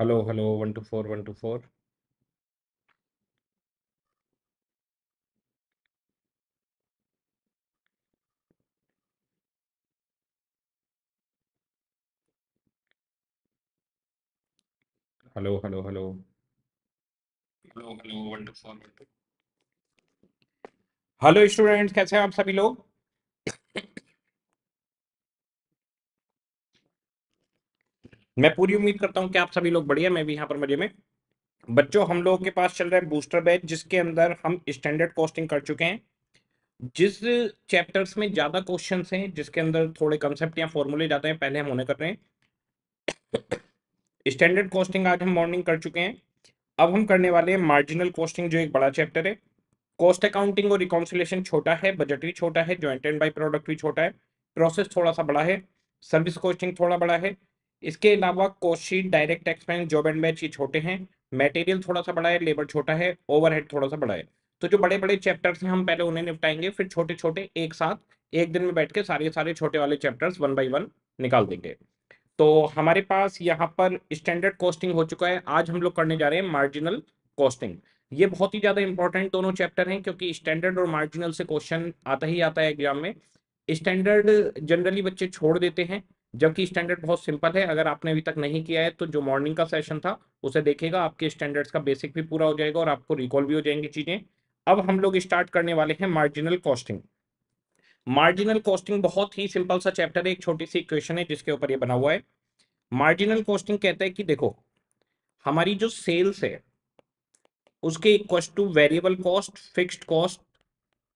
Hello hello one two four one two four hello hello hello hello hello one two four one two hello students कैसे हैं आप सभी लोग मैं पूरी उम्मीद करता हूँ कि आप सभी लोग बढ़िया मैं भी यहाँ पर मजे में बच्चों हम लोगों के पास चल रहा है बूस्टर बैच जिसके अंदर हम स्टैंडर्ड कॉस्टिंग कर चुके हैं जिस चैप्टर्स में ज़्यादा क्वेश्चन हैं जिसके अंदर थोड़े कंसेप्ट या फॉर्मूले जाते हैं पहले हम उन्हें कर रहे हैं स्टैंडर्ड कॉस्टिंग आज हम मॉर्निंग कर चुके हैं अब हम करने वाले हैं मार्जिनल कॉस्टिंग जो एक बड़ा चैप्टर है कॉस्ट अकाउंटिंग और रिकाउंसिलेशन छोटा है बजट भी छोटा है ज्वाइंट एंड बाई प्रोडक्ट भी छोटा है प्रोसेस थोड़ा सा बड़ा है सर्विस कॉस्टिंग थोड़ा बड़ा है इसके अलावा cost sheet direct expense job and match ये छोटे हैं मटेरियल थोड़ा सा बड़ा है लेबर छोटा है ओवरहेड थोड़ा सा बड़ा है तो जो बड़े बड़े चैप्टर्स हैं हम पहले उन्हें निपटाएंगे फिर छोटे छोटे एक साथ एक दिन में बैठ के सारे सारे छोटे वाले चैप्टर्स वन बाई वन निकाल देंगे तो हमारे पास यहाँ पर स्टैंडर्ड कॉस्टिंग हो चुका है आज हम लोग करने जा रहे हैं मार्जिनल कॉस्टिंग ये बहुत ही ज़्यादा इंपॉर्टेंट दोनों चैप्टर हैं क्योंकि स्टैंडर्ड और मार्जिनल से क्वेश्चन आता ही आता है एग्जाम में स्टैंडर्ड जनरली बच्चे छोड़ देते हैं जबकि स्टैंडर्ड बहुत सिंपल है अगर आपने अभी तक नहीं किया है तो जो मॉर्निंग का सेशन था उसे देखेगा आपके स्टैंडर्ड्स का बेसिक भी पूरा हो जाएगा और आपको रिकॉल भी हो जाएंगी चीज़ें अब हम लोग स्टार्ट करने वाले हैं मार्जिनल कॉस्टिंग मार्जिनल कॉस्टिंग बहुत ही सिंपल सा चैप्टर है एक छोटी सी इक्वेशन है जिसके ऊपर ये बना हुआ है मार्जिनल कॉस्टिंग कहता है कि देखो हमारी जो सेल्स है उसके equal to variable cost fixed cost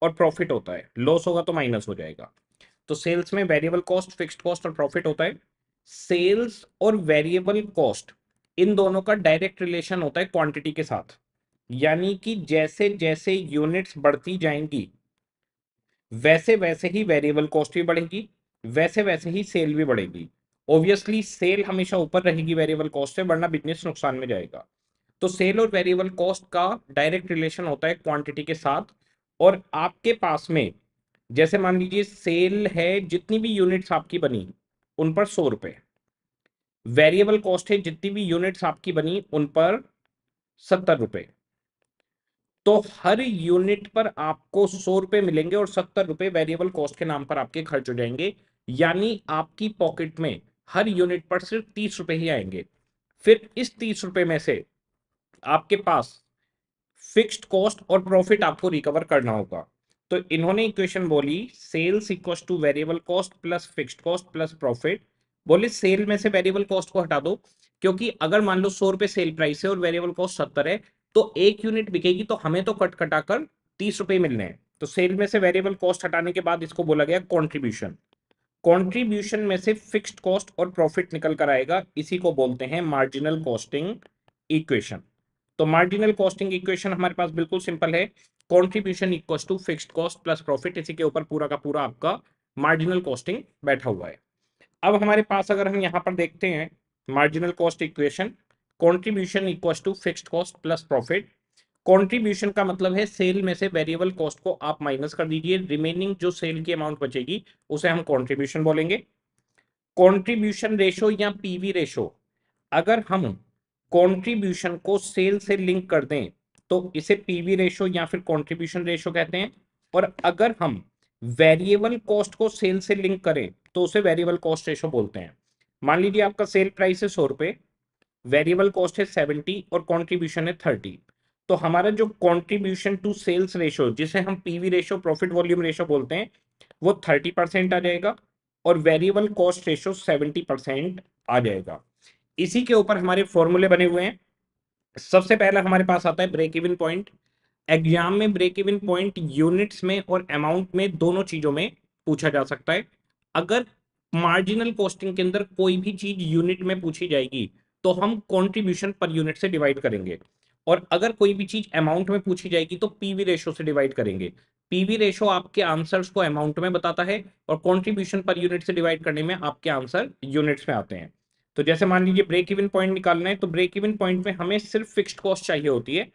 और प्रॉफिट होता है लॉस होगा तो माइनस हो जाएगा तो सेल्स में वेरिएबल कॉस्ट फिक्स्ड कॉस्ट और प्रॉफिट होता है सेल्स और वेरिएबल कॉस्ट इन दोनों का डायरेक्ट रिलेशन होता है क्वांटिटी के साथ यानी कि जैसे जैसे यूनिट्स बढ़ती जाएंगी वैसे वैसे ही वेरिएबल कॉस्ट भी बढ़ेगी वैसे वैसे ही सेल भी बढ़ेगी ऑब्वियसली सेल हमेशा ऊपर रहेगी वेरिएबल कॉस्ट से वरना बिजनेस नुकसान में जाएगा तो सेल और वेरिएबल कॉस्ट का डायरेक्ट रिलेशन होता है क्वांटिटी के साथ और आपके पास में जैसे मान लीजिए सेल है जितनी भी यूनिट्स आपकी बनी उन पर सौ रुपये वेरिएबल कॉस्ट है जितनी भी यूनिट्स आपकी बनी उन पर सत्तर रुपये तो हर यूनिट पर आपको सौ रुपए मिलेंगे और सत्तर रुपए वेरिएबल कॉस्ट के नाम पर आपके खर्च हो जाएंगे यानी आपकी पॉकेट में हर यूनिट पर सिर्फ तीस रुपए ही आएंगे फिर इस तीस रुपए में से आपके पास फिक्स्ड कॉस्ट और प्रॉफिट आपको रिकवर करना होगा तो इन्होंने इक्वेशन बोली sales equal to variable cost plus fixed cost plus profit बोले सेल में से वेरिएबल कॉस्ट को हटा दो क्योंकि अगर मान लो सौ रुपए सेल प्राइस है और वेरिएबल कॉस्ट सत्तर है तो एक यूनिट बिकेगी तो हमें तो कट कटाकर तीस रुपये मिलने हैं तो सेल में से वेरिएबल कॉस्ट हटाने के बाद इसको बोला गया कॉन्ट्रीब्यूशन कॉन्ट्रीब्यूशन में से फिक्स्ड कॉस्ट और प्रॉफिट निकल कर आएगा इसी को बोलते हैं मार्जिनल कॉस्टिंग इक्वेशन तो मार्जिनल कॉस्टिंग इक्वेशन हमारे पास बिल्कुल सिंपल है contribution equal to fixed cost plus profit इसी के ऊपर पूरा का पूरा आपका मार्जिनल कॉस्टिंग बैठा हुआ है अब हमारे पास अगर हम यहाँ पर देखते हैं marginal cost equation contribution equals to fixed cost plus profit contribution का मतलब है सेल में से वेरिएबल कॉस्ट को आप माइनस कर दीजिए रिमेनिंग जो सेल की अमाउंट बचेगी उसे हम कॉन्ट्रीब्यूशन बोलेंगे कॉन्ट्रीब्यूशन रेशो या पीवी रेशो अगर हम कॉन्ट्रीब्यूशन को सेल से लिंक कर दें तो इसे पीवी रेशो या फिर कंट्रीब्यूशन रेशो कहते हैं और अगर हम वेरिएबल कॉस्ट को सेल से लिंक करें तो उसे वेरिएबल कॉस्ट रेशो बोलते हैं मान लीजिए आपका सेल प्राइस है सौ रुपये वेरिएबल कॉस्ट है सेवेंटी और कॉन्ट्रीब्यूशन है थर्टी तो हमारा जो कॉन्ट्रीब्यूशन टू सेल्स रेशो जिसे हम PV ratio profit volume ratio बोलते हैं वो थर्टी परसेंट आ जाएगा और variable cost ratio seventy percent आ जाएगा इसी के ऊपर हमारे फॉर्मूले बने हुए हैं सबसे पहला हमारे पास आता है ब्रेक इवन पॉइंट एग्जाम में ब्रेक इवन पॉइंट यूनिट्स में और अमाउंट में दोनों चीज़ों में पूछा जा सकता है अगर मार्जिनल कॉस्टिंग के अंदर कोई भी चीज़ यूनिट में पूछी जाएगी तो हम कॉन्ट्रीब्यूशन पर यूनिट से डिवाइड करेंगे और अगर कोई भी चीज़ अमाउंट में पूछी जाएगी तो पीवी रेशो से डिवाइड करेंगे पीवी रेशो आपके आंसर्स को अमाउंट में बताता है और कॉन्ट्रीब्यूशन पर यूनिट से डिवाइड करने में आपके आंसर यूनिट्स में आते हैं तो जैसे मान लीजिए ब्रेक इवन पॉइंट निकालना है तो ब्रेक इवन पॉइंट में हमें सिर्फ फिक्स्ड कॉस्ट चाहिए होती है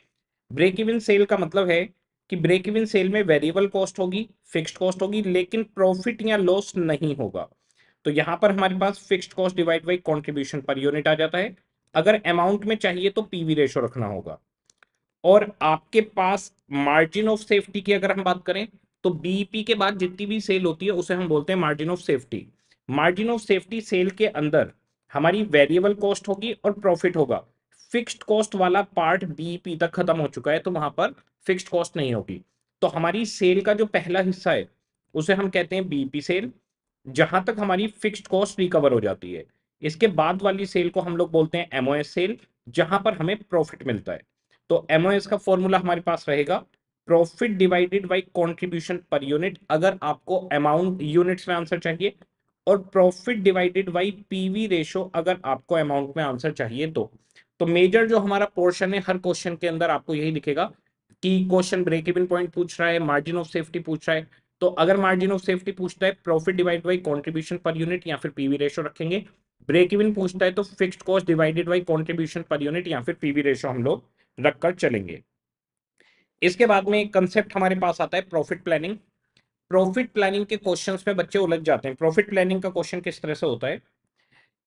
ब्रेक इवन सेल का मतलब है कि ब्रेक इवन सेल में वेरिएबल कॉस्ट होगी फिक्स्ड कॉस्ट होगी लेकिन प्रॉफिट या लॉस नहीं होगा तो यहां पर हमारे पास fixed cost divide by contribution per unit आ जाता है अगर अमाउंट में चाहिए तो पीवी रेशो रखना होगा और आपके पास मार्जिन ऑफ सेफ्टी की अगर हम बात करें तो बीपी e के बाद जितनी भी सेल होती है उसे हम बोलते हैं margin of safety margin of safety sale के अंदर हमारी वेरिएबल कॉस्ट होगी और प्रॉफिट होगा फिक्स्ड कॉस्ट वाला पार्ट बीपी e तक खत्म हो चुका है तो वहां पर फिक्स्ड कॉस्ट नहीं होगी तो हमारी सेल का जो पहला हिस्सा है उसे हम कहते हैं बीपी सेल जहां तक हमारी फिक्स्ड कॉस्ट रिकवर हो जाती है इसके बाद वाली सेल को हम लोग बोलते हैं एमओएस सेल जहां पर हमें प्रॉफिट मिलता है तो एमओएस का फॉर्मूला हमारे पास रहेगा profit divided by contribution per unit अगर आपको अमाउंट यूनिट्स में आंसर चाहिए और profit divided by PV ratio अगर आपको अमाउंट में आंसर चाहिए तो तो मेजर जो हमारा पोर्शन है हर क्वेश्चन के अंदर आपको यही लिखेगा कि क्वेश्चन ब्रेक इवन पॉइंट पूछ रहा है मार्जिन ऑफ सेफ्टी पूछ रहा है तो अगर मार्जिन ऑफ सेफ्टी पूछता है profit divide by contribution per unit या फिर पीवी रेशो रखेंगे ब्रेक इवन पूछता है तो fixed cost divided by contribution per unit या फिर पीवी रेशो हम लोग रखकर चलेंगे इसके बाद में एक कंसेप्ट हमारे पास आता है प्रॉफिट प्लानिंग प्रॉफिट प्लानिंग के क्वेश्चंस पे बच्चे उलझ जाते हैं प्रॉफिट प्लानिंग का क्वेश्चन किस तरह से होता है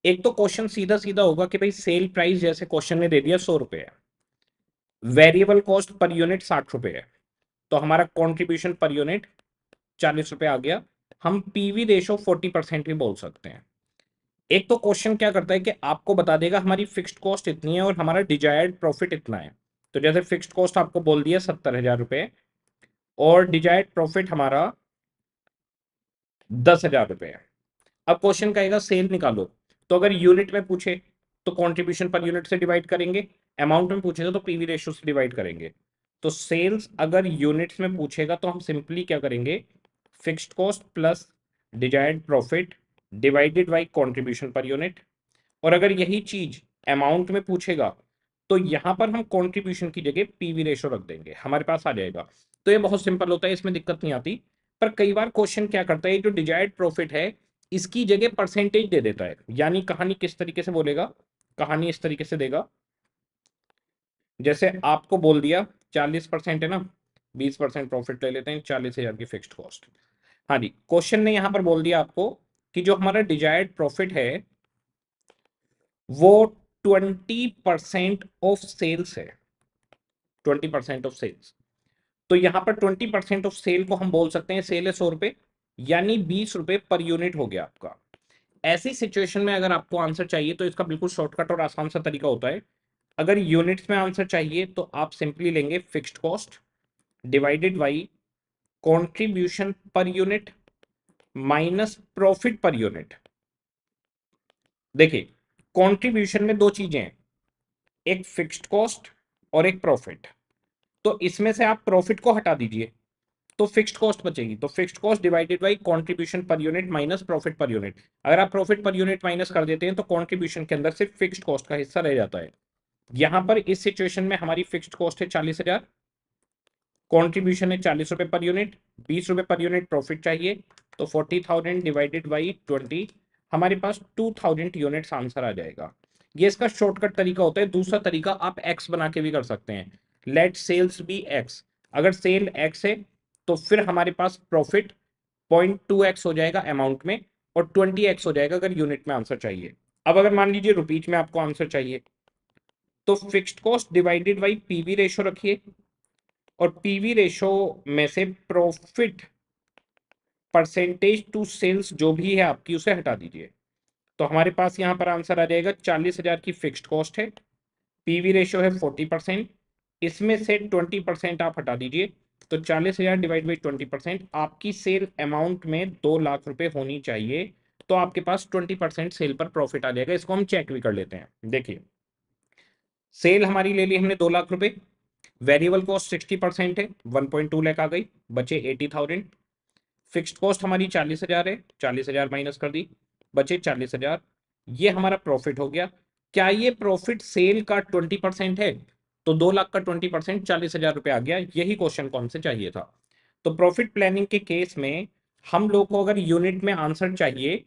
एक तो क्वेश्चन सीधा सीधा होगा कि भाई सेल प्राइस जैसे क्वेश्चन ने दे दिया सौ रुपए है वेरिएबल कॉस्ट पर यूनिट साठ रुपए है तो हमारा कॉन्ट्रीब्यूशन पर यूनिट चालीस रुपए आ गया हम पीवी रेशो फोर्टी परसेंट भी बोल सकते हैं एक तो क्वेश्चन क्या करता है कि आपको बता देगा हमारी फिक्स्ड कॉस्ट इतनी है और हमारा डिजायर्ड प्रॉफिट इतना है तो जैसे फिक्स्ड कॉस्ट आपको बोल दिया सत्तर हज़ार रुपए और डिजायर्ड प्रॉफिट हमारा दस हजार रुपए है अब क्वेश्चन कहेगा सेल निकालो तो अगर यूनिट में पूछे तो कंट्रीब्यूशन पर यूनिट से डिवाइड करेंगे अमाउंट में पूछेगा तो पीवी रेशियो से डिवाइड करेंगे तो सेल्स अगर यूनिट्स में पूछेगा तो हम सिंपली क्या करेंगे fixed cost plus desired profit divided by contribution per unit और अगर यही चीज अमाउंट में पूछेगा तो यहां पर हम कंट्रीब्यूशन की जगह पीवी रेशो रख देंगे हमारे पास आ जाएगा तो ये बहुत सिंपल होता है इसमें दिक्कत नहीं आती पर कई बार क्वेश्चन क्या करता है जो डिजायर्ड प्रॉफिट है इसकी जगह परसेंटेज दे देता है यानी कहानी किस तरीके से बोलेगा कहानी इस तरीके से देगा जैसे आपको बोल दिया चालीस परसेंट है ना बीस परसेंट प्रॉफिट ले लेते हैं चालीस हजार की फिक्स्ड कॉस्ट हाँ जी क्वेश्चन ने यहां पर बोल दिया आपको कि जो हमारा डिजायर्ड प्रॉफिट है वो ट्वेंटी परसेंट ऑफ सेल्स है ट्वेंटी परसेंट ऑफ सेल्स तो यहां पर ट्वेंटी परसेंट ऑफ सेल को हम बोल सकते हैं सेल है सौ रुपए यानी बीस रुपए पर यूनिट हो गया आपका ऐसी सिचुएशन में अगर आपको आंसर चाहिए तो इसका बिल्कुल शॉर्टकट और आसान सा तरीका होता है अगर यूनिट्स में आंसर चाहिए तो आप सिंपली लेंगे fixed cost divided by contribution per unit minus profit per unit देखिए कंट्रीब्यूशन में दो चीजें हैं एक फिक्स्ड कॉस्ट और एक प्रॉफिट तो इसमें से आप प्रॉफिट को हटा दीजिए तो फिक्स्ड कॉस्ट बचेगी तो fixed cost divided by contribution per unit minus profit per unit अगर आप प्रॉफिट पर यूनिट माइनस कर देते हैं तो कंट्रीब्यूशन के अंदर सिर्फ फिक्स्ड कॉस्ट का हिस्सा रह जाता है यहाँ पर इस सिचुएशन में हमारी फिक्स्ड कॉस्ट है चालीस हजार कॉन्ट्रीब्यूशन है चालीस रुपए पर यूनिट बीस रुपए पर यूनिट प्रॉफिट चाहिए तो forty thousand divided by twenty हमारे पास टू थाउजेंड यूनिट्स आंसर आ जाएगा ये इसका शॉर्टकट तरीका होता है दूसरा तरीका आप एक्स बना के भी कर सकते हैं लेट सेल्स बी एक्स अगर सेल एक्स है तो फिर हमारे पास प्रॉफिट पॉइंट टू एक्स हो जाएगा अमाउंट में और ट्वेंटी एक्स हो जाएगा अगर यूनिट में आंसर चाहिए अब अगर मान लीजिए रुपीज में आपको आंसर चाहिए तो fixed cost divided by PV ratio रखिए और पीवी रेशो में से प्रॉफिट परसेंटेज टू सेल्स जो भी है आपकी उसे हटा दीजिए तो हमारे पास यहां पर आंसर आ जाएगा चालीस हजार की फिक्स्ड कॉस्ट है पीवी रेशो है फोर्टी परसेंट इसमें से ट्वेंटी परसेंट आप हटा दीजिए तो चालीस हजार डिवाइड बाई ट्वेंटी परसेंट आपकी सेल अमाउंट में दो लाख रुपए होनी चाहिए तो आपके पास ट्वेंटी परसेंट सेल पर प्रॉफिट आ जाएगा इसको हम चेक भी कर लेते हैं देखिए सेल हमारी ले ली हमने दो लाख रुपए वेरिएबल कॉस्ट सिक्सटी परसेंट है वन पॉइंट टू लैख आ गई बचे एटी थाउजेंड फिक्स्ड कॉस्ट हमारी चालीस हजार है चालीस हजार माइनस कर दी बचे चालीस हजार ये हमारा प्रॉफिट हो गया क्या ये प्रॉफिट सेल का ट्वेंटी परसेंट है तो दो लाख का ट्वेंटी परसेंट चालीस हजार रुपये आ गया यही क्वेश्चन कौन से चाहिए था तो प्रॉफिट प्लानिंग के केस में हम लोग को अगर यूनिट में आंसर चाहिए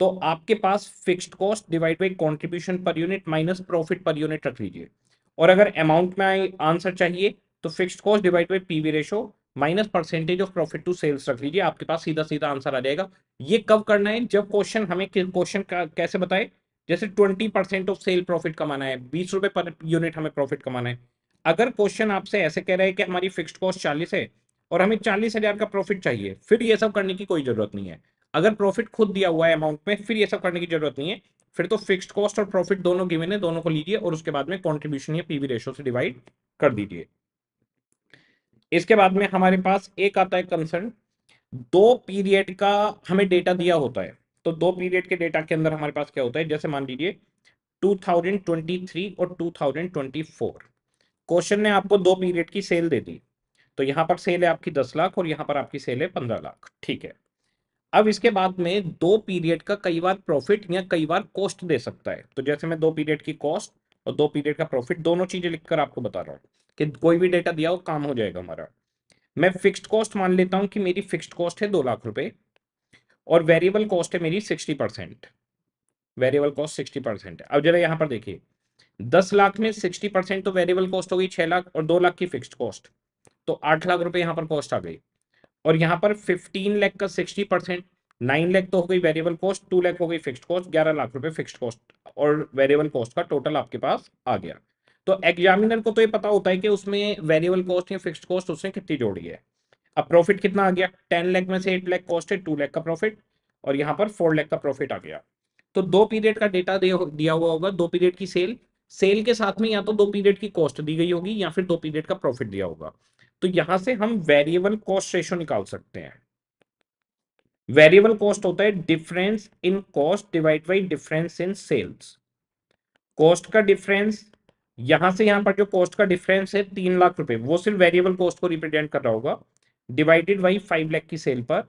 तो आपके पास fixed cost divide by contribution per unit minus profit per unit रख लीजिए और अगर अमाउंट में आंसर चाहिए तो fixed cost divide by PV ratio minus percentage of profit to sales रख लीजिए आपके पास सीधा सीधा आंसर आ जाएगा ये कब करना है जब क्वेश्चन हमें क्वेश्चन कैसे बताए जैसे twenty percent of sale profit कमाना है बीस रुपए पर यूनिट हमें प्रॉफिट कमाना है अगर क्वेश्चन आपसे ऐसे कह रहा है कि हमारी फिक्स्ड कॉस्ट चालीस है और हमें चालीस हजार का प्रॉफिट चाहिए फिर ये सब करने की कोई जरूरत नहीं है अगर प्रॉफिट खुद दिया हुआ है अमाउंट में फिर ये सब करने की जरूरत नहीं है फिर तो फिक्स्ड कॉस्ट और प्रॉफिट दोनों गिवन है दोनों को लीजिए और उसके बाद में कॉन्ट्रीब्यूशन या पीवी रेशो से डिवाइड कर दीजिए इसके बाद में हमारे पास एक आता है कंसर्न दो पीरियड का हमें डेटा दिया होता है तो दो पीरियड के डेटा के अंदर हमारे पास क्या होता है जैसे मान लीजिए 2023 और 2024 क्वेश्चन ने आपको दो पीरियड की सेल दे दी तो यहां पर सेल है आपकी 10 लाख और यहां पर आपकी सेल है 15 लाख ठीक है अब इसके बाद में दो पीरियड का कई बार प्रॉफिट या कई बार कॉस्ट दे सकता है तो जैसे मैं दो पीरियड की कॉस्ट और दो पीरियड का प्रॉफिट दोनों चीजें लिखकर आपको बता रहा हूँ कि कोई भी डेटा दिया हो काम हो जाएगा हमारा मैं फिक्स्ड कॉस्ट मान लेता हूं कि मेरी फिक्स्ड कॉस्ट है दो लाख रुपए और वेरिएबल कॉस्ट है मेरी sixty percent variable cost sixty percent अब जरा यहां पर देखिए दस लाख में सिक्सटी परसेंट तो वेरिएबल कॉस्ट हो गई छह लाख और दो लाख की फिक्स्ड कॉस्ट तो आठ लाख रुपए यहां पर कॉस्ट आ गई और यहां पर फिफ्टीन लाख का सिक्सटी परसेंट नाइन लाख तो हो गई वेरिएबल कॉस्ट टू लाख हो गई फिक्स्ड कॉस्ट ग्यारह लाख रुपए फिक्स्ड कॉस्ट और वेरिएबल कॉस्ट का टोटल आपके पास आ गया तो एग्जामिनर को तो ये पता होता है कि उसमें वेरिएबल कॉस्ट या फिक्स्ड कॉस्ट उसने कितनी जोड़ी है अब प्रॉफिट कितना आ गया टेन लैख में से एट लैख कॉस्ट है टू लैख का प्रॉफिट और यहाँ पर फोर लैख का प्रॉफिट आ गया तो दो पीरियड का डेटा दिया हुआ होगा दो पीरियड की सेल सेल के साथ में या तो दो पीरियड की कॉस्ट दी गई होगी या फिर दो पीरियड का प्रॉफिट दिया होगा तो यहां से हम वेरिएबल कॉस्ट रेशो निकाल सकते हैं वेरिएबल कॉस्ट होता है difference in cost divide by difference in sales cost का डिफरेंस यहां से यहां पर जो कॉस्ट का डिफरेंस है तीन लाख रुपए वो सिर्फ वेरिएबल कॉस्ट को रिप्रेजेंट कर रहा होगा डिवाइडेड बाई फाइव लैख की सेल पर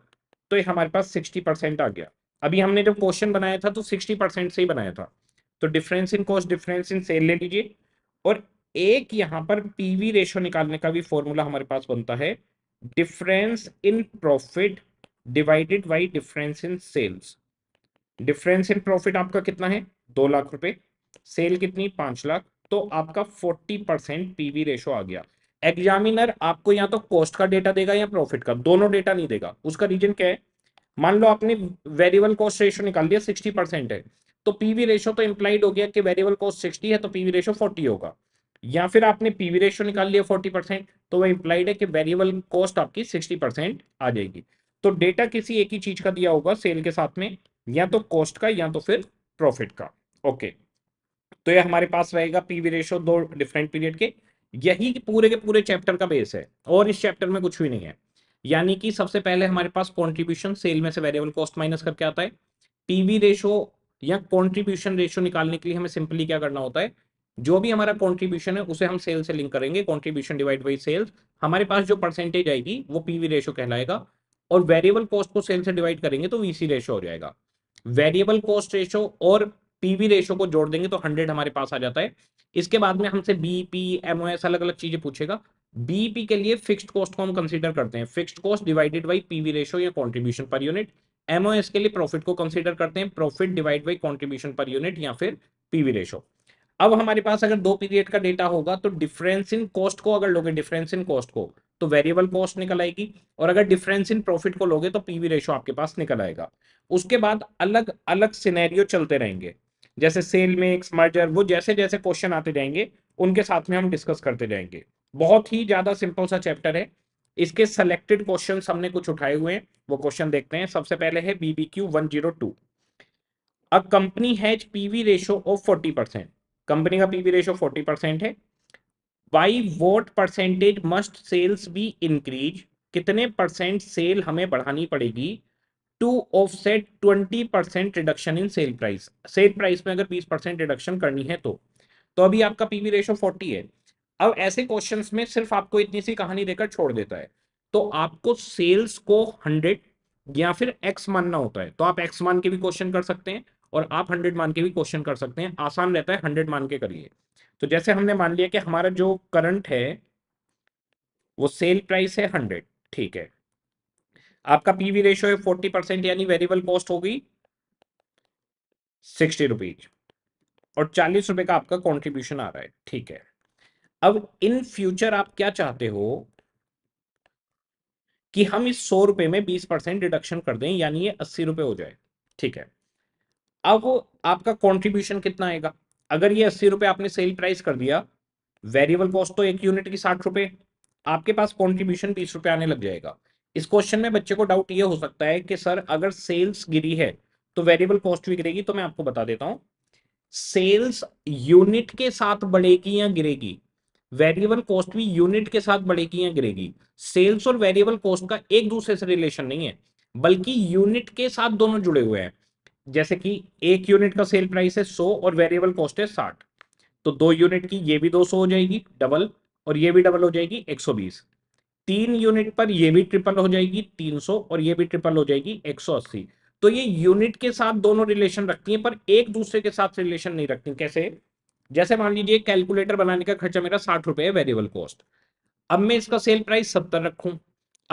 तो ये हमारे पास सिक्सटी परसेंट आ गया अभी हमने जब क्वेश्चन बनाया था तो सिक्सटी परसेंट से ही बनाया था तो difference in cost difference in sale ले लीजिए और एक यहाँ पर पीवी रेशो निकालने का भी फॉर्मूला हमारे पास बनता है difference in profit divided by difference in sales difference in profit आपका कितना है दो लाख रुपए सेल कितनी पांच लाख तो आपका फोर्टी परसेंट पीवी रेशो आ गया एग्जामिनर आपको या तो कॉस्ट का डेटा देगा या प्रॉफिट का दोनों डेटा नहीं देगा उसका रीजन क्या है मान लो आपने वेरिएबल कॉस्ट रेशियो निकाल दिया सिक्सटी परसेंट है तो पीवी रेशियो तो इंप्लाइड हो गया कि वेरिएबल कॉस्ट सिक्सटी है तो पीवी रेशियो फोर्टी होगा या फिर आपने पीवी रेशियो निकाल लिया फोर्टी परसेंट तो वह इंप्लाइड है कि वेरिएबल कॉस्ट आपकी सिक्सटी परसेंट आ जाएगी तो डेटा किसी एक ही चीज का दिया होगा सेल के साथ में या तो कॉस्ट का या तो फिर प्रॉफिट का ओके तो ये हमारे पास रहेगा पीवी रेशो दो डिफरेंट पीरियड के यही पूरे के पूरे चैप्टर का बेस है और इस चैप्टर में कुछ भी नहीं है यानी कि सबसे पहले हमारे पास कॉन्ट्रीब्यूशन सेल में से वेरिएबल कॉस्ट माइनस करके आता है पीवी रेशो या कॉन्ट्रीब्यूशन रेशो निकालने के लिए हमें सिंपली क्या करना होता है जो भी हमारा कॉन्ट्रीब्यूशन है उसे हम सेल से लिंक करेंगे कॉन्ट्रीब्यूशन डिवाइड बाई सेल्स हमारे पास जो परसेंटेज आएगी वो पीवी रेशो कहलाएगा और वेरिएबल कॉस्ट को सेल से डिवाइड करेंगे तो वीसी रेशो हो जाएगा वेरिएबल कॉस्ट रेशो और पीवी रेशो को जोड़ देंगे तो हंड्रेड हमारे पास आ जाता है इसके बाद में हमसे बीपी एमओएस अलग अलग चीजें पूछेगा बीपी के लिए फिक्स्ड कॉस्ट को हम कंसीडर करते हैं fixed cost divided by PV ratio या कॉन्ट्रीब्यूशन पर यूनिट एमओएस के लिए प्रॉफिट को कंसिडर करते हैं profit divide by contribution per unit या फिर पीवी रेशो अब हमारे पास अगर दो पीरियड का डेटा होगा तो डिफरेंस इन कॉस्ट को अगर लोगे डिफरेंस इन कॉस्ट को तो वेरिएबल कॉस्ट निकल आएगी और अगर डिफरेंस इन प्रॉफिट को लोगे तो पीवी रेशो आपके पास निकल आएगा उसके बाद अलग अलग सिनेरियो चलते रहेंगे जैसे सेल मेक्स मर्जर वो जैसे जैसे क्वेश्चन आते जाएंगे उनके साथ में हम डिस्कस करते जाएंगे बहुत ही ज्यादा सिंपल सा चैप्टर है इसके सेलेक्टेड क्वेश्चन हमने कुछ उठाए हुए हैं वो क्वेश्चन देखते हैं सबसे पहले है BBQ one zero two a company has PV ratio of forty percent company का पीवी रेशो फोर्टी परसेंट है by what percentage must sales be increase कितने परसेंट सेल हमें बढ़ानी पड़ेगी to offset twenty percent reduction in sale price sale price में अगर बीस परसेंट रिडक्शन करनी है तो तो अभी आपका पीवी रेशो फोर्टी है अब ऐसे क्वेश्चन में सिर्फ आपको इतनी सी कहानी देकर छोड़ देता है तो आपको सेल्स को हंड्रेड या फिर एक्स मानना होता है तो आप एक्स मान के भी क्वेश्चन कर सकते हैं और आप हंड्रेड मान के भी क्वेश्चन कर सकते हैं आसान रहता है हंड्रेड मान के करिए तो जैसे हमने मान लिया कि हमारा जो करंट है वो सेल प्राइस है हंड्रेड ठीक है आपका पीवी रेशियो है फोर्टी परसेंट यानी वेरिएबल कॉस्ट होगी सिक्सटी रुपीज और चालीस रुपए का आपका कंट्रीब्यूशन आ रहा है ठीक है अब इन फ्यूचर आप क्या चाहते हो कि हम इस सौ रुपए में बीस परसेंट डिडक्शन कर दें यानी ये अस्सी रुपए हो जाए ठीक है अब आपका कॉन्ट्रीब्यूशन कितना आएगा अगर ये अस्सी रुपए आपने सेल प्राइस कर दिया वेरिएबल कॉस्ट तो एक यूनिट की साठ रुपए आपके पास कॉन्ट्रीब्यूशन बीस रुपए आने लग जाएगा इस क्वेश्चन में बच्चे को डाउट ये हो सकता है कि सर अगर सेल्स गिरी है तो वेरिएबल कॉस्ट भी गिरेगी तो मैं आपको बता देता हूं सेल्स यूनिट के साथ बढ़ेगी या गिरेगी वेरिएबल कॉस्ट भी यूनिट के साथ बढ़ेगी या गिरेगी सेल्स और वेरिएबल कॉस्ट का एक दूसरे से रिलेशन नहीं है बल्कि यूनिट के साथ दोनों जुड़े हुए हैं जैसे कि एक यूनिट का सेल प्राइस है सौ और वेरिएबल कॉस्ट है साठ तो दो यूनिट की ये भी दो सौ हो जाएगी डबल और ये भी डबल हो जाएगी एक सौ बीस तीन यूनिट पर ये भी ट्रिपल हो जाएगी 300 और ये भी ट्रिपल हो जाएगी 180 तो ये यूनिट के साथ दोनों रिलेशन रखती हैं पर एक दूसरे के साथ रिलेशन नहीं रखती कैसे जैसे मान लीजिए कैलकुलेटर बनाने का खर्चा मेरा साठ रुपए है वेरिएबल कॉस्ट अब मैं इसका सेल प्राइस सत्तर रखू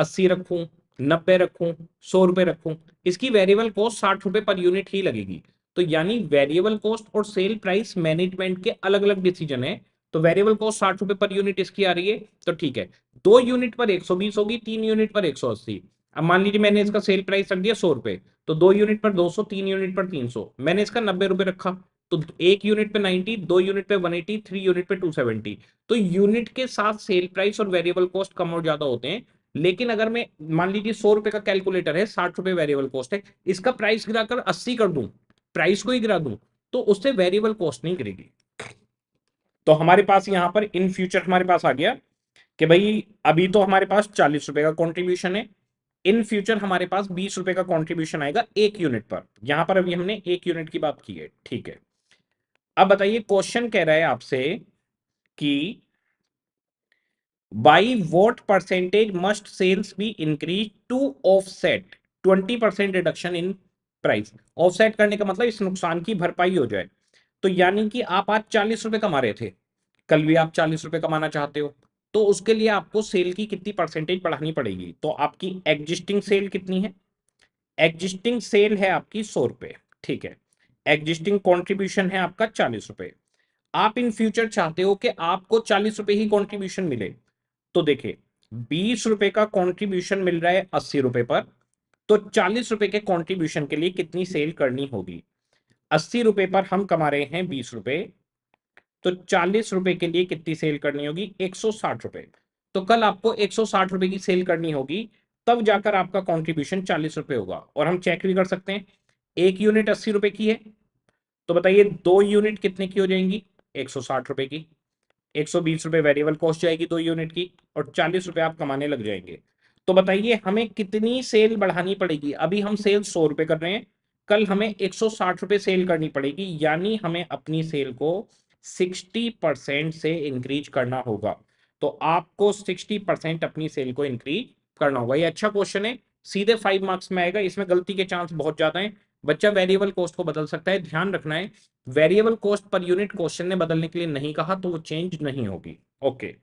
अस्सी रखू नब्बे रखू सौ रुपए रखू इसकी वेरिएबल कॉस्ट साठ रुपए पर यूनिट ही लगेगी तो यानी वेरिएबल कॉस्ट और सेल प्राइस मैनेजमेंट के अलग अलग डिसीजन है तो वेरिएबल कॉस्ट साठ रुपए पर यूनिट इसकी आ रही है तो ठीक है दो यूनिट पर एक सौ बीस होगी तीन यूनिट पर एक सौ अस्सी अब मान लीजिए मैंने इसका सेल प्राइस रख दिया सौ रुपए तो दो यूनिट पर दो सौ तीन यूनिट पर तीन सौ मैंने इसका नब्बे रुपए रखा तो एक यूनिट पे 90, दो यूनिट पे 180, थ्री यूनिट पे 270। तो यूनिट के साथ सेल प्राइस और वेरिएबल कॉस्ट कम और ज्यादा होते हैं लेकिन अगर मैं मान लीजिए सौ रुपए का कैलकुलेटर है साठ रुपए वेरिएबल कॉस्ट है इसका प्राइस गिराकर अस्सी कर दूं प्राइस को ही गिरा दूं तो उससे वेरिएबल कॉस्ट नहीं गिरेगी तो हमारे पास यहाँ पर इन फ्यूचर हमारे पास आ गया कि भाई अभी तो हमारे पास चालीस रुपए का कॉन्ट्रीब्यूशन है इन फ्यूचर हमारे पास बीस रुपए का कॉन्ट्रीब्यूशन आएगा एक यूनिट पर यहां पर अभी हमने एक यूनिट की बात की है ठीक है अब बताइए क्वेश्चन कह रहा है आपसे कि by what percentage must sales be increase to offset twenty percent reduction in price offset करने का मतलब इस नुकसान की भरपाई हो जाए तो यानी कि आप आज चालीस रुपए कमा रहे थे कल भी आप चालीस रुपए कमाना चाहते हो तो उसके लिए आपको सेल की कितनी परसेंटेज बढ़ानी पड़ेगी तो आपकी एग्जिस्टिंग सेल कितनी है एग्जिस्टिंग सेल है आपकी सौ रुपए ठीक है एग्जिस्टिंग कॉन्ट्रीब्यूशन है आपका चालीस रुपए आप इन फ्यूचर चाहते हो कि आपको चालीस रुपए ही कॉन्ट्रीब्यूशन मिले तो देखिए बीस रुपए का कॉन्ट्रीब्यूशन मिल रहा है अस्सी रुपए पर तो चालीस रुपए के कॉन्ट्रीब्यूशन के लिए कितनी सेल करनी होगी अस्सी रुपए पर हम कमा रहे हैं बीस रुपए तो चालीस रुपए के लिए कितनी सेल करनी होगी एक सौ साठ रुपए तो कल आपको एक सौ साठ रुपए की सेल करनी होगी तब जाकर आपका कॉन्ट्रीब्यूशन चालीस रुपए होगा और हम चेक भी कर सकते हैं एक यूनिट अस्सी रुपए की है तो बताइए दो यूनिट कितने की हो जाएंगी एक सौ साठ रुपए की एक सौ बीस रुपए वेरिएबल कॉस्ट जाएगी दो यूनिट की और चालीस रुपए आप कमाने लग जाएंगे तो बताइए हमें कितनी सेल बढ़ानी पड़ेगी अभी हम सेल सौ रुपए कर रहे हैं कल हमें एक सौ सेल करनी पड़ेगी यानी हमें अपनी सेल को 60 परसेंट से इंक्रीज करना होगा तो आपको 60 परसेंट अपनी सेल को इंक्रीज करना होगा ये अच्छा क्वेश्चन है सीधे फाइव मार्क्स में आएगा इसमें गलती के चांस बहुत ज़्यादा हैं बच्चा वेरिएबल कॉस्ट को बदल सकता है ध्यान रखना है variable cost per unit question ने बदलने के लिए नहीं कहा तो वो चेंज नहीं होगी ओके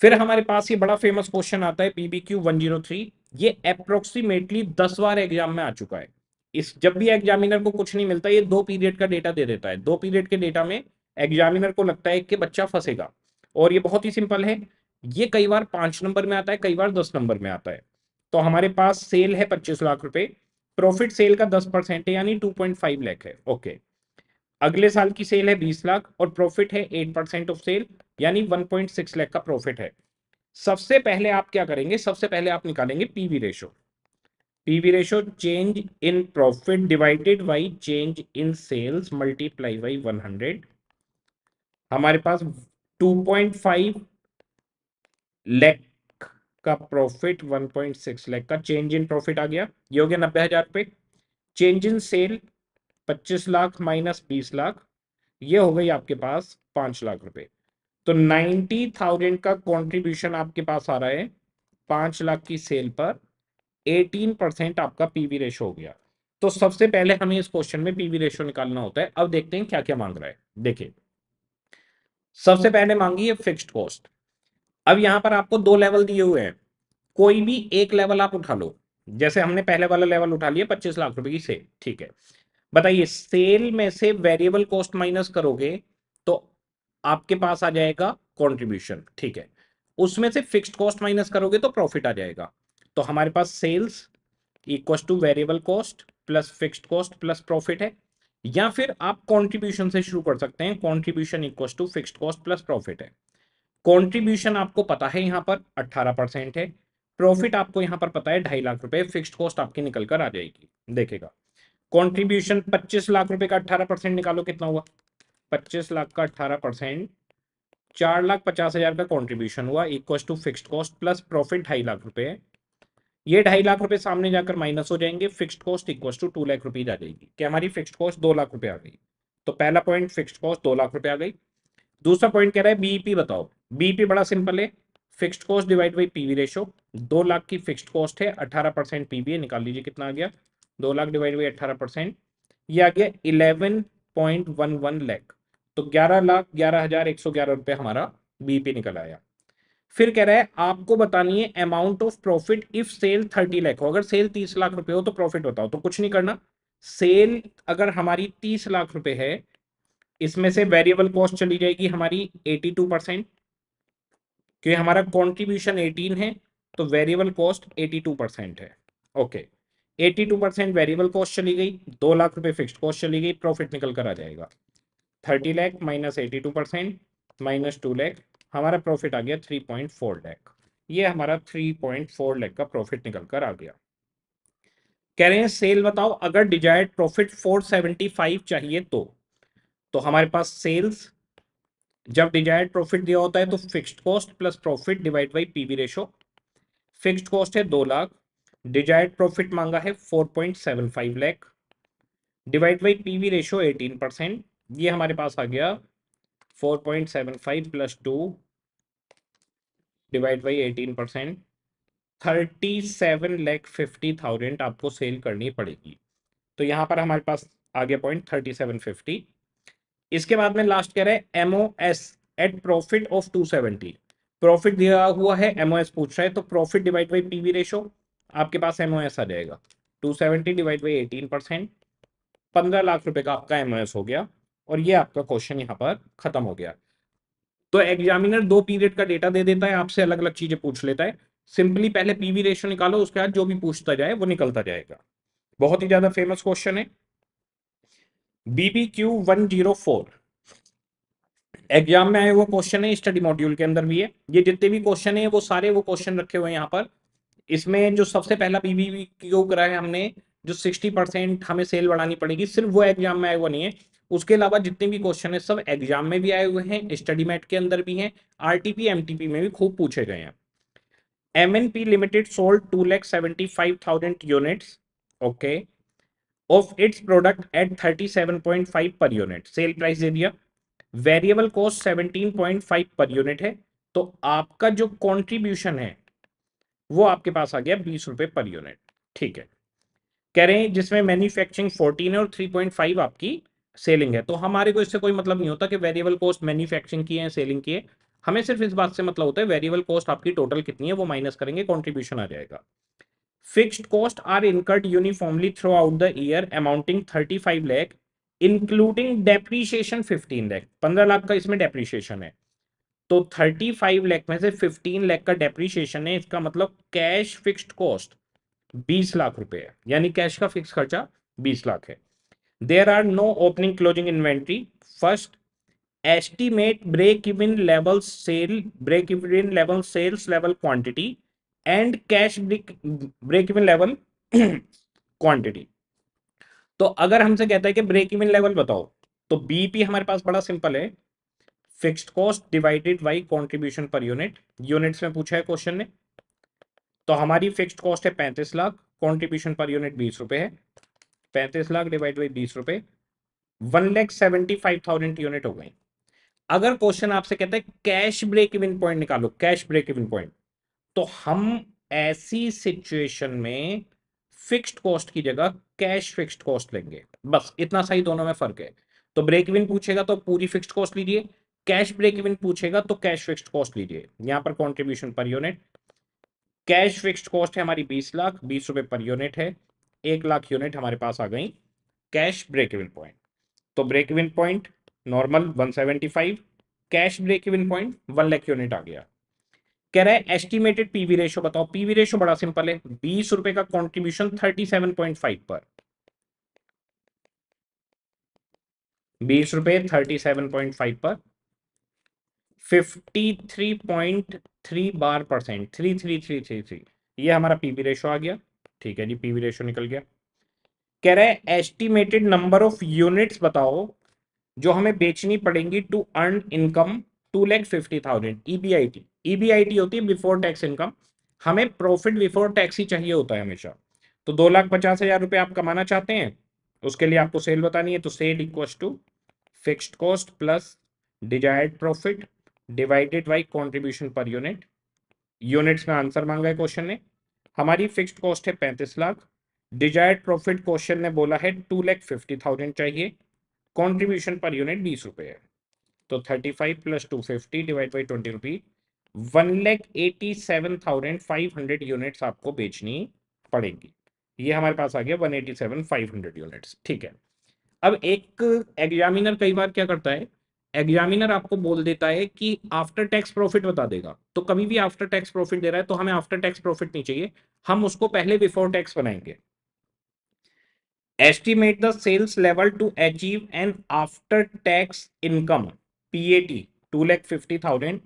फिर हमारे पास ये बड़ा फेमस क्वेश्चन आता है पीबीक्यू थ्री ये अप्रोक्सीमेटली दस बार एग्जाम में आ चुका है इस जब भी एग्जामिनर को कुछ नहीं मिलता ये दो पीरियड का डेटा दे देता है दो पीरियड के डेटा में एग्जामिनर को लगता है कि बच्चा फंसेगा और ये बहुत ही सिंपल है ये कई बार पांच नंबर में आता है कई बार दस नंबर में आता है तो हमारे पास सेल है पच्चीस लाख रुपए प्रॉफिट सेल का दस परसेंट है यानी टू पॉइंट फाइव लैख है ओके अगले साल की सेल है बीस लाख और प्रॉफिट है एट परसेंट ऑफ सेल यानी वन पॉइंट सिक्स लैख का प्रॉफिट है सबसे पहले आप क्या करेंगे सबसे पहले आप निकालेंगे PV ratio PV ratio change in profit divided by change in sales multiply by 100 हमारे पास 2.5 लाख का प्रॉफिट 1.6 लाख का चेंज इन प्रॉफिट आ गया ये हो गया नब्बे हजार पे change in sale 25 lakh minus 20 lakh ये हो गई आपके पास पांच लाख रुपए तो 90,000 का कंट्रीब्यूशन आपके पास आ रहा है पांच लाख की सेल पर एटीन परसेंट आपका पीवी रेशो हो गया तो सबसे पहले हमें इस क्वेश्चन में पीवी रेशो निकालना होता है अब देखते हैं क्या क्या मांग रहा है देखिए सबसे हम्म। पहले मांगी है फिक्स्ड कॉस्ट अब यहां पर आपको दो लेवल दिए हुए हैं कोई भी एक लेवल आप उठा लो जैसे हमने पहले वाला लेवल उठा लिया पच्चीस लाख रुपए की सेल ठीक है बताइए सेल में से वेरिएबल कॉस्ट माइनस करोगे तो आपके पास आ जाएगा कॉन्ट्रीब्यूशन ठीक है उसमें से फिक्स्ड कॉस्ट माइनस करोगे तो प्रॉफिट आ जाएगा तो हमारे पास sales equal to variable cost plus fixed cost plus profit है या फिर आप कंट्रीब्यूशन से शुरू कर सकते हैं contribution equal to fixed cost plus profit है कंट्रीब्यूशन आपको पता है यहाँ पर 18 परसेंट है प्रॉफिट आपको यहाँ पर पता है ढाई लाख रुपए फिक्स्ड कॉस्ट आपकी निकल कर आ जाएगी देखेगा कॉन्ट्रीब्यूशन पच्चीस लाख रुपए का अट्ठारह परसेंट निकालो कितना हुआ पच्चीस लाख का अट्ठारह परसेंट चार लाख पचास हजार का कंट्रीब्यूशन हुआ equal to fixed cost plus profit ढाई लाख रुपए है ये ढाई लाख रुपए सामने जाकर माइनस हो जाएंगे fixed cost equal to two lakh rupees आ जाएगी कि हमारी फिक्स्ड कॉस्ट दो लाख रुपए आ गई तो पहला पॉइंट फिक्स्ड कॉस्ट दो लाख रुपए आ गई दूसरा पॉइंट कह रहा है बीईपी e बताओ बीईपी e बड़ा सिंपल है fixed cost divide by PV ratio दो लाख की फिक्स कॉस्ट है अठारह परसेंट पीवी निकाल लीजिए कितना आ गया दो लाख डिवाइड बाई अठारह परसेंट ये आ गया eleven point one one lakh तो ग्यारह लाख ग्यारह हजार एक सौ ग्यारह रुपये हमारा बीपी e निकल आया फिर कह रहा है आपको बतानी है amount of profit if sale thirty lakh हो अगर सेल तीस लाख रुपए हो तो प्रॉफिट बताओ तो कुछ नहीं करना सेल अगर हमारी तीस लाख रुपए है इसमें से वेरिएबल कॉस्ट चली जाएगी हमारी एटी टू परसेंट क्योंकि हमारा कॉन्ट्रीब्यूशन एटीन है तो variable cost eighty two percent है okay eighty two percent variable cost चली गई दो लाख रुपए फिक्स कॉस्ट चली गई प्रॉफिट निकल कर आ जाएगा thirty lakh minus eighty two percent minus two lakh हमारा प्रॉफिट आ गया थ्री पॉइंट फोर लैख ये हमारा थ्री पॉइंट फोर लैख का प्रॉफिट निकल कर आ गया कह रहे हैं सेल बताओ अगर desired profit four seventy five चाहिए तो तो हमारे पास सेल्स जब डिजायर्ड प्रॉफिट दिया होता है तो fixed cost plus profit divide by PV ratio fixed cost है दो लाख डिजायर्ड प्रॉफिट मांगा है four point seven five lakh divide by PV ratio eighteen percent ये हमारे पास आ गया four point seven five plus two divide by eighteen percent thirty seven lakh fifty thousand आपको सेल करनी पड़ेगी तो यहाँ पर हमारे पास आगे पॉइंट थर्टी सेवन फिफ्टी इसके बाद में लास्ट कह रहे हैं MOS at profit of two seventy profit दिया हुआ है एमओ एस पूछ रहा है तो profit divide by P V ratio आपके पास एमओ एस आ जाएगा two seventy divide by eighteen percent पंद्रह लाख रुपए का आपका एमओएस एस हो गया और ये आपका क्वेश्चन यहाँ पर खत्म हो गया तो एग्जामिनर दो पीरियड का डेटा दे देता है आपसे अलग अलग चीजें पूछ लेता है सिंपली पहले पीवी रेशो निकालो उसके बाद जो भी पूछता जाए वो निकलता जाएगा बहुत ही ज्यादा फेमस क्वेश्चन है BB Q one zero four exam में आए वो क्वेश्चन है स्टडी मॉड्यूल के अंदर भी है ये जितने भी क्वेश्चन है वो सारे वो क्वेश्चन रखे हुए हैं यहाँ पर इसमें जो सबसे पहला पीबी क्यू करा है हमने जो सिक्सटी परसेंट हमें सेल बढ़ानी पड़ेगी सिर्फ वो एग्जाम में आए हुआ नहीं है उसके अलावा जितने भी क्वेश्चन है सब एग्जाम में भी आए हुए हैं स्टडी मैट के अंदर भी हैं आरटीपी एमटीपी में भी खूब पूछे गए हैं MNP limited sold two lakh seventy five thousand unit okay of its product at thirty seven point five per unit sale price दे दिया variable cost seventeen point five per unit है तो आपका जो कॉन्ट्रीब्यूशन है वो आपके पास आ गया बीस रुपए पर यूनिट ठीक है कह रहे हैं जिसमें मैन्युफैक्चरिंग 14 है और 3.5 आपकी सेलिंग है हम्म। तो हमारे को इससे कोई मतलब नहीं होता कि वेरिएबल कॉस्ट मैन्युफैक्चरिंग की है सेलिंग की है हमें सिर्फ इस बात से मतलब होता है वेरिएबल कॉस्ट आपकी टोटल कितनी है वो माइनस करेंगे कॉन्ट्रीब्यूशन आ जाएगा fixed cost are incurred uniformly throughout the year amounting thirty five lakh including depreciation fifteen lakh पंद्रह लाख का इसमें डेप्रीशिएशन है तो थर्टी फाइव लैख में से फिफ्टीन लैख का डेप्रीशिएशन है इसका मतलब कैश फिक्स्ड कॉस्ट बीस लाख रुपए है यानी कैश का फिक्स खर्चा बीस लाख है there are no opening closing inventory first estimate break even level sale break even level sales level quantity and cash break even level quantity तो अगर हमसे कहता है कि ब्रेक इविन लेवल बताओ तो बीपी हमारे पास बड़ा सिंपल है fixed cost divided by contribution per unit units में पूछा है क्वेश्चन ने तो हमारी फिक्स्ड कॉस्ट है पैंतीस लाख कॉन्ट्रीब्यूशन पर यूनिट बीस रुपए है पैंतीस लाख डिवाइड बाई बीस रुपए one lakh seventy five thousand unit हो गए अगर क्वेश्चन आपसे कहता है कैश ब्रेक इवन पॉइंट निकालो कैश ब्रेक इवन पॉइंट तो हम ऐसी सिचुएशन में फिक्स्ड कॉस्ट की जगह कैश फिक्स्ड कॉस्ट लेंगे बस इतना सा ही दोनों में फर्क है तो ब्रेक इवन पूछेगा तो पूरी फिक्स्ड कॉस्ट लीजिए कैश ब्रेक इवन पूछेगा तो कैश फिक्स्ड कॉस्ट लीजिए यहां पर contribution per unit cash fixed cost है हमारी बीस लाख बीस रुपए पर यूनिट है एक लाख यूनिट हमारे पास आ गई कैश ब्रेक इवन पॉइंट तो break even point normal 175 cash break even point one lakh unit आ गया कह रहा है एस्टिमेटेड पीवी रेशो बताओ पीवी रेशो बड़ा सिंपल है बीस रुपए का कंट्रीब्यूशन 37.5 पर बीस रुपए 37.5 पर 53.3 बार percent three three three three three ये हमारा पीवी रेशो आ गया ठीक है जी पीवी रेशो निकल गया कह रहे हैं एस्टिमेटेड नंबर ऑफ यूनिट्स बताओ जो हमें बेचनी पड़ेंगी to earn income two lakh fifty thousand EBIT EBIT होती है बिफोर टैक्स इनकम हमें प्रॉफिट बिफोर टैक्स ही चाहिए होता है हमेशा तो दो लाख पचास हजार रुपये आप कमाना चाहते हैं उसके लिए आपको सेल बतानी है तो sale equal to fixed cost plus desired profit divided by contribution per unit units में आंसर मांगा है क्वेश्चन ने हमारी फिक्स्ड कॉस्ट है पैंतीस लाख डिजायर्ड प्रॉफिट क्वेश्चन ने बोला है टू लैख फिफ्टी थाउजेंड चाहिए कॉन्ट्रीब्यूशन पर यूनिट बीस रुपए है तो thirty five plus two fifty divide by twenty rupee one lakh eighty seven thousand five hundred unit आपको बेचनी पड़ेगी ये हमारे पास आ गया one eighty seven five hundred unit ठीक है अब एक एग्जामिनर कई बार क्या करता है एग्जामिनर आपको बोल देता है कि आफ्टर टैक्स प्रॉफिट बता देगा तो कभी भी आफ्टर टैक्स प्रॉफिट दे रहा है तो हमें आफ्टर टैक्स प्रॉफिट नहीं चाहिए हम उसको पहले बिफोर टैक्स बनाएंगे estimate the sales level to achieve an after tax income P A T two lakh fifty thousand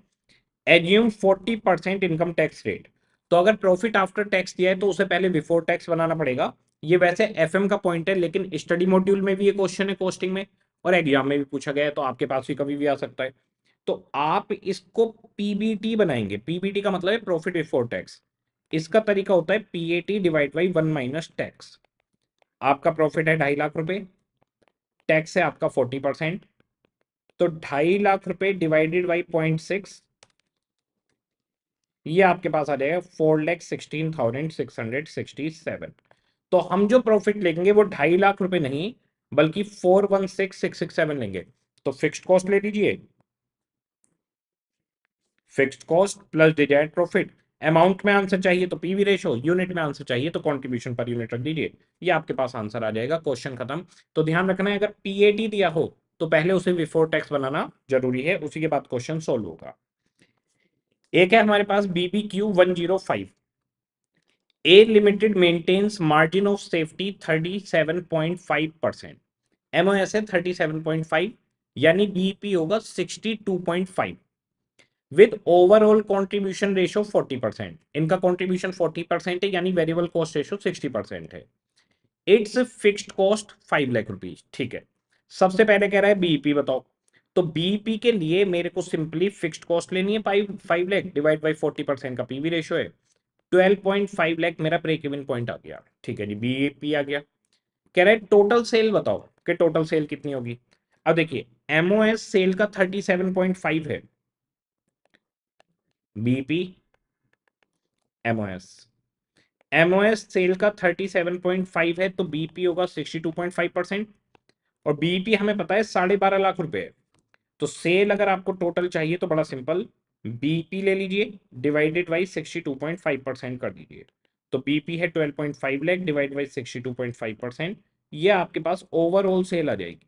assume forty percent income tax rate तो अगर प्रॉफिट आफ्टर टैक्स दिया है तो उसे पहले बिफोर टैक्स बनाना पड़ेगा ये वैसे एफएम का पॉइंट है लेकिन स्टडी मॉड्यूल में भी ये क्वेश्चन है कोस्टिंग में और एग्जाम में भी पूछा गया है तो आपके पास भी कभी भी आ सकता है तो आप इसको पीबीटी बनाएंगे पीबीटी का मतलब है प्रॉफिट बिफोर टैक्स इसका तरीका होता है PAT divide by one minus tax आपका प्रॉफिट है ढाई लाख रुपए टैक्स है आपका फोर्टी परसेंट तो ढाई लाख रुपए डिवाइडेड बाई पॉइंट सिक्स ये आपके पास आ जाएगा four lakh sixteen thousand six hundred sixty seven तो हम जो प्रॉफिट लेंगे वो ढाई लाख रुपए नहीं बल्कि four one six six six seven लेंगे तो फिक्स्ड कॉस्ट ले लीजिए fixed cost plus desire profit amount में आंसर चाहिए तो पीवी रेशो यूनिट में आंसर चाहिए तो कंट्रीब्यूशन पर यूनिट रख दीजिए ये आपके पास आंसर आ जाएगा क्वेश्चन खत्म तो ध्यान रखना है अगर पीएटी दिया हो तो पहले उसे बिफोर टैक्स बनाना जरूरी है उसी के बाद क्वेश्चन सोल्व होगा एक है हमारे पास BB Q one zero five A Limited maintains margin of safety 37.5 MOS है 37.5 यानी BEP होगा 62.5 with overall contribution ratio 40 percent इनका कंट्रीब्यूशन 40 परसेंट है यानी वेरिएबल कॉस्ट रेशो 60 परसेंट है its fixed cost 5 lakh rupees ठीक है सबसे पहले कह रहा है बीपी e बताओ तो बीपी e के लिए मेरे को सिंपली फिक्स्ड कॉस्ट लेनी है five five lakh divide by forty percent का पीवी रेशियो है ट्वेल्व पॉइंट फाइव लैख मेरा ब्रेक इवन पॉइंट आ गया ठीक है जी बी ए पी आ गया कह रहे टोटल सेल बताओ कि टोटल सेल कितनी होगी अब देखिए एमओ एस सेल का थर्टी सेवन पॉइंट फाइव है बीपी एमओएस एमओएस सेल का थर्टी सेवन पॉइंट फाइव है तो बीपी होगा sixty two point five percent और बीपी हमें पता है साढ़े बारह लाख रुपए है तो सेल अगर आपको टोटल चाहिए तो बड़ा सिंपल बीपी ले लीजिए divided by sixty two point five percent कर दीजिए तो बीपी है twelve point five lakh divide by sixty two point five percent यह आपके पास ओवरऑल सेल आ जाएगी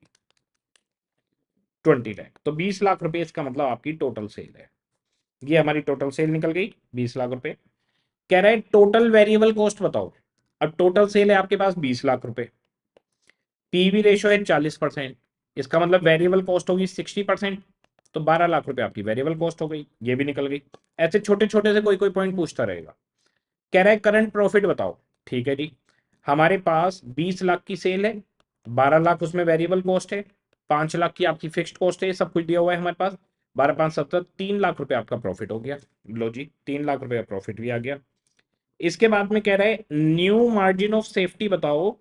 ट्वेंटी लैख तो बीस लाख रुपए इसका मतलब आपकी टोटल सेल है ये हमारी टोटल सेल निकल गई बीस लाख रुपए कह रहा है टोटल वेरिएबल कॉस्ट बताओ अब टोटल सेल है आपके पास बीस लाख रुपए पीवी रेशो है चालीस परसेंट इसका मतलब वेरिएबल कॉस्ट होगी सिक्सटी परसेंट तो बारह लाख रुपए आपकी वेरिएबल कॉस्ट हो गई ये भी निकल गई ऐसे छोटे छोटे से कोई कोई पॉइंट पूछता रहेगा कह रहा है करंट प्रॉफिट बताओ ठीक है जी हमारे पास बीस लाख की सेल है बारह लाख उसमें वेरिएबल कॉस्ट है पांच लाख की आपकी फिक्स्ड कॉस्ट है सब कुछ दिया हुआ है हमारे पास बारह पाँच सत्तर तीन लाख रुपए आपका प्रॉफिट हो गया लो जी तीन लाख रुपए का प्रॉफिट भी आ गया इसके बाद में कह रहा है न्यू मार्जिन ऑफ सेफ्टी बताओ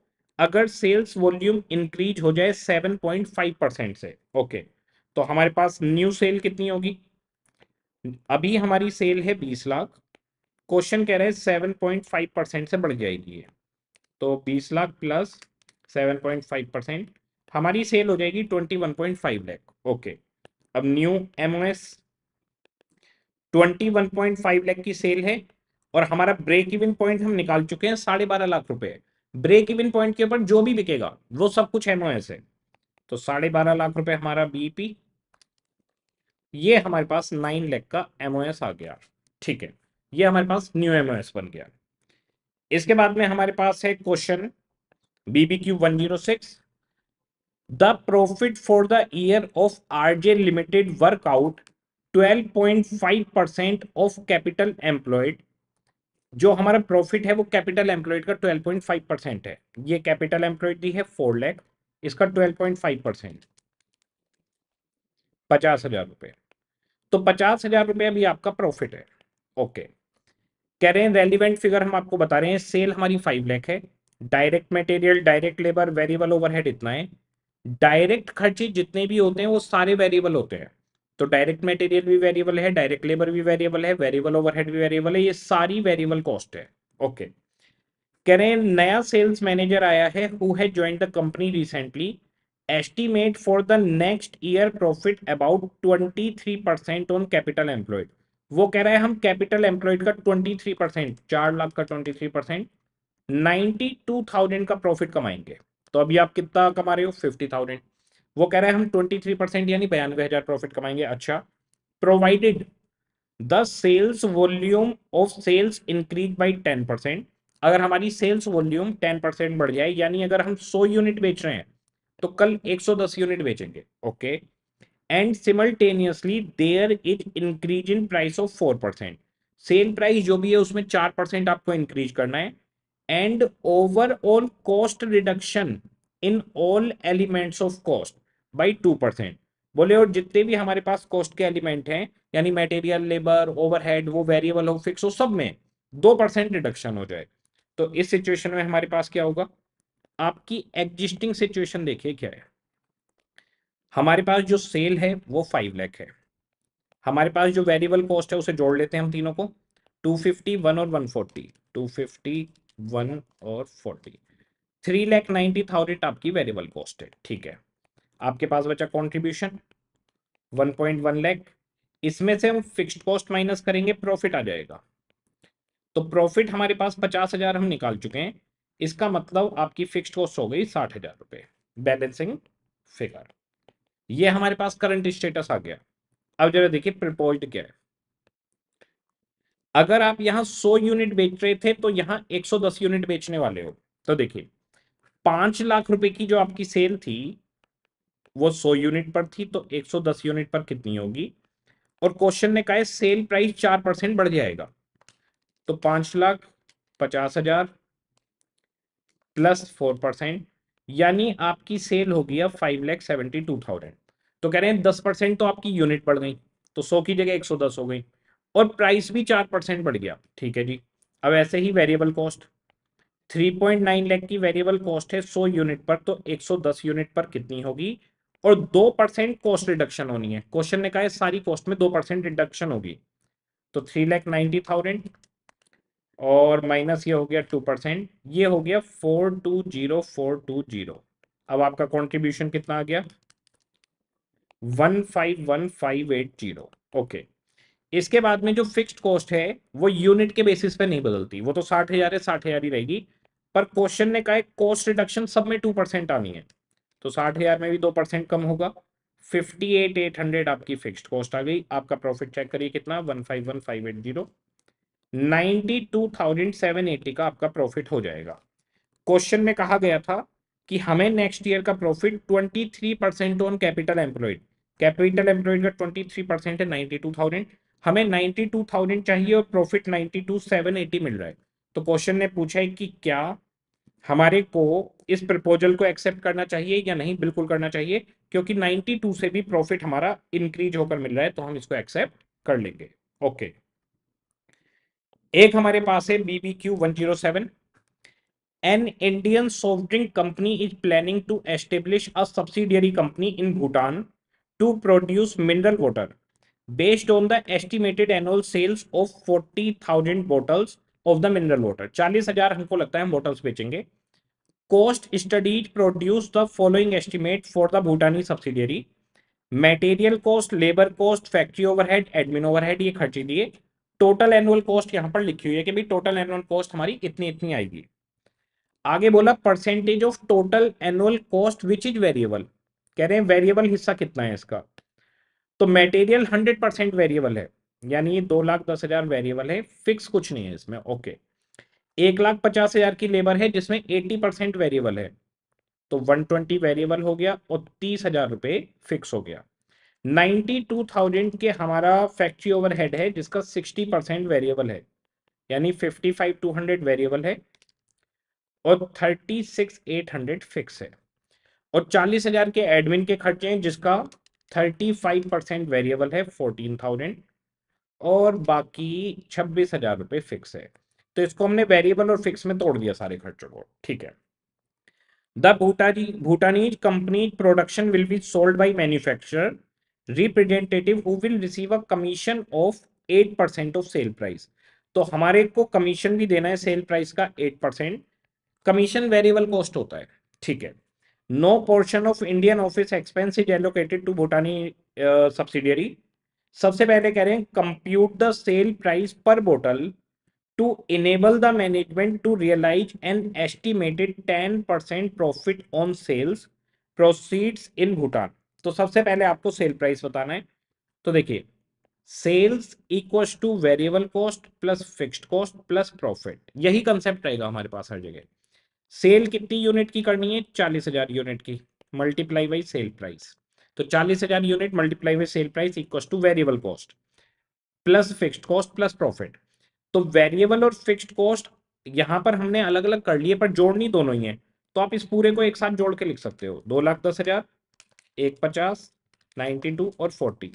अगर सेल्स वॉल्यूम इंक्रीज हो जाए सेवन पॉइंट फाइव परसेंट से ओके okay. तो हमारे पास न्यू सेल कितनी होगी अभी हमारी सेल है बीस लाख क्वेश्चन कह रहे हैं सेवन पॉइंट फाइव परसेंट से बढ़ जाएगी ये तो बीस lakh plus seven point five percent हमारी सेल हो जाएगी twenty one point five lakh okay अब new M O S twenty one point five lakh की सेल है और हमारा ब्रेक इवन पॉइंट हम निकाल चुके हैं साढ़े बारह लाख रुपए ब्रेक इवन पॉइंट के ऊपर जो भी बिकेगा वो सब कुछ एम ओ एस है तो साढ़े बारह लाख रुपए हमारा बीपी ये हमारे पास नाइन लेख का एम आ गया ठीक है ये हमारे पास न्यू एम बन गया इसके बाद में हमारे पास है question BB Q one zero six the profit for the year of RJ limited workout twelve point five percent of capital employed जो हमारा प्रॉफिट है वो कैपिटल एम्प्लॉयड का ट्वेल्व पॉइंट फाइव परसेंट है ये कैपिटल एम्प्लॉयड दी है four lakh इसका twelve point five percent पचास हजार रुपये तो पचास हजार रुपये अभी आपका प्रॉफिट है ओके कह रहे हैं रेलिवेंट फिगर हम आपको बता रहे हैं सेल हमारी फाइव लैख है direct material direct labour variable overhead इतना है डायरेक्ट खर्चे जितने भी होते हैं वो सारे वेरिएबल होते हैं तो डायरेक्ट मटेरियल भी वेरिएबल है डायरेक्ट लेबर भी वेरिएबल है वेरिएबल ओवरहेड भी वेरिएबल है ये सारी वेरिएबल कॉस्ट है ओके कह रहे हैं नया सेल्स मैनेजर आया है हु है join the company recently for the next year profit about twenty three percent on capital employed वो कह रहा है हम कैपिटल एम्प्लॉयड का थ्री परसेंट चार लाख का three percent ninety two thousand का प्रॉफिट कमाएंगे तो अभी आप कितना कमा रहे हो फिफ्टी थाउजेंड वो कह रहा है हम ट्वेंटी थ्री परसेंट यानी बयानवे हजार प्रॉफिट कमाएंगे अच्छा provided the sales volume of sales increase by ten percent अगर हमारी सेल्स वॉल्यूम टेन परसेंट बढ़ जाए यानी अगर हम सौ यूनिट बेच रहे हैं तो कल 110 यूनिट बेचेंगे okay and simultaneously there is increase in price of four percent sale price जो भी है उसमें चार परसेंट आपको इंक्रीज करना है and overall cost reduction in all elements of cost by two percent बोले और जितने भी हमारे पास कॉस्ट के एलिमेंट हैं यानी मटेरियल लेबर ओवरहेड वो वेरिएबल हो फिक्स हो सब में दो परसेंट रिडक्शन हो जाए तो इस सिचुएशन में हमारे पास क्या होगा आपकी एग्जिस्टिंग सिचुएशन देखिए क्या है हमारे पास जो सेल है वो फाइव लैख है हमारे पास जो वेरिएबल कॉस्ट है उसे जोड़ लेते हैं हम तीनों को टू फिफ्टी वन और one forty two fifty one और forty three lakh ninety thousand आपकी वेरिएबल कॉस्ट है ठीक है आपके पास बचा contribution one point one lakh इसमें से हम फिक्स्ड कॉस्ट माइनस करेंगे प्रॉफिट आ जाएगा तो प्रॉफिट हमारे पास पचास हजार हम निकाल चुके हैं इसका मतलब आपकी फिक्स्ड कॉस्ट हो गई साठ हजार रुपए बैलेंसिंग फिगर ये हमारे पास करंट स्टेटस आ गया अब जरा देखिए प्रपोज्ड क्या है अगर आप यहां 100 यूनिट बेच रहे थे तो सौ 110 यूनिट बेचने वाले हो तो देखिए पांच लाख रुपए की जो आपकी सेल थी वो 100 यूनिट पर थी तो 110 यूनिट पर कितनी होगी और क्वेश्चन ने कहा सेल प्राइस चार परसेंट बढ़ जाएगा तो पांच लाख पचास हजार प्लस फोर परसेंट यानी आपकी सेल होगी अब five lakh seventy two thousand तो कह रहे हैं दस परसेंट तो आपकी यूनिट बढ़ गई तो सौ की जगह एक सौ दस हो गई और प्राइस भी चार परसेंट बढ़ गया ठीक है जी अब ऐसे ही variable cost three point nine lakh की वेरिएबल कॉस्ट है सौ यूनिट पर तो एक सौ दस यूनिट पर कितनी होगी और दो परसेंट कॉस्ट रिडक्शन होनी है क्वेश्चन ने कहा है सारी कॉस्ट में दो परसेंट रिडक्शन होगी तो थ्री लैख नाइनटी थाउजेंड और माइनस ये हो गया टू परसेंट ये हो गया four two zero four two zero अब आपका कंट्रीब्यूशन कितना आ गया one five one five eight zero okay इसके बाद में जो फिक्स्ड कॉस्ट है वो यूनिट के बेसिस पे नहीं बदलती वो तो साठ हजार है साठ हजार ही रहेगी पर क्वेश्चन ने कहा कॉस्ट रिडक्शन सब में टू परसेंट आनी है तो साठ हजार में भी दो परसेंट कम होगा फिफ्टी एट एट हंड्रेड आपकी फिक्स्ड कॉस्ट आ गई आपका प्रॉफिट चेक करिए कितना one five one five eight zero ninety two thousand seven eighty का आपका प्रॉफिट हो जाएगा क्वेश्चन में कहा गया था कि हमें नेक्स्ट ईयर का profit twenty three percent on capital employed capital employed का ट्वेंटी थ्री परसेंट है नाइन्टी टू थाउजेंड हमें नाइन्टी टू थाउजेंड चाहिए और profit ninety two seven eighty मिल रहा है तो क्वेश्चन ने पूछा है कि क्या हमारे को इस प्रपोजल को एक्सेप्ट करना चाहिए या नहीं बिल्कुल करना चाहिए क्योंकि 92 से भी प्रॉफिट हमारा इंक्रीज होकर मिल रहा है तो हम इसको एक्सेप्ट कर लेंगे ओके okay. एक हमारे पास है BB Q one zero seven an Indian soft drink company is planning to establish a subsidiary company in Bhutan to produce mineral water based on the estimated annual sales of forty thousand bottles of the mineral water चालीस हजार हमको लगता है हम bottles बेचेंगे cost studies produce the following estimate for the Bhutani subsidiary material cost labour cost factory overhead admin overhead ये खर्चे दिए टोटल एनुअल कॉस्ट यहां पर लिखी हुई है कि भाई टोटल एनुअल कॉस्ट हमारी इतनी इतनी आएगी आगे बोला percentage of total annual cost which is variable कह रहे हैं वेरिएबल हिस्सा कितना है इसका तो मेटेरियल हंड्रेड परसेंट वेरिएबल है यानी ये दो लाख दस हजार वेरिएबल है फिक्स कुछ नहीं है इसमें ओके एक लाख पचास हजार की लेबर है जिसमें एट्टी परसेंट वेरिएबल है तो वन ट्वेंटी वेरिएबल हो गया और तीस हजार रुपए फिक्स हो गया 92,000 के हमारा फैक्ट्री ओवरहेड है जिसका 60 परसेंट वेरिएबल है यानी 55,200 वेरिएबल है और 36,800 फिक्स है और 40,000 के एडमिन के खर्चे हैं जिसका 35 परसेंट वेरिएबल है 14,000 और बाकी छब्बीस हजार रुपये फिक्स है तो इसको हमने वेरिएबल और फिक्स में तोड़ दिया सारे खर्चों को ठीक है the Bhutani Bhutanese company production will be sold by manufacturer representative who will receive a commission of eight percent of sale price तो हमारे को कमीशन भी देना है सेल प्राइस का eight percent commission variable cost होता है ठीक है no portion of Indian office expense is allocated to Bhutani subsidiary सबसे पहले कह रहे हैं compute the sale price per bottle to enable the management to realise an estimated ten percent profit on sales proceeds in Bhutan तो सबसे पहले आपको sale price बताना है तो देखिए sales equal to variable cost plus fixed cost plus profit यही concept रहेगा हमारे पास हर जगह सेल कितनी यूनिट की करनी है चालीस हजार यूनिट की मल्टीप्लाई बाई सेल प्राइस तो चालीस हजार unit multiply by sale price equal to variable cost plus fixed cost plus profit तो वेरिएबल और फिक्स्ड कॉस्ट यहां पर हमने अलग अलग कर लिए पर जोड़नी दोनों ही है तो आप इस पूरे को एक साथ जोड़ के लिख सकते हो दो लाख दस हजार एक पचास नाइन्टी टू और forty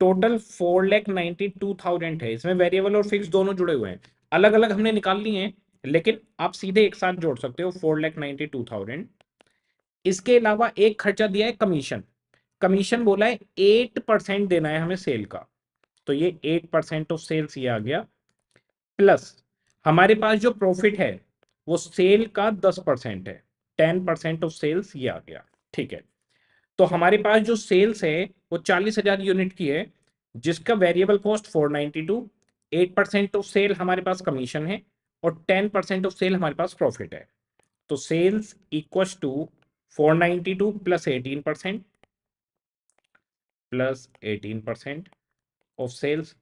total four lakh ninety two thousand है इसमें वेरिएबल और फिक्स दोनों जुड़े हुए हैं अलग अलग हमने निकाल लिए हैं लेकिन आप सीधे एक साथ जोड़ सकते हो four lakh ninety two thousand इसके अलावा एक खर्चा दिया है कमीशन कमीशन बोला है एट परसेंट देना है हमें सेल का तो ये एट परसेंट ऑफ सेल्स ये आ गया प्लस हमारे पास जो प्रॉफिट है वो सेल का दस परसेंट है टेन परसेंट ऑफ सेल्स ये आ गया ठीक है तो हमारे पास जो सेल्स है वो चालीस हजार यूनिट की है जिसका variable cost four ninety two eight percent of sale हमारे पास कमीशन है और टेन परसेंट ऑफ सेल हमारे पास प्रॉफिट है तो sales equal to four ninety two plus eighteen percent plus eighteen percent of sales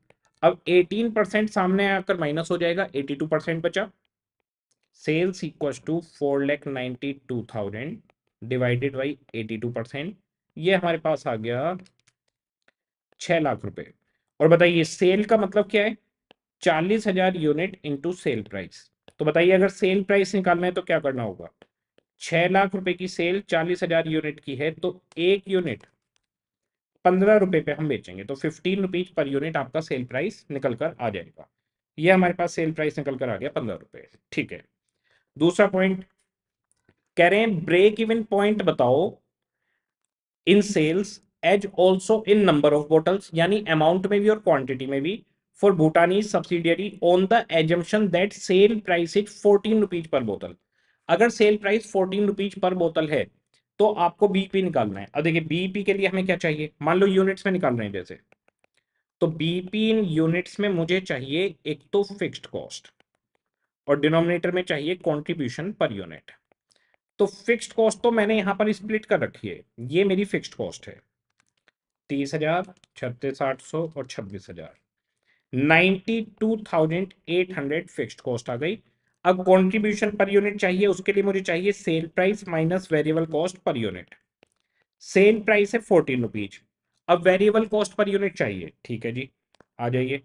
अब एटीन परसेंट सामने आकर माइनस हो जाएगा एटी टू परसेंट बचा sales equal to four lakh ninety two thousand divided by eighty two percent ये हमारे पास आ गया छह लाख रुपए और बताइए सेल का मतलब क्या है चालीस हजार यूनिट इंटू सेल प्राइस तो बताइए अगर सेल प्राइस निकालना है तो क्या करना होगा छह लाख रुपए की सेल चालीस हजार यूनिट की है तो एक यूनिट पंद्रह रुपए पे हम बेचेंगे तो फिफ्टीन रुपीज पर यूनिट आपका सेल प्राइस निकल कर आ जाएगा ये हमारे पास सेल प्राइस निकल कर आ गया पंद्रह रुपए ठीक है दूसरा पॉइंट कह रहे हैं ब्रेक इवन पॉइंट बताओ in sales as also in number of bottles यानी अमाउंट में भी और क्वांटिटी में भी for Bhutani subsidiary on the assumption that sale price is fourteen rupees per बोतल अगर sale price fourteen rupees per बोतल है तो आपको बीपी निकालना है अब देखिए बीपी के लिए हमें क्या चाहिए मान लो यूनिट्स में निकाल रहे हैं जैसे तो बीपी इन यूनिट्स में मुझे चाहिए एक तो फिक्स्ड कॉस्ट और डिनोमिनेटर में चाहिए कॉन्ट्रीब्यूशन पर यूनिट तो फिक्स्ड कॉस्ट तो मैंने यहां पर स्प्लिट कर रखी है ये मेरी फिक्स्ड कॉस्ट है तीस हजार छत्तीस आठ सौ और छब्बीस हजार ninety two thousand eight hundred fixed cost आ गई अब कंट्रीब्यूशन पर यूनिट चाहिए उसके लिए मुझे चाहिए sale price minus variable cost per unit sale price है फोर्टीन रुपीज अब वेरिएबल कॉस्ट पर यूनिट चाहिए ठीक है जी आ जाइए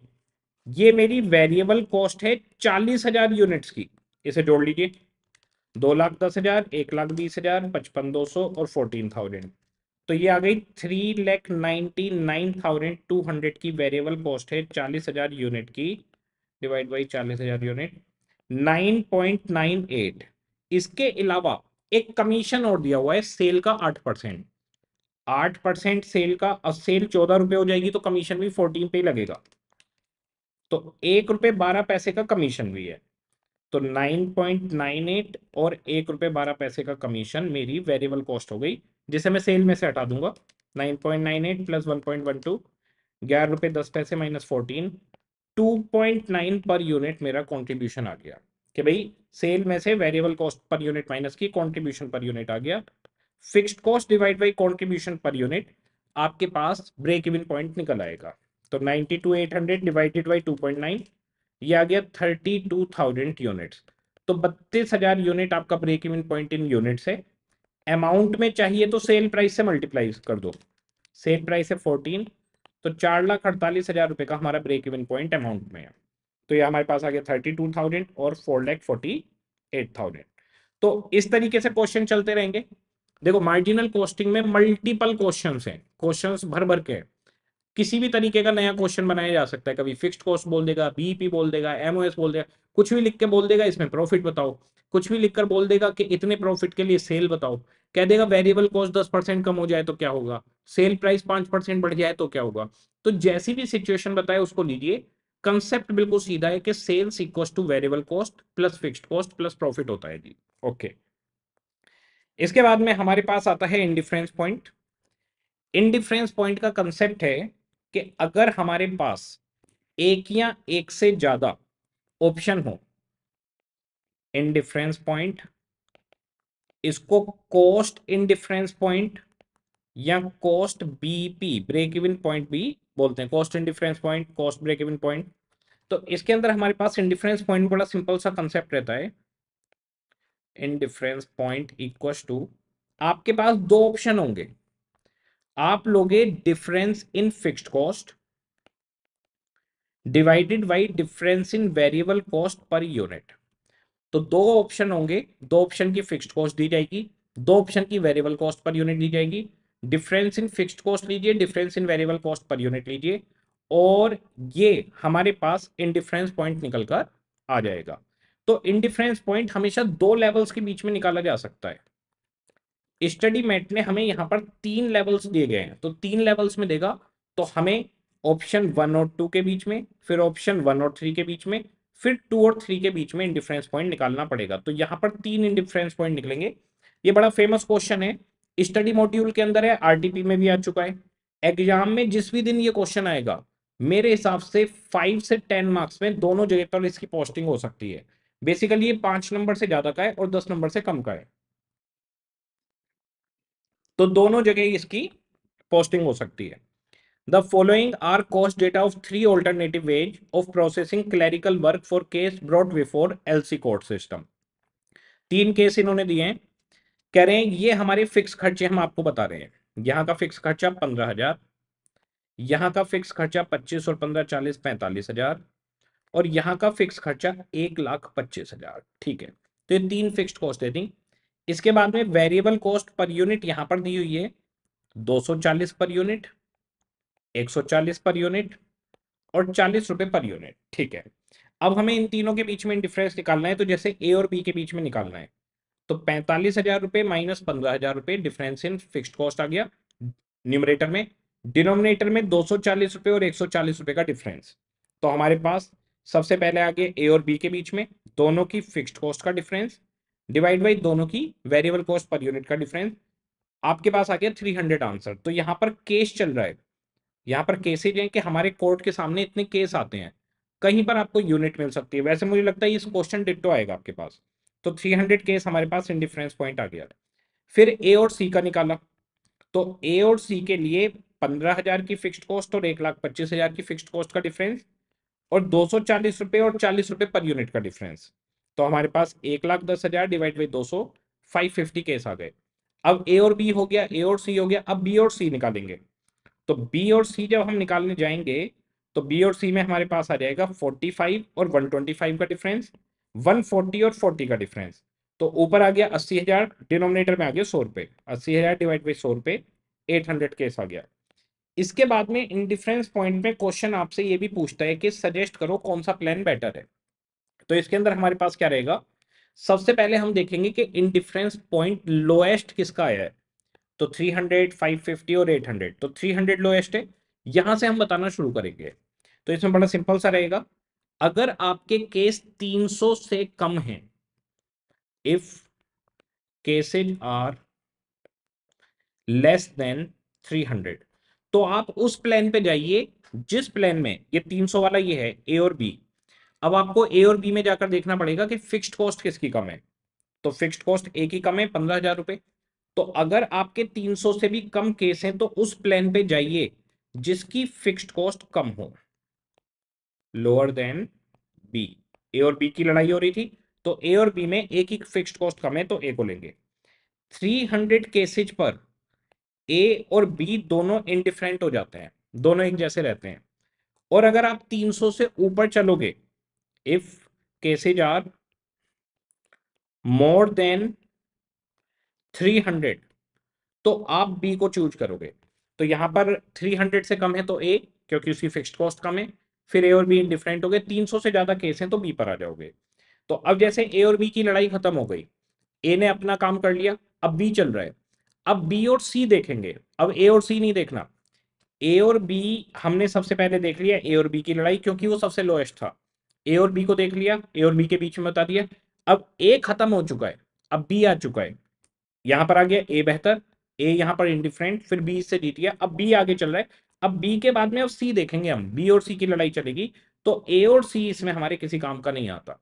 ये मेरी वेरिएबल कॉस्ट है चालीस हजार यूनिट्स की इसे जोड़ लीजिए दो लाख दस हजार एक लाख बीस हजार पचपन दो सौ और फोर्टीन थाउजेंड तो ये आ गई three lakh ninety nine thousand two hundred की वेरिएबल कॉस्ट है चालीस हजार यूनिट की डिवाइड बाई चालीस हजार unit nine point nine eight इसके अलावा एक कमीशन और दिया हुआ है सेल का आठ परसेंट आठ परसेंट सेल का अब सेल चौदह रुपये हो जाएगी तो कमीशन भी फोर्टीन पे लगेगा तो एक रुपये बारह पैसे का कमीशन भी है तो 9.98 और एक रुपये बारह पैसे का कमीशन मेरी वेरिएबल कॉस्ट हो गई जिसे मैं सेल में से हटा दूंगा 9.98 प्लस टू ग्यारह रुपये दस पैसे minus fourteen two point nine per unit मेरा कॉन्ट्रीब्यूशन आ गया कि भाई सेल में से variable cost per unit minus की कॉन्ट्रीब्यूशन पर यूनिट आ गया fixed cost divide by contribution per unit आपके पास ब्रेक इवन पॉइंट निकल आएगा तो ninety two eight hundred divided by two point nine ये आ गया थर्टी टू थाउजेंड यूनिट्स तो बत्तीस हजार यूनिट आपका break even point in units है अमाउंट में चाहिए तो सेल प्राइस से मल्टीप्लाई कर दो सेल प्राइस है फोर्टीन तो चार लाख अड़तालीस हजार रुपए का हमारा ब्रेक इवन पॉइंट अमाउंट में है तो ये हमारे पास आ गया थर्टी टू थाउजेंड और four lakh forty eight thousand तो इस तरीके से क्वेश्चन चलते रहेंगे देखो मार्जिनल कॉस्टिंग में मल्टीपल क्वेश्चन हैं क्वेश्चन भर भर के हैं किसी भी तरीके का नया क्वेश्चन बनाया जा सकता है कभी फिक्स्ड कॉस्ट बोल देगा बीपी बोल देगा एमओएस बोल देगा कुछ भी लिख के बोल देगा इसमें प्रॉफिट बताओ कुछ भी लिखकर बोल देगा कि इतने प्रॉफिट के लिए सेल बताओ कह देगा वेरिएबल कॉस्ट दस परसेंट कम हो जाए तो क्या होगा सेल प्राइस पांच परसेंट बढ़ जाए तो क्या होगा तो जैसी भी सिचुएशन बताए उसको लीजिए कंसेप्ट बिल्कुल सीधा है कि sales equal to variable cost plus fixed cost plus profit होता है जी ओके इसके बाद में हमारे पास आता है इंडिफरेंस पॉइंट इंडिफरेंस पॉइंट का कंसेप्ट है कि अगर हमारे पास एक या एक से ज़्यादा ऑप्शन हो इन डिफरेंस पॉइंट इसको कॉस्ट इन डिफरेंस पॉइंट या cost BP break even point भी बोलते हैं cost indifference point cost break even point तो इसके अंदर हमारे पास डिफरेंस पॉइंट बड़ा सिंपल सा कंसेप्ट रहता है डिफरेंस पॉइंट इक्व टू आपके पास दो ऑप्शन होंगे आप लोगे difference in fixed cost divided by difference in variable cost per unit तो दो ऑप्शन होंगे दो ऑप्शन की फिक्स्ड कॉस्ट दी जाएगी दो ऑप्शन की वेरिएबल कॉस्ट पर यूनिट दी जाएगी डिफरेंस इन फिक्स्ड कॉस्ट लीजिए difference in variable cost per unit लीजिए और ये हमारे पास इनडिफरेंस पॉइंट निकलकर आ जाएगा तो इनडिफरेंस पॉइंट हमेशा दो लेवल्स के बीच में निकाला जा सकता है स्टडी मेट ने हमें यहाँ पर तीन लेवल्स दिए गए हैं तो तीन लेवल्स में देगा तो हमें ऑप्शन वन और टू के बीच में फिर ऑप्शन वन और थ्री के बीच में फिर टू और थ्री के बीच में इंडिफरेंस पॉइंट निकालना पड़ेगा तो यहाँ पर तीन इंडिफरेंस पॉइंट निकलेंगे ये बड़ा फेमस क्वेश्चन है स्टडी मॉड्यूल के अंदर है आरटीपी में भी आ चुका है एग्जाम में जिस भी दिन ये क्वेश्चन आएगा मेरे हिसाब से फाइव से टेन मार्क्स में दोनों जगह पर इसकी पोस्टिंग हो सकती है बेसिकली ये पांच नंबर से ज्यादा का है और दस नंबर से कम का है तो दोनों जगह इसकी पोस्टिंग हो सकती है the following are cost data of three alternative ways of processing clerical work for case brought before LC court system तीन केस इन्होंने दिए हैं कह रहे हैं ये हमारे फिक्स खर्चे हम आपको बता रहे हैं यहाँ का फिक्स खर्चा पंद्रह हजार यहाँ का फिक्स खर्चा पच्चीस और पंद्रह चालीस पैंतालीस हजार और यहाँ का फिक्स खर्चा एक लाख पच्चीस हजार ठीक है तो ये तीन फिक्स कॉस्ट दे दी इसके बाद में वेरिएबल कॉस्ट पर यूनिट यहां पर दी हुई है 240 पर यूनिट 140 पर यूनिट और चालीस रुपए पर यूनिट ठीक है अब हमें इन तीनों के बीच में डिफरेंस निकालना है तो जैसे ए और बी के बीच में निकालना है तो पैंतालीस हजार रुपए माइनस पंद्रह हजार रुपए डिफरेंस इन फिक्स कॉस्ट आ गया न्यूमरेटर में डिनोमिनेटर में दो सौ चालीस रुपए और एक सौ चालीस रुपए का डिफरेंस तो हमारे पास सबसे पहले आ गया ए और बी के बीच में दोनों की फिक्स कॉस्ट का डिफरेंस डिवाइड बाई दोनों की वेरिएबल कॉस्ट पर यूनिट का डिफरेंस आपके पास आ गया थ्री हंड्रेड आंसर तो यहाँ पर केस चल रहा है यहाँ पर केसेज हैं कि हमारे कोर्ट के सामने इतने केस आते हैं कहीं पर आपको यूनिट मिल सकती है वैसे मुझे लगता है इस क्वेश्चन डिटो आएगा आपके पास तो 300 केस हमारे पास इन डिफरेंस पॉइंट आ गया फिर ए और सी का निकाला तो ए और सी के लिए पंद्रह हजार की फिक्स्ड कॉस्ट और एक लाख पच्चीस हजार की फिक्स्ड कॉस्ट का डिफरेंस और दो सौ चालीस रुपये और चालीस रुपए पर यूनिट का डिफरेंस तो हमारे पास एक लाख दस हजार डिवाइड बाई दो सौ फाइव फिफ्टी केस आ गए अब ए और बी हो गया ए और सी हो गया अब बी और सी निकालेंगे तो बी और सी जब हम निकालने जाएंगे तो बी और सी में हमारे पास आ जाएगा फाइव और फाइव का डिफरेंस फोर्टी और फोर्टी का डिफरेंस तो ऊपर आ गया अस्सी हजार डिनोमिनेटर में आ गया सौ रुपये अस्सी हजार डिवाइड बाई सौ रुपये एट हंड्रेड केस आ गया इसके बाद में इन डिफरेंस पॉइंट में क्वेश्चन आपसे ये भी पूछता है कि सजेस्ट करो कौन सा प्लान बेटर है तो इसके अंदर हमारे पास क्या रहेगा सबसे पहले हम देखेंगे कि इन डिफरेंस पॉइंट लोएस्ट किसका आया है तो 300, 550 और 800 तो 300 लोएस्ट है यहां से हम बताना शुरू करेंगे तो इसमें बड़ा सिंपल सा रहेगा अगर आपके केस 300 से कम है if cases are less than 300 तो आप उस प्लान पे जाइए जिस प्लान में ये 300 वाला ये है ए और बी अब आपको ए और बी में जाकर देखना पड़ेगा कि फिक्स्ड कॉस्ट किसकी कम है तो फिक्स्ड कॉस्ट ए की कम है पंद्रह हजार रुपए तो अगर आपके 300 से भी कम केस हैं तो उस प्लान पे जाइए जिसकी फिक्स्ड कॉस्ट कम हो लोअर देन बी ए और बी की लड़ाई हो रही थी तो ए और बी में ए की फिक्स्ड कॉस्ट कम है तो ए को लेंगे 300 केसेज पर ए और बी दोनों इनडिफरेंट हो जाते हैं दोनों एक जैसे रहते हैं और अगर आप 300 से ऊपर चलोगे if cases are more than 300 तो आप बी को चूज करोगे तो यहां पर 300 से कम है तो ए क्योंकि उसकी फिक्स्ड कॉस्ट कम है फिर ए और बी इंडिफरेंट हो गए 300 से ज़्यादा केस हैं तो बी पर आ जाओगे तो अब जैसे ए और बी की लड़ाई खत्म हो गई ए ने अपना काम कर लिया अब बी चल रहा है अब बी और सी देखेंगे अब ए और सी नहीं देखना ए और बी हमने सबसे पहले देख लिया ए और बी की लड़ाई क्योंकि वो सबसे लोएस्ट था ए और बी को देख लिया ए और बी के बीच में बता दिया अब ए खत्म हो चुका है अब बी आ चुका है यहाँ पर आ गया ए बेहतर ए यहां पर इंडिफरेंट फिर बी से जीत गया अब बी आगे चल रहा है अब बी के बाद में अब सी देखेंगे हम बी और सी की लड़ाई चलेगी तो ए और सी इसमें हमारे किसी काम का नहीं आता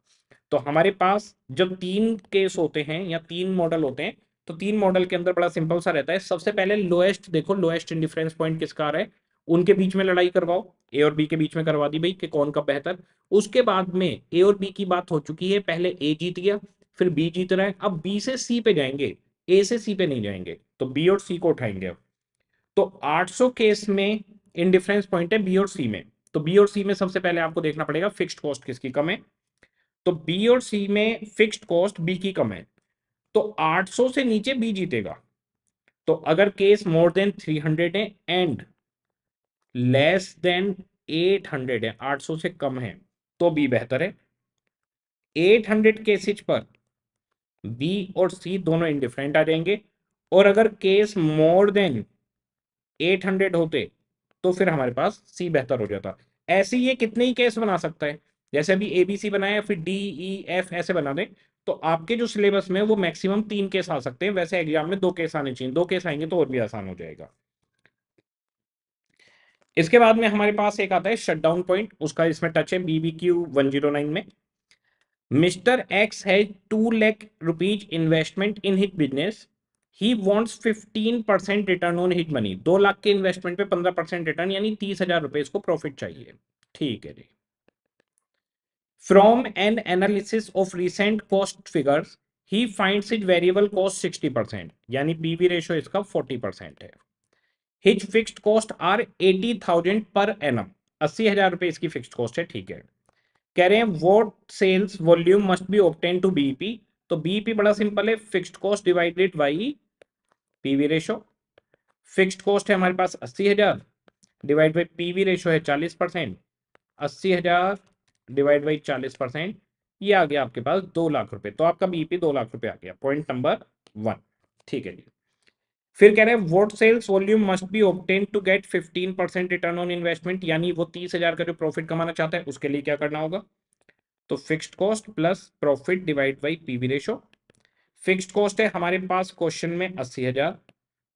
तो हमारे पास जब तीन केस होते हैं या तीन मॉडल होते हैं तो तीन मॉडल के अंदर बड़ा सिंपल सा रहता है सबसे पहले लोएस्ट देखो लोएस्ट इंडिफरेंस पॉइंट किसका आ रहा है उनके बीच में लड़ाई करवाओ ए और बी के बीच में करवा दी भाई कि कौन का बेहतर उसके बाद में ए और बी की बात हो चुकी है पहले ए जीत गया फिर बी जीत रहा है अब बी से सी पे जाएंगे ए से सी पे नहीं जाएंगे तो बी और सी को उठाएंगे अब तो 800 केस में इन डिफरेंस पॉइंट है बी और सी में तो बी और सी में सबसे पहले आपको देखना पड़ेगा फिक्स्ड कॉस्ट किसकी कम है तो बी और सी में फिक्स्ड कॉस्ट बी की कम है तो 800 से नीचे बी जीतेगा तो अगर केस मोर देन 300 है एंड लेस देन 800 है 800 से कम है तो बी बेहतर है 800 हंड्रेड केसेज पर बी और सी दोनों इंडिफरेंट आ जाएंगे और अगर केस मोर देन 800 होते तो फिर हमारे पास सी बेहतर हो जाता ऐसे ये कितने ही केस बना सकता है जैसे अभी ए बी सी बनाया फिर डी ई एफ ऐसे बना दें तो आपके जो सिलेबस में वो मैक्सिमम तीन केस आ सकते हैं वैसे एग्जाम में दो केस आने चाहिए दो केस आएंगे तो और भी आसान हो जाएगा इसके बाद में हमारे पास एक आता है शटडाउन पॉइंट उसका इसमें टच है BB Q one zero nine में mister X has two lakh rupees investment in his business he wants fifteen percent return on his money दो लाख के इन्वेस्टमेंट पे पंद्रह परसेंट रिटर्न यानी तीस हजार रुपए इसको प्रॉफिट चाहिए ठीक है जी from an analysis of recent cost figures he finds it variable cost sixty percent यानी पीवी रेशियो इसका फोर्टी परसेंट है his fixed cost are eighty thousand per annum अस्सी हजार रुपए इसकी फिक्स्ड कॉस्ट है ठीक है कह रहे हैं what sales volume must be obtain to BP तो बीपी e बड़ा सिंपल है fixed cost divided by PV ratio fixed cost है हमारे पास अस्सी हजार डिवाइड बाई पीवी रेशो है चालीस परसेंट अस्सी हजार डिवाइड बाई चालीस परसेंट ये आ गया आपके पास दो लाख रुपए तो आपका बीपी e दो लाख रुपए आ गया पॉइंट नंबर वन ठीक है जी फिर कह रहे हैं what sales volume must be obtain to get 15 percent return on investment यानी वो तीस हजार का जो प्रॉफिट कमाना चाहता है उसके लिए क्या करना होगा तो fixed cost plus profit divide by PV ratio fixed cost है हमारे पास क्वेश्चन में अस्सी हजार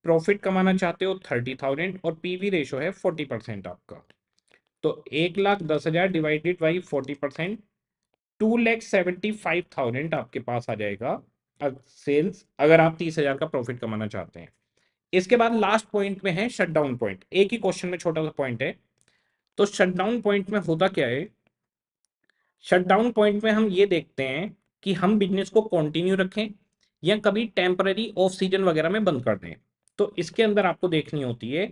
प्रॉफिट कमाना चाहते हो थर्टी थाउजेंड और पीवी रेशो है फोर्टी परसेंट आपका तो एक लाख दस हजार divided by forty percent two lakh seventy five thousand आपके पास आ जाएगा सेल्स अगर आप तीस हजार का प्रॉफिट कमाना चाहते हैं इसके बाद लास्ट पॉइंट में है शटडाउन पॉइंट एक ही क्वेश्चन में छोटा सा पॉइंट है तो शटडाउन पॉइंट में होता क्या है शटडाउन पॉइंट में हम ये देखते हैं कि हम बिजनेस को कंटिन्यू रखें या कभी टेम्पररी ऑफ सीजन वगैरह में बंद कर दें तो इसके अंदर आपको देखनी होती है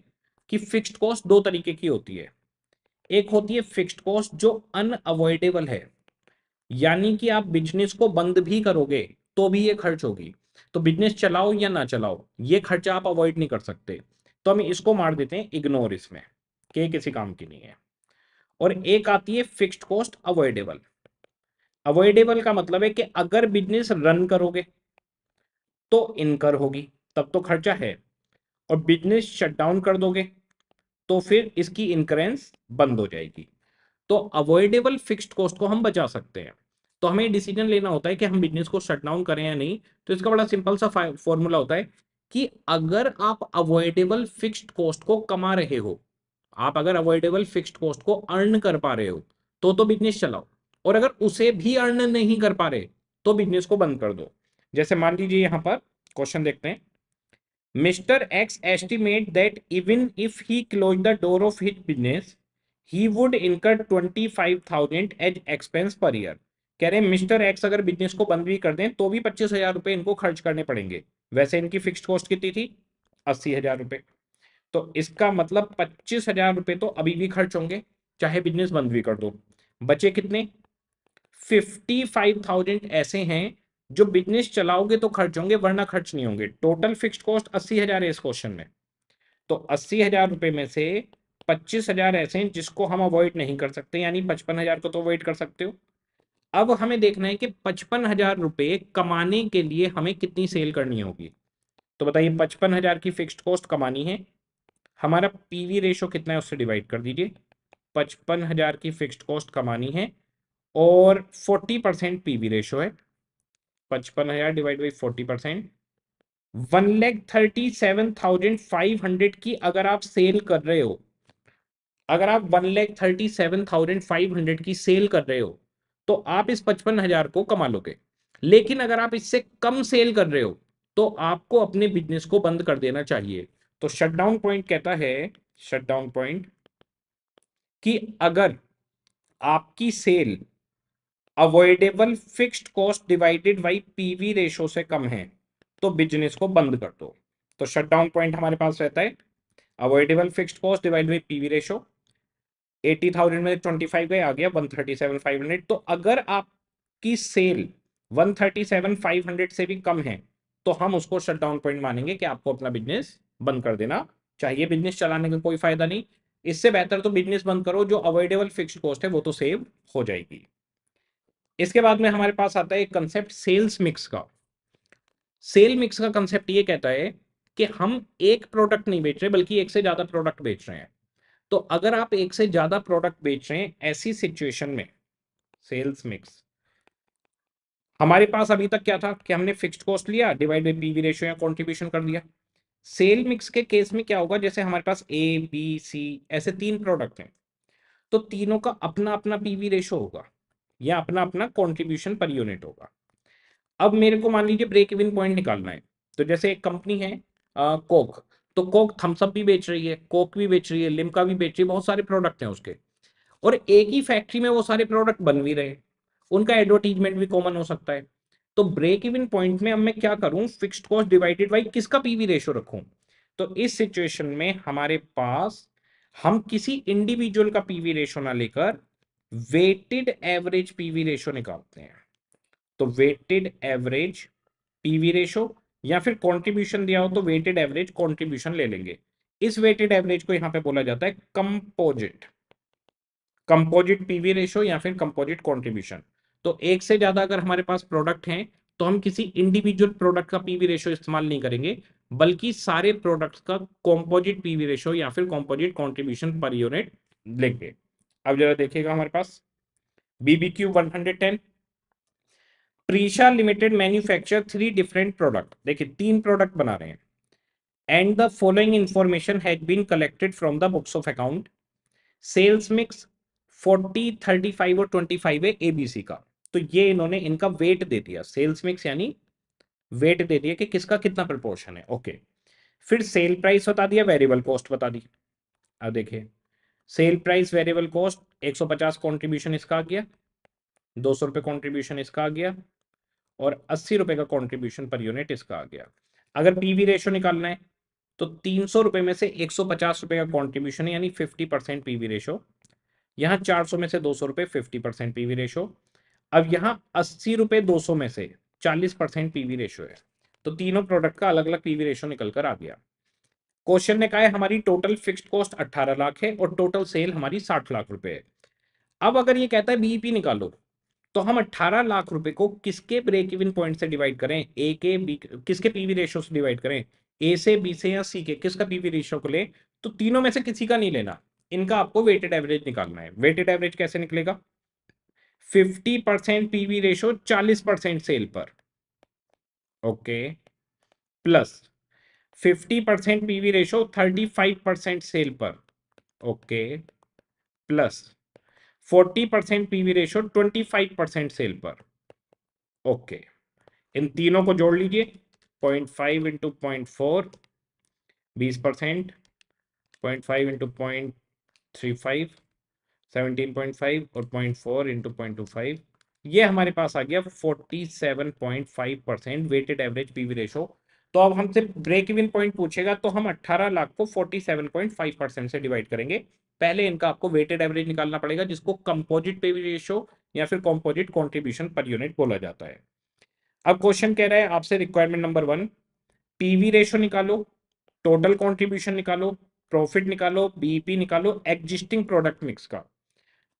कि फिक्स्ड कॉस्ट दो तरीके की होती है एक होती है फिक्स्ड कॉस्ट जो अनअवॉइडेबल है यानी कि आप बिजनेस को बंद भी करोगे तो भी ये खर्च होगी तो बिजनेस चलाओ या ना चलाओ ये खर्चा आप अवॉइड नहीं कर सकते तो हम इसको मार देते हैं इग्नोर इसमें के किसी काम की नहीं है और एक आती है फिक्स्ड कॉस्ट अवॉइडेबल अवॉइडेबल का मतलब है कि अगर बिजनेस रन करोगे तो इनकर होगी तब तो खर्चा है और बिजनेस शटडाउन कर दोगे तो फिर इसकी इनकरेंस बंद हो जाएगी तो अवॉइडेबल फिक्स्ड कॉस्ट को हम बचा सकते हैं तो हमें डिसीजन लेना होता है कि हम बिजनेस को शट डाउन करें या नहीं तो इसका बड़ा सिंपल सा फॉर्मूला होता है कि अगर आप अवॉइडेबल फिक्स्ड कॉस्ट को कमा रहे हो आप अगर अवॉइडेबल फिक्स्ड कॉस्ट को अर्न कर पा रहे हो तो तो बिजनेस चलाओ और अगर उसे भी अर्न नहीं कर पा रहे तो बिजनेस को बंद कर दो जैसे मान लीजिए यहां पर क्वेश्चन देखते हैं mister X estimate that even if he close the door of his business he would incur twenty five thousand as expense per year कह रहे हैं मिस्टर एक्स अगर बिजनेस को बंद भी कर दें तो भी पच्चीस हजार रुपए इनको खर्च करने पड़ेंगे वैसे इनकी फिक्स्ड कॉस्ट कितनी थी अस्सी हजार रुपए तो इसका मतलब पच्चीस हजार रुपए तो अभी भी खर्च होंगे चाहे बिजनेस बंद भी कर दो बचे कितने फिफ्टी फाइव थाउजेंड ऐसे हैं जो बिजनेस चलाओगे तो खर्च होंगे वरना खर्च नहीं होंगे टोटल फिक्स कॉस्ट अस्सी हजार है इस क्वेश्चन में तो अस्सी हजार रुपए में से पच्चीस हजार ऐसे हैं जिसको हम अवॉइड नहीं कर सकते यानी पचपन हजार को तो अवॉइड कर सकते हो अब हमें देखना है कि पचपन हजार रुपये कमाने के लिए हमें कितनी सेल करनी होगी तो बताइए हम्म। पचपन हजार की फिक्स्ड कॉस्ट कमानी है हमारा पीवी रेशो कितना है उससे डिवाइड कर दीजिए पचपन हजार की फिक्स्ड कॉस्ट कमानी है और फोर्टी परसेंट पी रेशो है पचपन हजार divide by forty percent one lakh thirty seven thousand five hundred की अगर आप सेल कर रहे हो अगर आप one lakh thirty seven thousand five hundred की सेल कर रहे हो तो आप इस पचपन हजार को कमा लोगे लेकिन अगर आप इससे कम सेल कर रहे हो तो आपको अपने बिजनेस को बंद कर देना चाहिए तो शटडाउन पॉइंट कहता है शटडाउन पॉइंट कि अगर आपकी sale avoidable fixed cost divided by PV ratio से कम है तो बिजनेस को बंद कर दो तो शटडाउन पॉइंट हमारे पास रहता है avoidable fixed cost divide by PV ratio eighty thousand में ट्वेंटी फाइव का आ गया one thirty seven five hundred तो अगर आपकी sale one thirty seven five hundred से भी कम है तो हम उसको शट डाउन पॉइंट मानेंगे कि आपको अपना बिजनेस बंद कर देना चाहिए बिजनेस चलाने का कोई फायदा नहीं इससे बेहतर तो बिजनेस बंद करो जो अवॉइडेबल फिक्स कॉस्ट है वो तो सेव हो जाएगी इसके बाद में हमारे पास आता है एक कंसेप्ट सेल्स मिक्स का सेल मिक्स का कंसेप्ट ये कहता है कि हम एक प्रोडक्ट नहीं बेच रहे बल्कि एक से ज़्यादा प्रोडक्ट बेच रहे हैं तो अगर आप एक से ज्यादा प्रोडक्ट बेच रहे हैं ऐसी सिचुएशन में सेल्स मिक्स हमारे पास अभी तक क्या था कि हमने फिक्स्ड कॉस्ट लिया डिवाइड बाई पीवी रेशियो या कंट्रीब्यूशन कर दिया सेल मिक्स के केस में क्या होगा जैसे हमारे पास ए बी सी ऐसे तीन प्रोडक्ट हैं तो तीनों का अपना अपना पीवी रेशो होगा या अपना अपना कंट्रीब्यूशन पर यूनिट होगा अब मेरे को मान लीजिए ब्रेक इवन पॉइंट निकालना है तो जैसे एक कंपनी है कोक तो कोक थम्सअप भी बेच रही है कोक भी बेच रही है लिमका भी बेच रही है बहुत सारे प्रोडक्ट हैं उसके और एक ही फैक्ट्री में वो सारे प्रोडक्ट बन भी रहे उनका एडवर्टीजमेंट भी कॉमन हो सकता है तो ब्रेक इवन पॉइंट में अब मैं क्या करूं फिक्स्ड कॉस्ट डिवाइडेड बाई किसका पीवी रेशो रखूं तो इस सिचुएशन में हमारे पास हम किसी इंडिविजुअल का पीवी रेशो ना लेकर वेटेड एवरेज पीवी रेशो निकालते हैं तो वेटेड एवरेज पीवी रेशो या फिर कॉन्ट्रीब्यूशन दिया हो तो वेटेड एवरेज कॉन्ट्रीब्यूशन ले लेंगे इस वेटेड एवरेज को यहां पे बोला जाता है कंपोजिट कंपोजिट पीवी रेशो या फिर कंपोजिट कॉन्ट्रीब्यूशन तो एक से ज्यादा अगर हमारे पास प्रोडक्ट हैं तो हम किसी इंडिविजुअल प्रोडक्ट का पीवी रेशो इस्तेमाल नहीं करेंगे बल्कि सारे प्रोडक्ट्स का कॉम्पोजिट पीवी रेशो या फिर कॉम्पोजिट कॉन्ट्रीब्यूशन पर यूनिट लेंगे अब जरा देखिएगा हमारे पास BBQ one 110 Prisha limited manufacture three different product देखिए तीन प्रोडक्ट बना रहे हैं and the following information has been collected from the books of account sales mix 40, 35 और 25 है एबीसी का तो ये इन्होंने इनका वेट दे दिया सेल्स मिक्स यानी वेट दे दिया कि किसका कितना प्रपोर्शन है ओके फिर सेल प्राइस बता दिया वेरिएबल कॉस्ट बता दी अब देखिए sale price variable cost 150 contribution इसका आ गया दो सौ रुपये कॉन्ट्रीब्यूशन इसका आ गया और अस्सी रुपए का कॉन्ट्रीब्यूशन पर यूनिट इसका आ गया अगर पीवी रेशो निकालना है तो तीन सौ रुपए में से एक सौ पचास रुपए का कॉन्ट्रीब्यूशन यानी fifty percent P V ratio यहाँ चार सौ में से दो सौ रुपए fifty percent P V ratio अब यहाँ अस्सी रुपए दो सौ में से चालीस परसेंट पी वी रेशो है तो तीनों प्रोडक्ट का अलग अलग पी वी रेशो निकल कर आ गया क्वेश्चन ने कहा है हमारी टोटल फिक्स्ड कॉस्ट अट्ठारह लाख है और टोटल सेल हमारी साठ लाख रुपए है अब अगर ये कहता है बीईपी e निकालो तो हम 18 लाख रुपए को किसके ब्रेक इवन पॉइंट से डिवाइड करें ए के बी किसके पीवी रेशियो से डिवाइड करें ए से बी से या सी के किसका पीवी रेशियो को ले तो तीनों में से किसी का नहीं लेना इनका आपको वेटेड एवरेज निकालना है वेटेड एवरेज कैसे निकलेगा 50 percent PV ratio 40 percent sale पर okay plus 50 percent PV ratio 35 percent sale पर okay plus forty percent PV ratio twenty five percent sale पर ओके okay. इन तीनों को जोड़ लीजिए point five into point four बीस percent point five into point three five seventeen point five और point four into point two five ये हमारे पास आ गया forty seven point five percent weighted average PV ratio तो अब हमसे ब्रेक इवन पॉइंट पूछेगा तो हम 18 लाख को 47.5 परसेंट से डिवाइड करेंगे पहले इनका आपको वेटेड एवरेज निकालना पड़ेगा जिसको कंपोजिट पे रेशो या फिर कंपोजिट कंट्रीब्यूशन पर यूनिट बोला जाता है अब क्वेश्चन कह रहा है आपसे requirement number one PV ratio निकालो टोटल कंट्रीब्यूशन निकालो प्रॉफिट निकालो बीपी e निकालो एग्जिस्टिंग प्रोडक्ट मिक्स का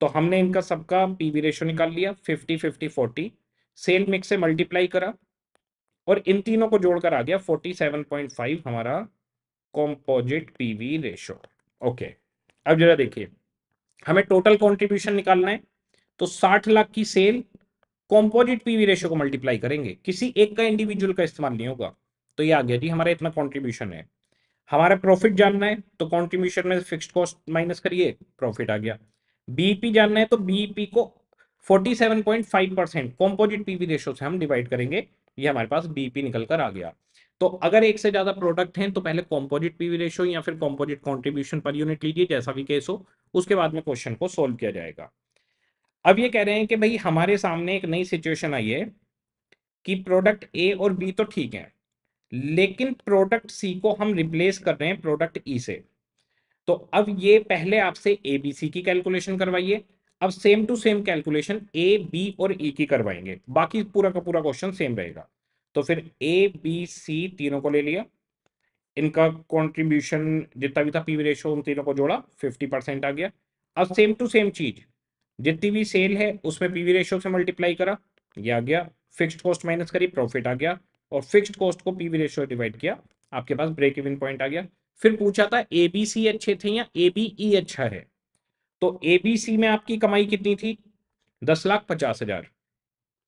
तो हमने इनका सबका पीवी रेशो निकाल लिया fifty fifty forty sale mix से मल्टीप्लाई करा और इन तीनों को जोड़कर आ गया 47.5 हमारा कॉम्पोजिट पीवी रेशो ओके अब जरा देखिए हमें टोटल कॉन्ट्रीब्यूशन निकालना है तो 60 लाख की सेल कॉम्पोजिट पीवी रेशो को मल्टीप्लाई करेंगे किसी एक का इंडिविजुअल का इस्तेमाल नहीं होगा तो ये आ गया जी हमारा इतना कॉन्ट्रीब्यूशन है हमारा प्रॉफिट जानना है तो कॉन्ट्रीब्यूशन में फिक्स्ड कॉस्ट माइनस करिए प्रॉफिट आ गया बीपी e जानना है तो बीपी e को 47.5 परसेंट कॉम्पोजिट पीवी रेशो से हम डिवाइड करेंगे ये हमारे पास बीपी निकल कर आ गया तो अगर एक से ज़्यादा प्रोडक्ट हैं तो पहले कॉम्पोजिट पीवी रेशो या फिर कॉम्पोजिट कॉन्ट्रीब्यूशन पर यूनिट लीजिए जैसा भी केस हो उसके बाद में क्वेश्चन को सोल्व किया जाएगा अब ये कह रहे हैं कि भाई हमारे सामने एक नई सिचुएशन आई है कि प्रोडक्ट ए और बी तो ठीक है लेकिन प्रोडक्ट सी को हम रिप्लेस कर रहे हैं प्रोडक्ट ई e से तो अब ये पहले आपसे एबीसी की कैलकुलेशन करवाइए अब same to same calculation A B और ई e की करवाएंगे बाकी पूरा का पूरा क्वेश्चन सेम रहेगा तो फिर ए बी सी तीनों को ले लिया इनका कंट्रीब्यूशन जितना भी था पीवी रेशो उन तीनों को जोड़ा फिफ्टी परसेंट आ गया अब सेम टू सेम चीज जितनी भी सेल है उसमें पीवी रेशो से मल्टीप्लाई करा ये आ गया फिक्स्ड कॉस्ट माइनस करी प्रॉफिट आ गया और फिक्स्ड कॉस्ट को पीवी रेशो डिवाइड किया आपके पास ब्रेक इवन पॉइंट आ गया फिर पूछा था ए बी सी अच्छे थे या ए बी ई अच्छा है तो एबीसी में आपकी कमाई कितनी थी दस लाख पचास हजार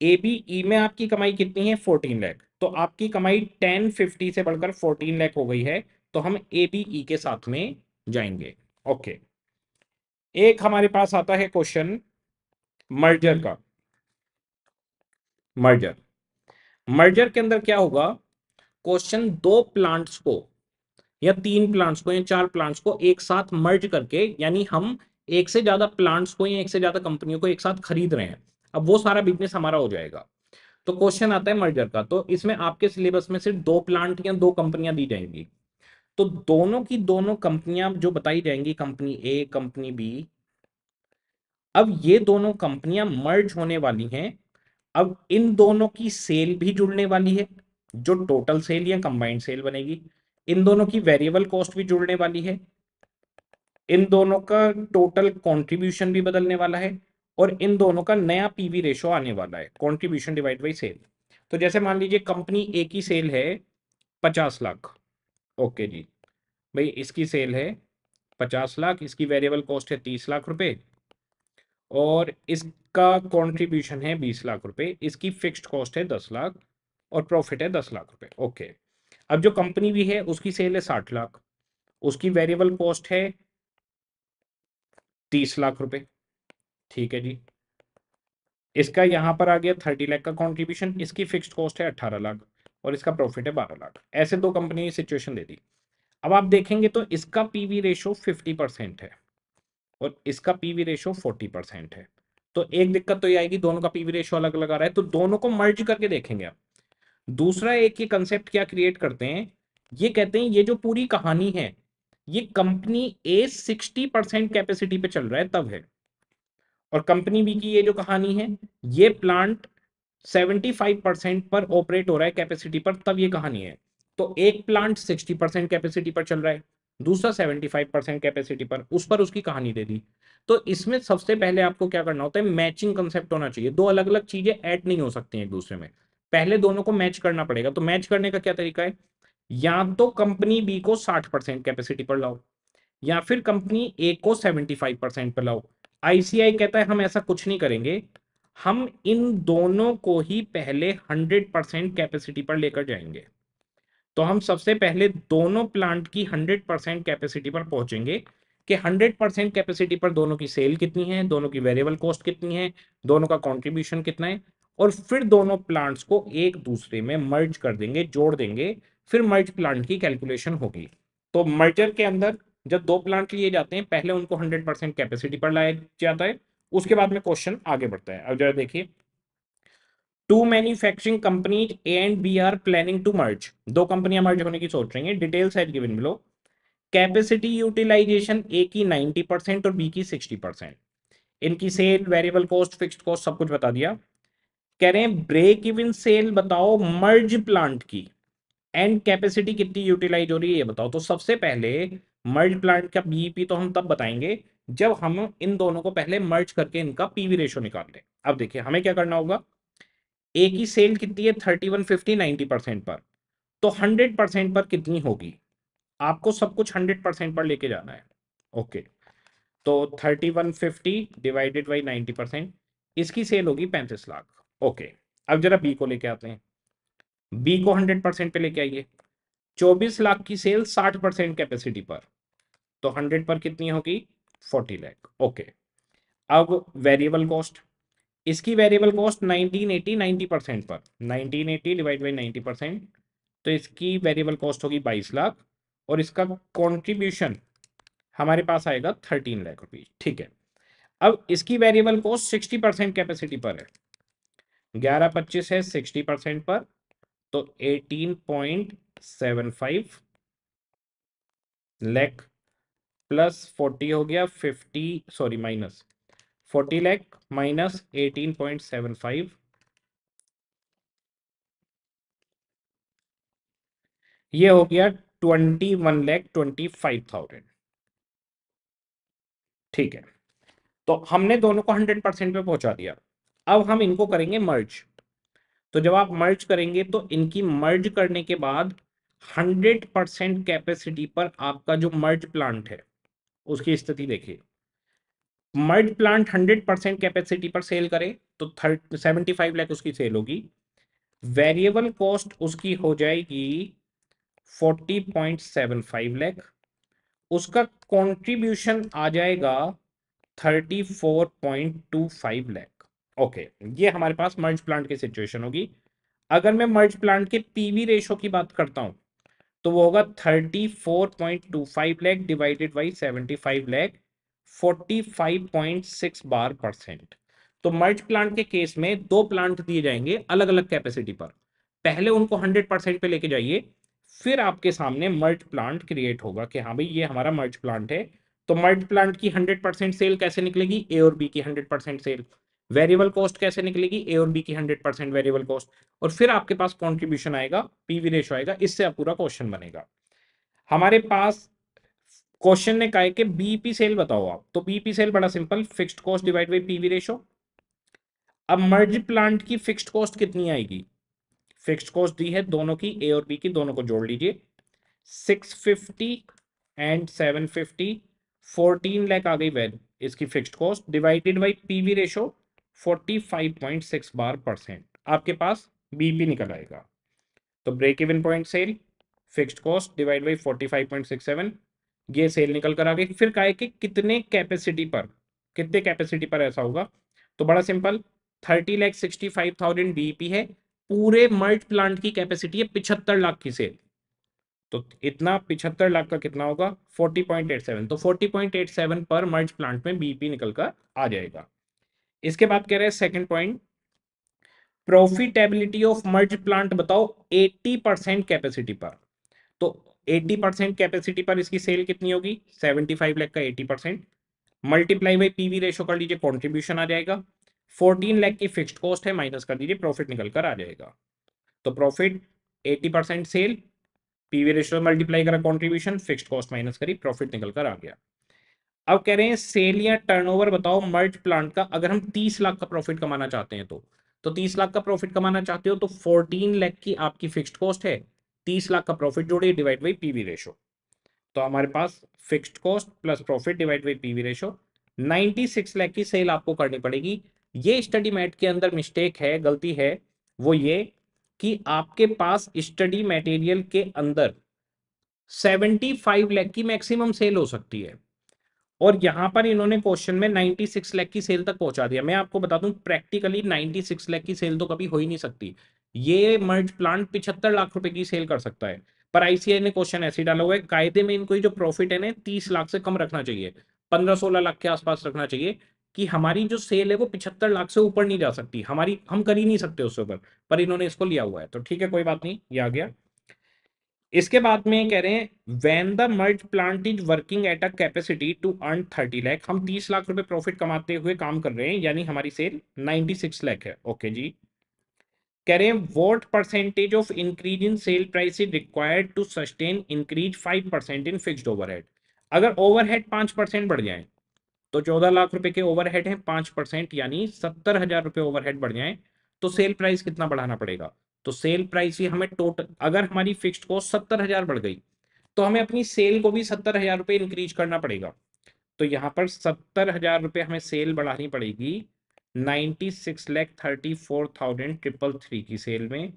ए बी ई e में आपकी कमाई कितनी है फोर्टीन लैख तो आपकी कमाई टेन फिफ्टी से बढ़कर फोर्टीन लैख हो गई है तो हम ए बी ई के साथ में जाएंगे ओके एक हमारे पास आता है क्वेश्चन मर्जर का मर्जर मर्जर के अंदर क्या होगा क्वेश्चन दो प्लांट्स को या तीन प्लांट्स को या चार प्लांट्स को एक साथ मर्ज करके यानी हम एक से ज्यादा प्लांट्स को या एक से ज्यादा कंपनियों को एक साथ खरीद रहे हैं अब वो सारा बिजनेस हमारा हो जाएगा तो क्वेश्चन आता है मर्जर का तो इसमें आपके सिलेबस में सिर्फ दो प्लांट या दो कंपनियां दी जाएंगी तो दोनों की दोनों कंपनियां जो बताई जाएंगी कंपनी ए कंपनी बी अब ये दोनों कंपनियां मर्ज होने वाली हैं अब इन दोनों की सेल भी जुड़ने वाली है जो टोटल सेल या कंबाइंड सेल बनेगी इन दोनों की वेरिएबल कॉस्ट भी जुड़ने वाली है इन दोनों का टोटल कंट्रीब्यूशन भी बदलने वाला है और इन दोनों का नया पीवी रेशो आने वाला है कंट्रीब्यूशन डिवाइड बाई सेल तो जैसे मान लीजिए कंपनी ए की सेल है पचास लाख ओके जी भाई इसकी सेल है पचास लाख इसकी वेरिएबल कॉस्ट है तीस लाख रुपए और इसका कंट्रीब्यूशन है बीस लाख रुपए इसकी फिक्स्ड कॉस्ट है दस लाख और प्रॉफिट है दस लाख रुपए ओके अब जो कंपनी भी है उसकी सेल है साठ लाख उसकी वेरिएबल कॉस्ट है तीस लाख रुपए ठीक है जी इसका यहां पर आ गया थर्टी लाख का कॉन्ट्रीब्यूशन इसकी फिक्स्ड कॉस्ट है अट्ठारह लाख और इसका प्रॉफिट है बारह लाख ऐसे दो कंपनी सिचुएशन दे दी अब आप देखेंगे तो इसका पीवी रेशो फिफ्टी परसेंट है और इसका पीवी रेशो फोर्टी परसेंट है तो एक दिक्कत तो ये आएगी दोनों का पीवी रेशो अलग लगा रहा है तो दोनों को मर्ज करके देखेंगे आप दूसरा एक ये कंसेप्ट क्या क्रिएट करते हैं ये कहते हैं ये जो पूरी कहानी है ये company A sixty percent capacity पे चल रहा है तब है और कंपनी बी की ये जो कहानी है ये प्लांट सेवेंटी फाइव परसेंट पर ऑपरेट हो रहा है कैपेसिटी पर तब ये कहानी है तो एक प्लांट सिक्सटी परसेंट कैपेसिटी पर चल रहा है दूसरा सेवेंटी फाइव परसेंट कैपेसिटी पर उस पर उसकी कहानी दे दी तो इसमें सबसे पहले आपको क्या करना होता है मैचिंग कंसेप्ट होना चाहिए दो अलग अलग चीजें ऐड नहीं हो सकती हैं एक दूसरे में पहले दोनों को मैच करना पड़ेगा तो मैच करने का क्या तरीका है या तो कंपनी बी को 60 परसेंट कैपेसिटी पर लाओ या फिर कंपनी ए को 75 परसेंट पर लाओ आईसीआई कहता है हम ऐसा कुछ नहीं करेंगे हम इन दोनों को ही पहले 100 परसेंट कैपेसिटी पर लेकर जाएंगे तो हम सबसे पहले दोनों प्लांट की 100 परसेंट कैपेसिटी पर पहुंचेंगे कि 100 परसेंट कैपेसिटी पर दोनों की सेल कितनी है दोनों की वेरिएबल कॉस्ट कितनी है दोनों का कॉन्ट्रीब्यूशन कितना है और फिर दोनों प्लांट्स को एक दूसरे में मर्ज कर देंगे जोड़ देंगे फिर मर्ज प्लांट की कैलकुलेशन होगी तो मर्जर के अंदर जब दो प्लांट लिए जाते हैं पहले उनको हंड्रेड परसेंट कैपेसिटी पर लाया जाता है उसके बाद में क्वेश्चन आगे बढ़ता है अब जरा देखिए two manufacturing company A and B are planning to merge दो कंपनियां मर्ज होने की सोच रही हैं डिटेल्स है given below capacity utilisation A की 90 परसेंट और बी की सिक्सटी परसेंट इनकी sale variable cost fixed cost सब कुछ बता दिया कह रहे हैं ब्रेक इवन सेल बताओ मर्ज प्लांट की एंड कैपेसिटी कितनी यूटिलाइज हो रही है ये बताओ तो सबसे पहले मर्ज प्लांट का बीईपी e तो हम तब बताएंगे जब हम इन दोनों को पहले मर्ज करके इनका पीवी रेशो निकाल लें अब देखिए हमें क्या करना होगा ए की सेल कितनी है thirty one fifty ninety percent पर तो हंड्रेड परसेंट पर कितनी होगी आपको सब कुछ हंड्रेड परसेंट पर लेके जाना है ओके तो thirty one fifty divided by ninety percent इसकी सेल होगी पैंतीस लाख ओके अब जरा बी को लेके आते हैं बी को हंड्रेड परसेंट पे लेके आइए चौबीस लाख की सेल साठ परसेंट कैपेसिटी पर तो हंड्रेड पर कितनी होगी फोर्टी लाख ओके अब वेरिएबल कॉस्ट इसकी variable cost nineteen eighty percent पर nineteen eighty divide by ninety percent तो इसकी वेरिएबल कॉस्ट होगी बाईस लाख और इसका कॉन्ट्रीब्यूशन हमारे पास आएगा थर्टीन लाख रुपीज ठीक है अब इसकी variable cost sixty percent capacity पर है ग्यारह पच्चीस है सिक्सटी परसेंट पर तो फाइव लैख प्लस फोर्टी हो गया fifty sorry minus forty lakh minus eighteen point seven five ये हो गया twenty one lakh twenty five thousand ठीक है तो हमने दोनों को हंड्रेड परसेंट पे पहुंचा दिया अब हम इनको करेंगे मर्ज तो जब आप मर्ज करेंगे तो इनकी मर्ज करने के बाद 100 परसेंट कैपेसिटी पर आपका जो मर्ज प्लांट है उसकी स्थिति देखिए मर्ज प्लांट 100 परसेंट कैपेसिटी पर सेल करे तो थर्ट सेवेंटी फाइव लैख उसकी सेल होगी वेरिएबल कॉस्ट उसकी हो जाएगी forty point seven five lakh उसका कंट्रीब्यूशन आ जाएगा thirty four point two five lakh okay ये हमारे पास मर्ज प्लांट की सिचुएशन होगी अगर मैं मर्ज प्लांट के पीवी रेशो की बात करता हूं तो वो होगा thirty four point two five lakh divided by seventy five lakh forty five point six bar percent तो मर्ज प्लांट के केस में दो प्लांट दिए जाएंगे अलग अलग कैपेसिटी पर पहले उनको हंड्रेड परसेंट पे लेके जाइए फिर आपके सामने मर्ज प्लांट क्रिएट होगा कि हाँ भाई ये हमारा मर्ज प्लांट है तो मर्ज प्लांट की हंड्रेड परसेंट सेल कैसे निकलेगी ए और बी की hundred percent sale variable cost कैसे निकलेगी ए और बी की हंड्रेड परसेंट वेरिएबल कॉस्ट और फिर आपके पास कॉन्ट्रीब्यूशन आएगा पीवी रेशो आएगा इससे आप पूरा क्वेश्चन बनेगा हमारे पास क्वेश्चन ने कहा कि बीपी सेल बताओ आप तो बीपी सेल बड़ा simple fixed cost divide by PV ratio अब मर्ज प्लांट की फिक्स्ड कॉस्ट कितनी आएगी फिक्स्ड कॉस्ट दी है दोनों की ए और बी की दोनों को जोड़ लीजिए 650 एंड 750 14 लाख आ गई वैल्यू इसकी fixed cost divided by PV ratio 45.6 bar percent आपके पास बीपी निकल आएगा तो break even point sale fixed cost divide by 45.67 ये सेल निकल कर आ गई फिर कहा कि कितने कैपेसिटी पर कितने कैपेसिटी पर ऐसा होगा तो बड़ा simple thirty lakh sixty five thousand BP है पूरे मल्ट प्लांट की कैपेसिटी है पिछहत्तर लाख की सेल तो इतना पिछहत्तर लाख का कितना होगा 40.87 तो 40.87 पर मर्ज प्लांट में बीपी निकल कर आ जाएगा इसके बाद कह रहे हैं second point profitability of merge plant बताओ 80 परसेंट कैपेसिटी पर तो 80 परसेंट कैपेसिटी पर इसकी सेल कितनी होगी 75 लाख का 80 percent multiply by PV ratio कर लीजिए कॉन्ट्रीब्यूशन आ जाएगा 14 लाख की फिक्स्ड कॉस्ट है माइनस कर दीजिए प्रॉफिट निकल कर आ जाएगा तो profit 80 percent sale PV ratio multiply करा कॉन्ट्रीब्यूशन फिक्स्ड कॉस्ट माइनस करी प्रॉफिट निकल कर आ गया अब कह रहे हैं सेल या टर्नओवर बताओ मर्ज प्लांट का अगर हम तीस लाख का प्रॉफिट कमाना चाहते हैं तो तो तीस लाख का प्रॉफिट कमाना चाहते हो तो फोर्टीन लाख की आपकी फिक्स्ड कॉस्ट है तीस लाख का प्रॉफिट जोड़िए डिवाइड बाई पीवी रेशो तो हमारे पास fixed cost plus profit divide by PV ratio 96 lakh की सेल आपको करनी पड़ेगी ये स्टडी मैट के अंदर मिस्टेक है गलती है वो ये कि आपके पास स्टडी मेटेरियल के अंदर सेवेंटी फाइव की मैक्सिमम सेल हो सकती है और यहाँ पर इन्होंने क्वेश्चन में 96 लाख की सेल तक पहुंचा दिया मैं आपको बता दूं प्रैक्टिकली 96 लाख की सेल तो कभी हो ही नहीं सकती ये मर्ज प्लांट पिछहत्तर लाख रुपए की सेल कर सकता है पर आईसीआई ने क्वेश्चन ऐसे डाला हुआ है कायदे में इनको जो प्रॉफिट है ना तीस लाख से कम रखना चाहिए पंद्रह सोलह लाख के आसपास रखना चाहिए कि हमारी जो सेल है वो पिछहत्तर लाख से ऊपर नहीं जा सकती हमारी हम कर ही नहीं सकते उसके ऊपर पर इन्होंने इसको लिया हुआ है तो ठीक है कोई बात नहीं ये आ गया इसके बाद में कह रहे हैं when the merge plant is working at a capacity to earn thirty lakh हम तीस लाख रुपए प्रॉफिट कमाते हुए काम कर रहे हैं यानी हमारी सेल नाइनटी सिक्स लैख है ओके जी कह रहे हैं what percentage of increase in sale price is required to sustain increase five percent in fixed overhead अगर ओवरहेड पाँच परसेंट बढ़ जाए तो चौदह लाख रुपए के ओवरहेड हैं पाँच परसेंट यानी सत्तर हजार रुपये ओवरहेड बढ़ जाए तो सेल प्राइस कितना बढ़ाना पड़ेगा तो सेल प्राइस ही हमें टोटल अगर हमारी फिक्स्ड कॉस्ट सत्तर हजार बढ़ गई तो हमें अपनी सेल को भी सत्तर हजार रुपये इंक्रीज करना पड़ेगा तो यहाँ पर सत्तर हजार रुपये हमें सेल बढ़ानी पड़ेगी ninety six lakh thirty four thousand triple three की सेल में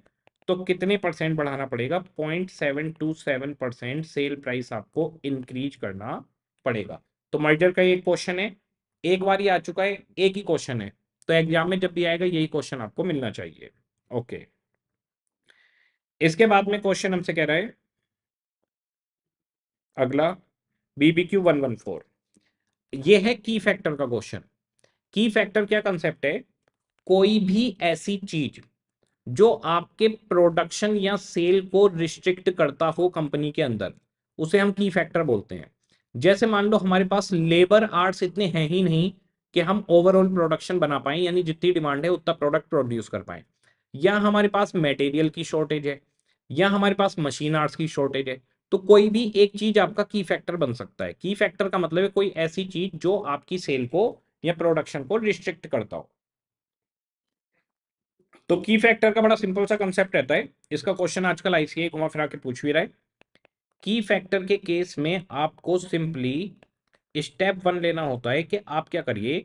तो कितने परसेंट बढ़ाना पड़ेगा point seven two seven percent sale price आपको इंक्रीज करना पड़ेगा तो मर्जर का एक क्वेश्चन है एक बार ही आ चुका है एक ही क्वेश्चन है तो एग्जाम में जब भी आएगा यही क्वेश्चन आपको मिलना चाहिए ओके okay. इसके बाद में क्वेश्चन हमसे कह रहा है अगला बीबीक्यू वन वन फोर यह है की फैक्टर का क्वेश्चन की फैक्टर क्या कंसेप्ट है कोई भी ऐसी चीज जो आपके प्रोडक्शन या सेल को रिस्ट्रिक्ट करता हो कंपनी के अंदर उसे हम की फैक्टर बोलते हैं जैसे मान लो हमारे पास लेबर आर्ट्स इतने हैं ही नहीं कि हम ओवरऑल प्रोडक्शन बना पाए यानी जितनी डिमांड है उतना प्रोडक्ट प्रोड्यूस कर पाए या हमारे पास मटेरियल की शॉर्टेज है या हमारे पास मशीन आर्ट्स की शॉर्टेज है तो कोई भी एक चीज आपका की फैक्टर बन सकता है की फैक्टर का मतलब है कोई ऐसी चीज जो आपकी सेल को या प्रोडक्शन को रिस्ट्रिक्ट करता हो तो की फैक्टर का बड़ा सिंपल सा कंसेप्ट रहता है इसका क्वेश्चन आजकल आईसीए घुमा फिरा के पूछ भी रहा है की फैक्टर के केस में आपको सिंपली स्टेप वन लेना होता है कि आप क्या करिए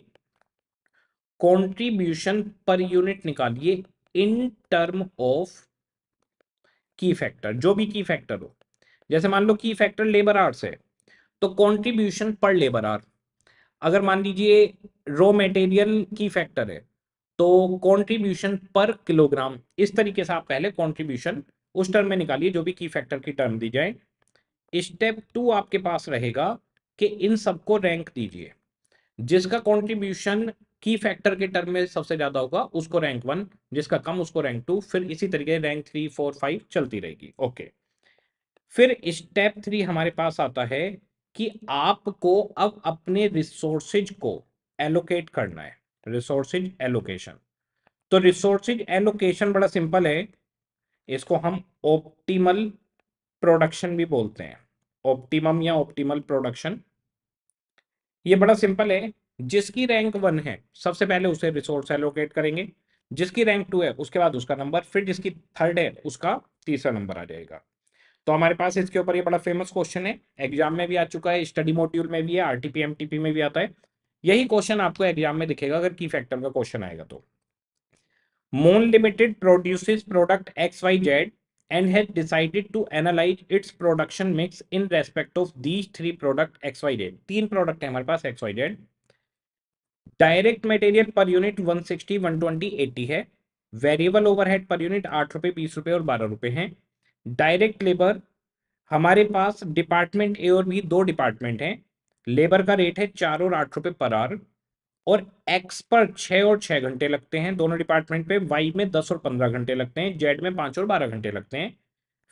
कंट्रीब्यूशन पर यूनिट निकालिए in term of key factor जो भी की फैक्टर हो जैसे मान लो की फैक्टर लेबर आर्स है तो कॉन्ट्रीब्यूशन पर लेबर आर अगर मान लीजिए रॉ मटेरियल की फैक्टर है तो कॉन्ट्रीब्यूशन पर किलोग्राम इस तरीके से आप पहले कॉन्ट्रीब्यूशन उस टर्म में निकालिए जो भी की फैक्टर की टर्म दी जाए स्टेप टू आपके पास रहेगा कि इन सबको रैंक दीजिए जिसका कॉन्ट्रीब्यूशन की फैक्टर के टर्म में सबसे ज्यादा होगा उसको रैंक वन जिसका कम उसको रैंक टू फिर इसी तरीके रैंक थ्री फोर फाइव चलती रहेगी ओके फिर स्टेप थ्री हमारे पास आता है कि आपको अब अपने रिसोर्सेज को एलोकेट करना है रिसोर्सेज एलोकेशन तो रिसोर्सेज एलोकेशन बड़ा सिंपल है इसको हम ऑप्टिमल प्रोडक्शन भी बोलते हैं ऑप्टिमम या ऑप्टिमल प्रोडक्शन ये बड़ा सिंपल है जिसकी रैंक वन है सबसे पहले उसे रिसोर्स एलोकेट करेंगे जिसकी रैंक टू है उसके बाद उसका नंबर फिर जिसकी थर्ड है उसका तीसरा नंबर आ जाएगा तो हमारे पास इसके ऊपर ये बड़ा फेमस क्वेश्चन है एग्जाम में भी आ चुका है स्टडी मोड्यूल में भी है आरटीपी एमटीपी में भी आता है यही क्वेश्चन आपको एग्जाम में दिखेगा अगर की फैक्टर का क्वेश्चन आएगा तो Mon limited produces product X Y Z and has decided to analyse its production mix in respect of these three product X Y Z तीन प्रोडक्ट है हमारे पास X Y Z direct material per unit 160, 120, 80 है variable overhead per unit आठ रुपए बीस रुपए और बारह रुपए है डायरेक्ट लेबर हमारे पास डिपार्टमेंट ए और बी दो डिपार्टमेंट हैं लेबर का रेट है चार और आठ रुपए पर आर और एक्स पर छः और छह घंटे लगते हैं दोनों डिपार्टमेंट पे वाई में दस और पंद्रह घंटे लगते हैं जेड में पांच और बारह घंटे लगते हैं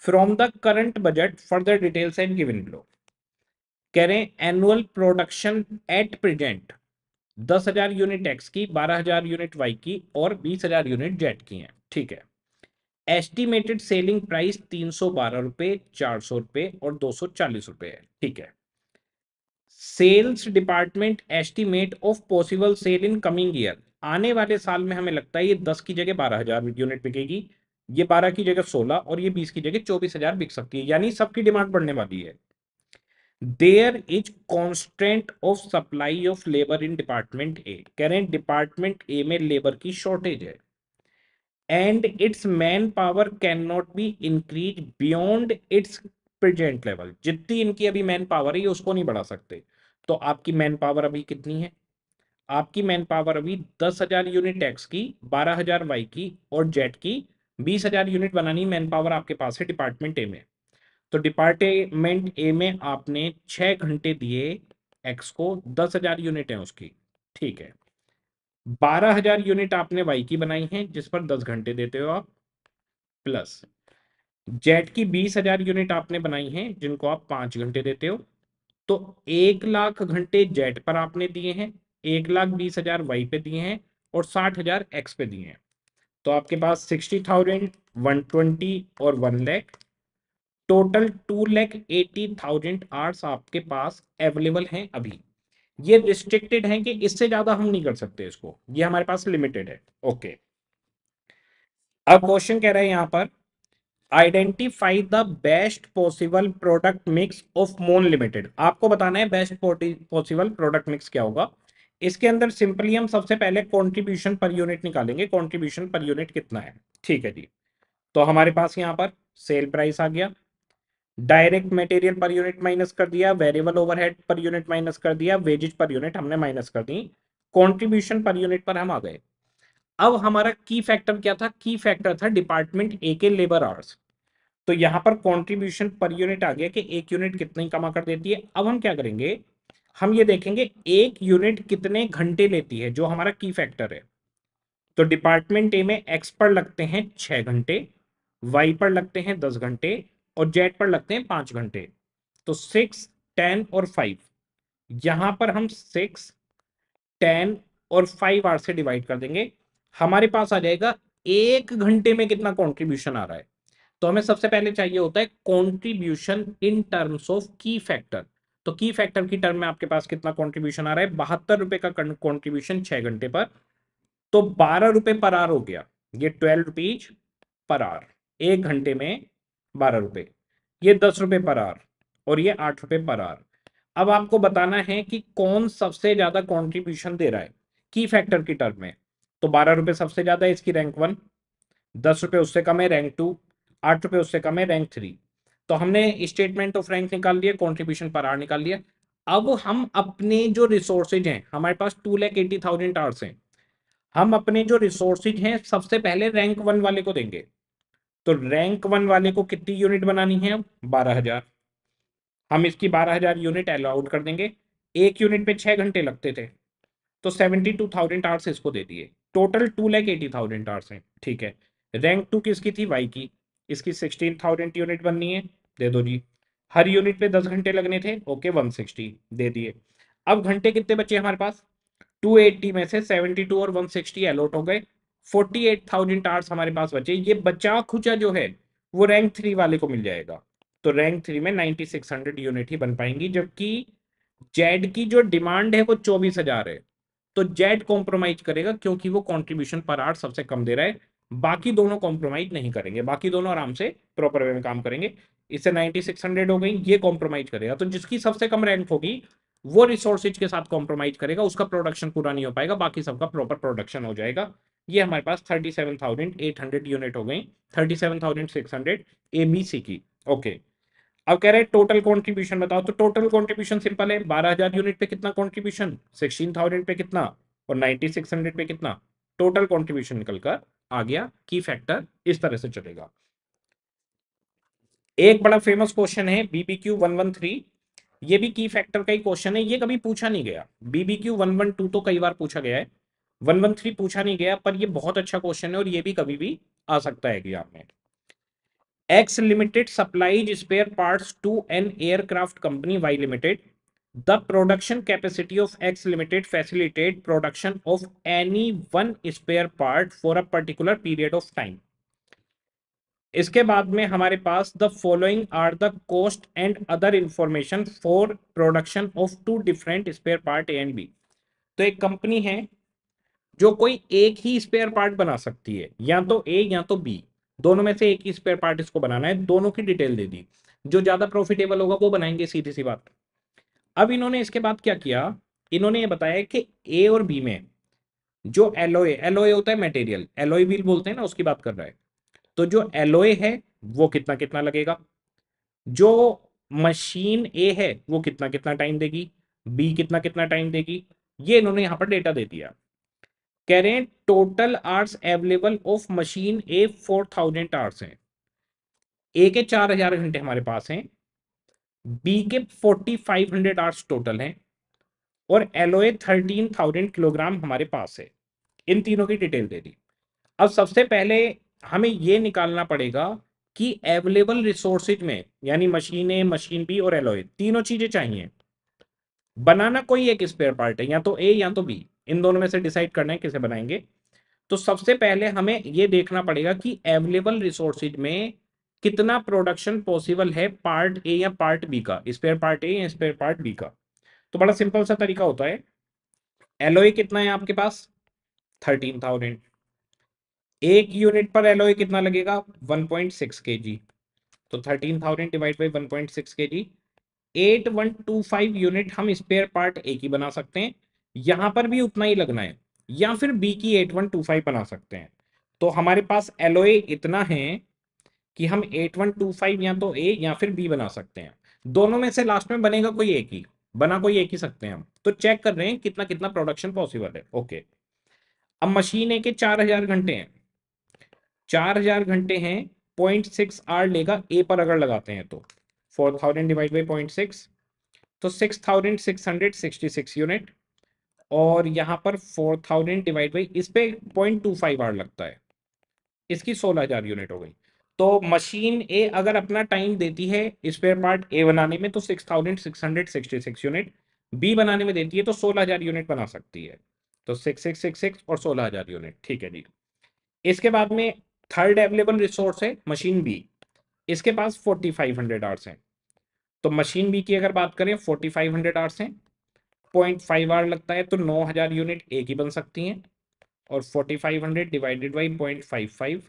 from the current budget further details and given below कह रहे हैं एनुअल प्रोडक्शन एट प्रेजेंट दस हजार यूनिट एक्स की बारह हजार यूनिट वाई की और बीस हजार यूनिट जेड की हैं ठीक है एस्टिमेटेड सेलिंग प्राइस तीन सौ बारह रुपए चार सौ रुपए और दो सौ चालीस रुपए है ठीक है sales department estimate of possible sale in coming year आने वाले साल में हमें लगता है ये दस की जगह बारह हजार यूनिट बिकेगी ये बारह की जगह सोलह और ये बीस की जगह चौबीस हजार बिक सकती है यानी सबकी डिमांड बढ़ने वाली है there is constant of supply of labour in department A कह रहे हैं डिपार्टमेंट ए में लेबर की शॉर्टेज है and its man power can not be increase beyond its present level जितनी इनकी अभी मैन पावर है ये उसको नहीं बढ़ा सकते तो आपकी मैन पावर अभी कितनी है आपकी मैन पावर अभी दस हजार यूनिट एक्स की बारह हजार वाई की और जेट की बीस हजार यूनिट बनानी मैन पावर आपके पास है डिपार्टमेंट ए में तो डिपार्टमेंट ए में आपने छह घंटे दिए एक्स को दस हजार यूनिट है उसकी ठीक है बारह हजार यूनिट आपने वाई की बनाई है जिस पर दस घंटे देते हो आप प्लस जेड की बीस हजार यूनिट आपने बनाई है जिनको आप पांच घंटे देते हो तो एक लाख घंटे जेड पर आपने दिए हैं एक लाख बीस हजार वाई पे दिए हैं और साठ हजार एक्स पे दिए हैं तो आपके पास सिक्सटी थाउजेंड वन ट्वेंटी और one lakh total two lakh eighty thousand hours आपके पास अवेलेबल हैं अभी ये रिस्ट्रिक्टेड हैं कि इससे ज्यादा हम नहीं कर सकते इसको ये हमारे पास लिमिटेड है ओके अब क्वेश्चन कह रहे हैं यहां पर identify the best possible product mix of Mon limited आपको बताना है बेस्ट पॉसिबल प्रोडक्ट मिक्स क्या होगा इसके अंदर सिंपली हम सबसे पहले कॉन्ट्रीब्यूशन पर यूनिट निकालेंगे कॉन्ट्रीब्यूशन पर यूनिट कितना है ठीक है जी तो हमारे पास यहाँ पर सेल प्राइस आ गया direct material per unit minus कर दिया variable overhead per unit minus कर दिया वेजेज पर यूनिट हमने माइनस कर दी कंट्रीब्यूशन पर यूनिट पर हम आ गए अब हमारा की फैक्टर क्या था की फैक्टर था डिपार्टमेंट ए के लेबर आवर्स तो यहां पर कंट्रीब्यूशन पर यूनिट आ गया कि एक यूनिट कितनी कमा कर देती है अब हम क्या करेंगे हम ये देखेंगे एक यूनिट कितने घंटे लेती है जो हमारा की फैक्टर है तो डिपार्टमेंट ए में एक्स पर लगते हैं छह घंटे वाई पर लगते हैं दस घंटे और जेट पर लगते हैं पांच घंटे तो सिक्स टेन और फाइव यहां पर हम सिक्स टेन और फाइव आर से डिवाइड कर देंगे हमारे पास आ जाएगा एक घंटे में कितना कंट्रीब्यूशन आ रहा है तो हमें सबसे पहले चाहिए होता है contribution in terms of key factor तो की फैक्टर की टर्म में आपके पास कितना कंट्रीब्यूशन आ रहा है बहत्तर रुपए का कंट्रीब्यूशन छह घंटे पर तो बारह रुपए पर आर हो गया ये ट्वेल्व रुपीज पर आर एक घंटे में बारह रुपए ये दस रुपए पर आर और ये आठ रुपए पर आर अब आपको बताना है कि कौन सबसे ज़्यादा कॉन्ट्रीब्यूशन दे रहा है की फैक्टर की टर्म में तो बारह रुपए सबसे ज़्यादा है इसकी रैंक वन दस रुपए उससे कम है रैंक टू आठ रुपए उससे कम है रैंक थ्री तो हमने स्टेटमेंट ऑफ रैंक निकाल लिया कॉन्ट्रीब्यूशन पर आर निकाल लिया अब हम अपने जो रिसोर्सेज हैं हमारे पास two lakh eighty thousand hours हैं हम अपने जो रिसोर्सेज हैं सबसे पहले रैंक वन वाले को देंगे तो रैंक वन वाले को कितनी यूनिट बनानी है बारह हजार हम इसकी बारह हजार यूनिट अलाउड कर देंगे एक यूनिट पे छह घंटे लगते थे तो सेवेंटी टू थाउजेंड आर्स इसको दे दिए total two lakh eighty thousand hours है ठीक है रैंक टू किसकी थी वाई की इसकी सिक्सटीन थाउजेंड यूनिट बननी है दे दो जी हर यूनिट पे दस घंटे लगने थे ओके वन सिक्सटी दे दिए अब घंटे कितने बचे हमारे पास टू एट्टी में से सेवेंटी टू और वन सिक्सटी अलॉट हो गए फोर्टी एट थाउजेंड आर्ट्स हमारे पास बचे ये बचा खुचा जो है वो रैंक थ्री वाले को मिल जाएगा तो रैंक थ्री में नाइनटी सिक्स हंड्रेड यूनिट ही बन पाएंगी जबकि जेड की जो डिमांड है वो चौबीस हजार है तो जेड कॉम्प्रोमाइज करेगा क्योंकि वो कॉन्ट्रीब्यूशन पर आर सबसे कम दे रहा है बाकी दोनों कॉम्प्रोमाइज नहीं करेंगे बाकी दोनों आराम से प्रॉपर वे में काम करेंगे इससे हंड्रेड हो गई ये कॉम्प्रोमाइज करेगा तो जिसकी सबसे कम रैंक होगी वो रिसोर्सेज के साथ कॉम्प्रोमाइज करेगा उसका प्रोडक्शन पूरा नहीं हो पाएगा बाकी सबका प्रॉपर प्रोडक्शन हो जाएगा ये हमारे पास thirty seven thousand eight hundred unit हो गई thirty seven thousand six hundred A C की ओके अब कह रहे हैं टोटल कॉन्ट्रीब्यूशन बताओ तो टोटल कॉन्ट्रीब्यूशन सिंपल है बारह हजार यूनिट पे कितना कॉन्ट्रीब्यूशन सिक्सटीन थाउजेंड पे कितना और नाइन्टी सिक्स हंड्रेड पे कितना टोटल कॉन्ट्रीब्यूशन निकलकर आ गया की फैक्टर इस तरह से चलेगा एक बड़ा फेमस क्वेश्चन है बीबीक्यू वन वन थ्री ये भी की फैक्टर का ही क्वेश्चन है ये कभी पूछा नहीं गया बीबीक्यू वन वन टू तो कई बार पूछा गया है वन वन थ्री पूछा नहीं गया पर ये बहुत अच्छा क्वेश्चन है और ये भी कभी भी आ सकता है एग्जाम में X limited supplies spare parts to an aircraft company Y limited the production capacity of X limited facilitated production of any one spare part for a particular period of time इसके बाद में हमारे पास the following are the cost and other information for production of two different spare part A and B तो एक company है जो कोई एक ही स्पेयर पार्ट बना सकती है या तो ए या तो बी दोनों में से एक ही स्पेयर पार्ट इसको बनाना है दोनों की डिटेल दे दी जो ज्यादा प्रॉफिटेबल होगा वो बनाएंगे सीधी सी बात अब इन्होंने इसके बाद क्या किया इन्होंने ये बताया कि ए और बी में जो एलोए एलोए होता है मटेरियल एलोए व्हील बोलते हैं ना उसकी बात कर रहा है तो जो एलोए है वो कितना कितना लगेगा जो मशीन ए है वो कितना कितना टाइम देगी बी कितना कितना टाइम देगी ये इन्होंने यहाँ पर डेटा दे दिया कह रहे हैं total hours available of machine A four thousand hours हैं ए के चार हजार घंटे हमारे पास हैं बी के forty five hundred hours total हैं और एलोए थर्टीन थाउजेंड किलोग्राम हमारे पास है इन तीनों की डिटेल दे दी अब सबसे पहले हमें ये निकालना पड़ेगा कि अवेलेबल रिसोर्सेज में यानी मशीनें मशीन बी और एलोए तीनों चीज़ें चाहिए बनाना कोई एक स्पेयर पार्ट है या तो ए या तो बी इन दोनों में से डिसाइड करना है किसे बनाएंगे तो सबसे पहले हमें ये देखना पड़ेगा कि अवेलेबल रिसोर्सेज में कितना प्रोडक्शन पॉसिबल है पार्ट ए या पार्ट बी का स्पेयर पार्ट ए या स्पेयर पार्ट बी का तो बड़ा सिंपल सा तरीका होता है एलोए कितना है आपके पास थर्टीन थाउजेंड एक यूनिट पर एलोए कितना लगेगा one point six K G तो thirteen thousand divide by one point six K G eight one two five unit हम स्पेयर पार्ट ए की बना सकते हैं यहां पर भी उतना ही लगना है या फिर बी की एट वन टू फाइव बना सकते हैं तो हमारे पास एलोए इतना है कि हम एट वन टू फाइव या तो ए या फिर बी बना सकते हैं दोनों में से लास्ट में बनेगा कोई एक ही बना कोई एक ही सकते हैं हम तो चेक कर रहे हैं कितना कितना प्रोडक्शन पॉसिबल है ओके अब मशीन है के चार हजार घंटे हैं चार हजार घंटे हैं पॉइंट सिक्स आर लेगा ए पर अगर लगाते हैं तो four thousand divide by point six तो six thousand six hundred sixty six unit और यहाँ पर फोर थाउजेंड डिवाइड बाई इस पर पॉइंट टू फाइव आर लगता है इसकी सोलह हजार यूनिट हो गई तो मशीन ए अगर अपना टाइम देती है स्पेयर पार्ट ए बनाने में तो six thousand six hundred sixty six unit B बनाने में देती है तो सोलह हजार यूनिट बना सकती है तो सिक्स सिक्स सिक्स सिक्स और सोलह हजार यूनिट ठीक है जी इसके बाद में थर्ड अवेलेबल रिसोर्स है मशीन बी इसके पास फोर्टी फाइव हंड्रेड आर्स हैं तो मशीन बी की अगर बात करें फोर्टी फाइव हंड्रेड आर्स हैं पॉइंट फाइव आर लगता है तो नौ हजार यूनिट एक ही बन सकती हैं और forty five hundred divided by point five five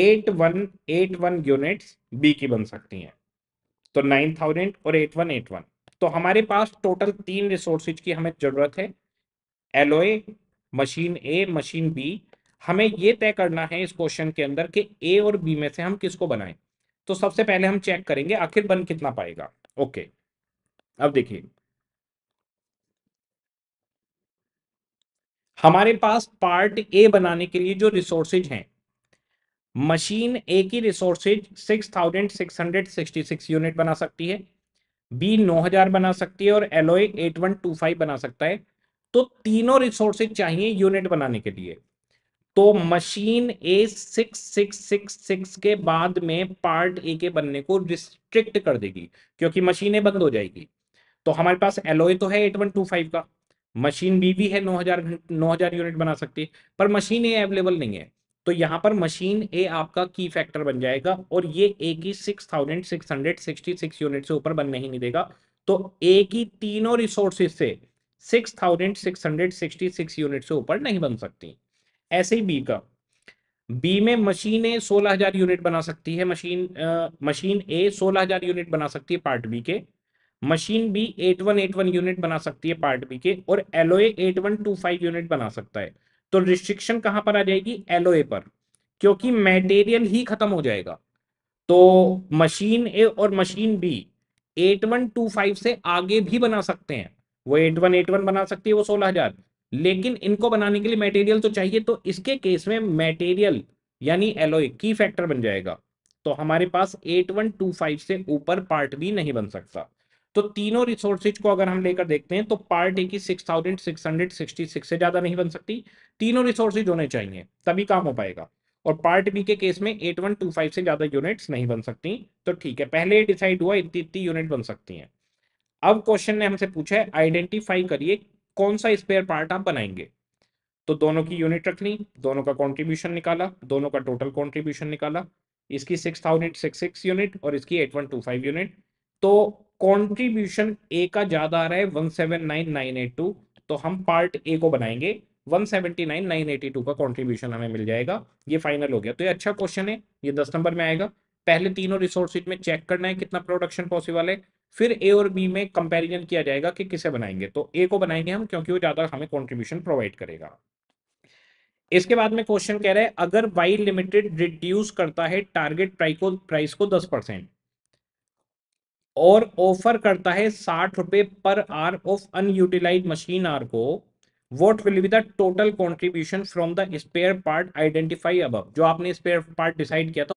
eight one eight one unit B की बन सकती हैं तो नाइन थाउजेंड और एट वन एट वन तो हमारे पास टोटल तीन रिसोर्सेज की हमें ज़रूरत है alloy machine A machine B हमें यह तय करना है इस क्वेश्चन के अंदर कि ए और बी में से हम किसको बनाएं तो सबसे पहले हम चेक करेंगे आखिर बन कितना पाएगा ओके अब देखिए हमारे पास पार्ट ए बनाने के लिए जो रिसोर्सेज हैं मशीन ए की रिसोर्सेज 6,666 यूनिट बना सकती है बी 9,000 बना सकती है और एलोए 8125 बना सकता है तो तीनों रिसोर्सेज चाहिए यूनिट बनाने के लिए तो machine A six six six six के बाद में पार्ट ए के बनने को रिस्ट्रिक्ट कर देगी क्योंकि मशीनें बंद हो जाएगी तो हमारे पास एलोए तो है एट वन टू फाइव का मशीन बी भी है नौ हजार नौ हजार यूनिट बना सकती है पर मशीन ए अवेलेबल नहीं है तो यहां पर मशीन ए आपका की फैक्टर बन जाएगा और ये ए की six thousand six hundred sixty six unit से ऊपर बनने ही नहीं देगा तो ए की तीनों रिसोर्सेज से six thousand six hundred sixty six unit से ऊपर नहीं बन सकती ऐसे ही बी का बी में मशीन ए सोलह हजार यूनिट बना सकती है मशीन आ, मशीन ए सोलह हजार यूनिट बना सकती है पार्ट बी के machine B eight one eight one unit बना सकती है पार्ट बी के और alloy eight one two five unit बना सकता है तो रिस्ट्रिक्शन कहां पर आ जाएगी एलओए पर क्योंकि मेटेरियल ही खत्म हो जाएगा तो मशीन ए और मशीन बी एट से आगे भी बना सकते हैं वो एट वन बना सकती है वो सोलह लेकिन इनको बनाने के लिए मटेरियल तो चाहिए तो इसके केस में मटेरियल यानी एलोय की फैक्टर बन जाएगा तो हमारे पास 8125 से ऊपर पार्ट भी नहीं बन सकता तो तीनों रिसोर्सेज को अगर हम लेकर देखते हैं तो पार्ट ए की 6666 से ज्यादा नहीं बन सकती तीनों रिसोर्सेज होने चाहिए तभी काम हो पाएगा और पार्ट बी के केस में 8125 से ज्यादा यूनिट्स नहीं बन सकती तो ठीक है पहले डिसाइड हुआ इतनी इतनी यूनिट बन सकती हैं अब क्वेश्चन ने हमसे पूछा है आइडेंटिफाई करिए कौन सा स्पेयर पार्ट आप बनाएंगे तो दोनों की यूनिट रख ली दोनों का कंट्रीब्यूशन निकाला दोनों का टोटल कंट्रीब्यूशन निकाला इसकी six thousand six six unit और इसकी eight one two five unit तो कंट्रीब्यूशन ए का ज़्यादा आ रहा है one seven nine nine eight two तो हम पार्ट ए को बनाएंगे one seventy nine nine eighty two का कॉन्ट्रीब्यूशन हमें मिल जाएगा ये फाइनल हो गया तो ये अच्छा क्वेश्चन है ये दस नंबर में आएगा पहले तीनों रिसोर्स में चेक करना है कितना प्रोडक्शन पॉसिबल है फिर ए और बी में कंपैरिजन किया जाएगा कि किसे बनाएंगे तो ए को बनाएंगे हम क्योंकि वो ज़्यादा हमें कंट्रीब्यूशन प्रोवाइड करेगा इसके बाद में क्वेश्चन कह रहा है अगर वाई लिमिटेड रिड्यूस करता है टारगेट प्राइस को प्राइस को दस परसेंट और ऑफर करता है साठ रुपए पर hour of unutilised machine hour को what will be the total contribution from the spare part identify अब जो आपने स्पेयर पार्ट डिसाइड किया था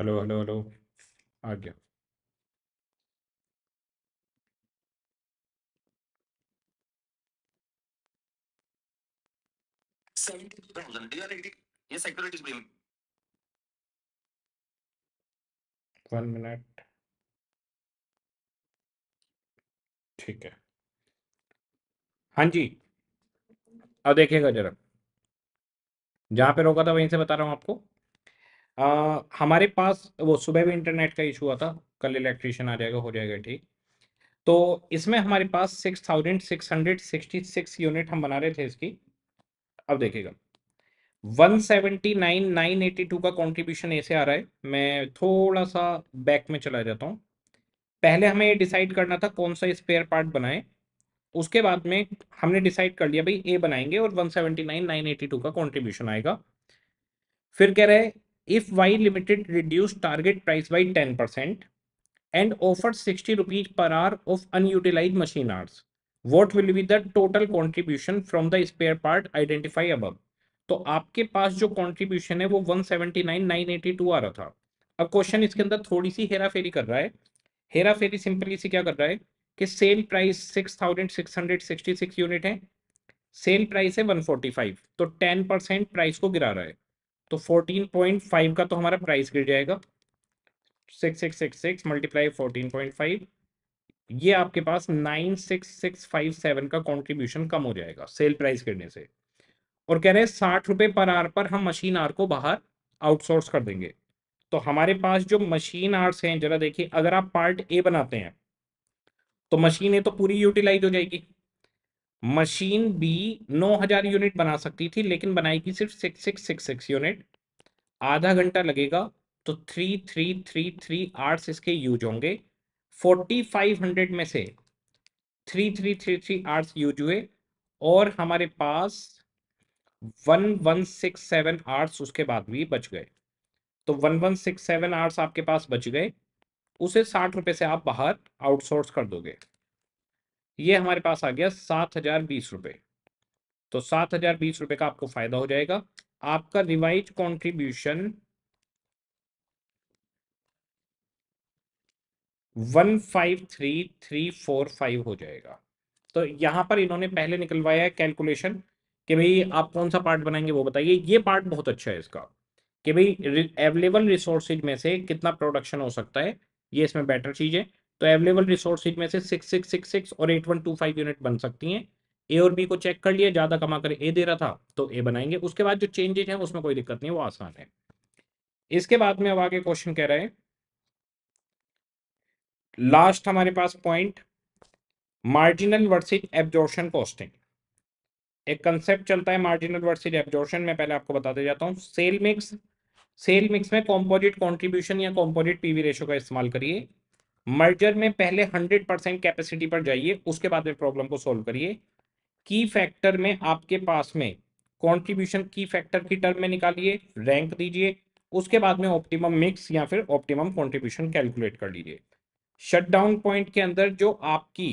हेलो हेलो हेलो आ गया वन मिनट ठीक है हाँ जी अब देखिएगा जरा जहां पे रोका था वहीं से बता रहा हूँ आपको आ, हमारे पास वो सुबह भी इंटरनेट का इशू हुआ था कल इलेक्ट्रिशियन आ जाएगा हो जाएगा ठीक तो इसमें हमारे पास six thousand six hundred sixty six unit हम बना रहे थे इसकी अब देखिएगा one seventy nine nine eighty two का कॉन्ट्रीब्यूशन ऐसे आ रहा है मैं थोड़ा सा बैक में चला जाता हूँ पहले हमें ये डिसाइड करना था कौन सा स्पेयर पार्ट बनाए उसके बाद में हमने डिसाइड कर लिया भाई ए बनाएंगे और one seventy nine nine eighty two का कॉन्ट्रीब्यूशन आएगा फिर कह रहे if Y Limited reduced target price by 10% and offered 60 rupees per hour of unutilized machine hours, what will be the total contribution from the spare part identify above? तो आपके पास जो contribution है वो 179,982 आ रहा था अब क्वेश्चन इसके अंदर थोड़ी सी हेरा फेरी कर रहा है हेरा फेरी सिंपली से क्या कर रहा है कि सेल प्राइस 6,666 यूनिट है सेल प्राइस है 145 तो 10 परसेंट प्राइस को गिरा रहा है तो फोर्टीन पॉइंट फाइव का तो हमारा प्राइस गिर जाएगा six six six six multiply fourteen point five ये आपके पास nine six six five seven का कंट्रीब्यूशन कम हो जाएगा सेल प्राइस गिरने से और कह रहे हैं साठ रुपये पर आर पर हम मशीन आर को बाहर आउटसोर्स कर देंगे तो हमारे पास जो मशीन आर्ट्स हैं जरा देखिए अगर आप पार्ट ए बनाते हैं तो मशीन ए तो पूरी यूटिलाइज हो जाएगी मशीन बी 9000 यूनिट बना सकती थी लेकिन बनाएगी सिर्फ 6666 यूनिट आधा घंटा लगेगा तो 3333 आर्ट्स इसके यूज होंगे 4500 में से 3333 आर्ट्स यूज हुए और हमारे पास 1167 आर्ट्स उसके बाद भी बच गए तो 1167 आर्ट्स आपके पास बच गए उसे साठ रुपए से आप बाहर आउटसोर्स कर दोगे ये हमारे पास आ गया सात हजार बीस रुपए तो सात हजार बीस रुपए का आपको फायदा हो जाएगा आपका revise contribution one five three three four five हो जाएगा तो यहां पर इन्होंने पहले निकलवाया है कैलकुलेशन कि भाई आप कौन सा पार्ट बनाएंगे वो बताइए ये पार्ट बहुत अच्छा है इसका कि भाई अवेलेबल रिसोर्सेज में से कितना प्रोडक्शन हो सकता है ये इसमें बेटर चीज़ है तो अवेलेबल रिसोर्स में से सिक्स सिक्स सिक्स सिक्स और eight one two five unit बन सकती हैं ए और बी को चेक कर लिए ज़्यादा कमा कर ए दे रहा था तो ए बनाएंगे उसके बाद जो चेंजेज हैं उसमें कोई दिक्कत नहीं वो आसान है इसके बाद में अब आगे क्वेश्चन कह रहे हैं लास्ट हमारे पास point marginal versus absorption costing एक कंसेप्ट चलता है मार्जिनल वर्सिज एब्जॉर्शन में पहले आपको बताते जाता हूँ सेल मिक्स सेल मिक्स में कॉम्पोजिट कॉन्ट्रीब्यूशन या कॉम्पोजिट पीवी रेशो का इस्तेमाल करिए मर्जर में पहले 100 परसेंट कैपेसिटी पर जाइए उसके बाद में प्रॉब्लम को सॉल्व करिए की फैक्टर में आपके पास में कंट्रीब्यूशन की फैक्टर की टर्म में निकालिए रैंक दीजिए उसके बाद में ऑप्टिमम मिक्स या फिर ऑप्टिमम कंट्रीब्यूशन कैलकुलेट कर लीजिए शटडाउन पॉइंट के अंदर जो आपकी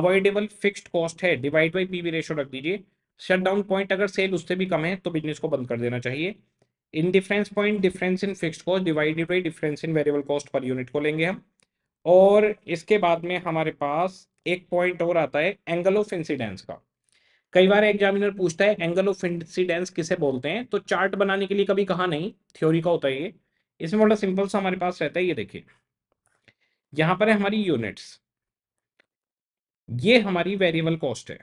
अवॉइडेबल फिक्स्ड कॉस्ट है डिवाइड बाई पीवी रेशो रख दीजिए शटडाउन पॉइंट अगर सेल उससे भी कम है तो बिजनेस को बंद कर देना चाहिए indifference point difference in fixed cost divided by difference in variable cost per unit को लेंगे हम और इसके बाद में हमारे पास एक पॉइंट और आता है एंगल ऑफ इंसिडेंस का कई बार एग्जामिनर पूछता है एंगल ऑफ इंसिडेंस किसे बोलते हैं तो चार्ट बनाने के लिए कभी कहा नहीं थ्योरी का होता है ये इसमें बड़ा सिंपल सा हमारे पास रहता है ये देखिए यहाँ पर है हमारी यूनिट्स ये हमारी वेरिएबल कॉस्ट है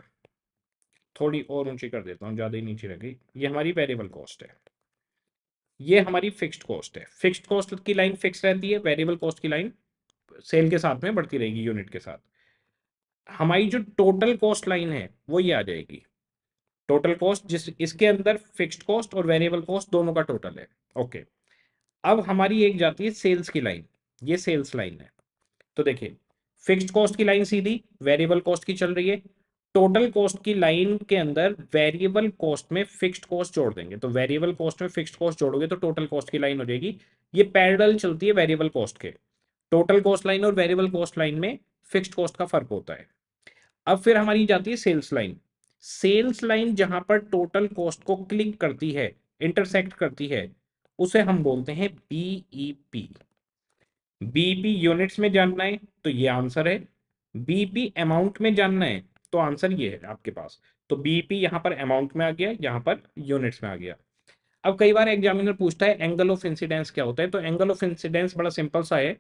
थोड़ी और ऊंची कर देता हूँ ज़्यादा ही नीचे रह गई ये हमारी वेरिएबल कॉस्ट है ये हमारी फिक्स्ड कॉस्ट है फिक्स्ड कॉस्ट की लाइन फिक्स रहती है वेरिएबल कॉस्ट की लाइन सेल के साथ में बढ़ती रहेगी यूनिट के साथ हमारी जो टोटल कॉस्ट लाइन है वो ये आ जाएगी टोटल कॉस्ट जिस इसके अंदर फिक्स्ड कॉस्ट और वेरिएबल कॉस्ट दोनों का टोटल है ओके okay. अब हमारी एक जाती है सेल्स की लाइन ये सेल्स लाइन है तो देखिए फिक्स्ड कॉस्ट की लाइन सीधी वेरिएबल कॉस्ट की चल रही है टोटल कॉस्ट की लाइन के अंदर वेरिएबल कॉस्ट में फिक्स्ड कॉस्ट जोड़ देंगे तो वेरिएबल कॉस्ट में फिक्स्ड कॉस्ट जोड़ोगे तो टोटल कॉस्ट की लाइन हो जाएगी ये पैरेलल चलती है वेरिएबल कॉस्ट के टोटल कॉस्ट लाइन और वेरिएबल कॉस्ट लाइन में फिक्स्ड कॉस्ट का फर्क होता है अब फिर हमारी जाती है सेल्स लाइन सेल्स लाइन जहां पर टोटल कॉस्ट को क्लिक करती है इंटरसेक्ट करती है उसे हम बोलते हैं बीईपी बीपी यूनिट्स में जानना है तो ये आंसर है बीपी अमाउंट e में जानना है तो आंसर ये है आपके पास तो बीपी e यहां पर अमाउंट में आ गया यहां पर यूनिट्स में आ गया अब कई बार एग्जामिनर पूछता है एंगल ऑफ इंसिडेंस क्या होता है तो एंगल ऑफ इंसिडेंस बड़ा सिंपल सा है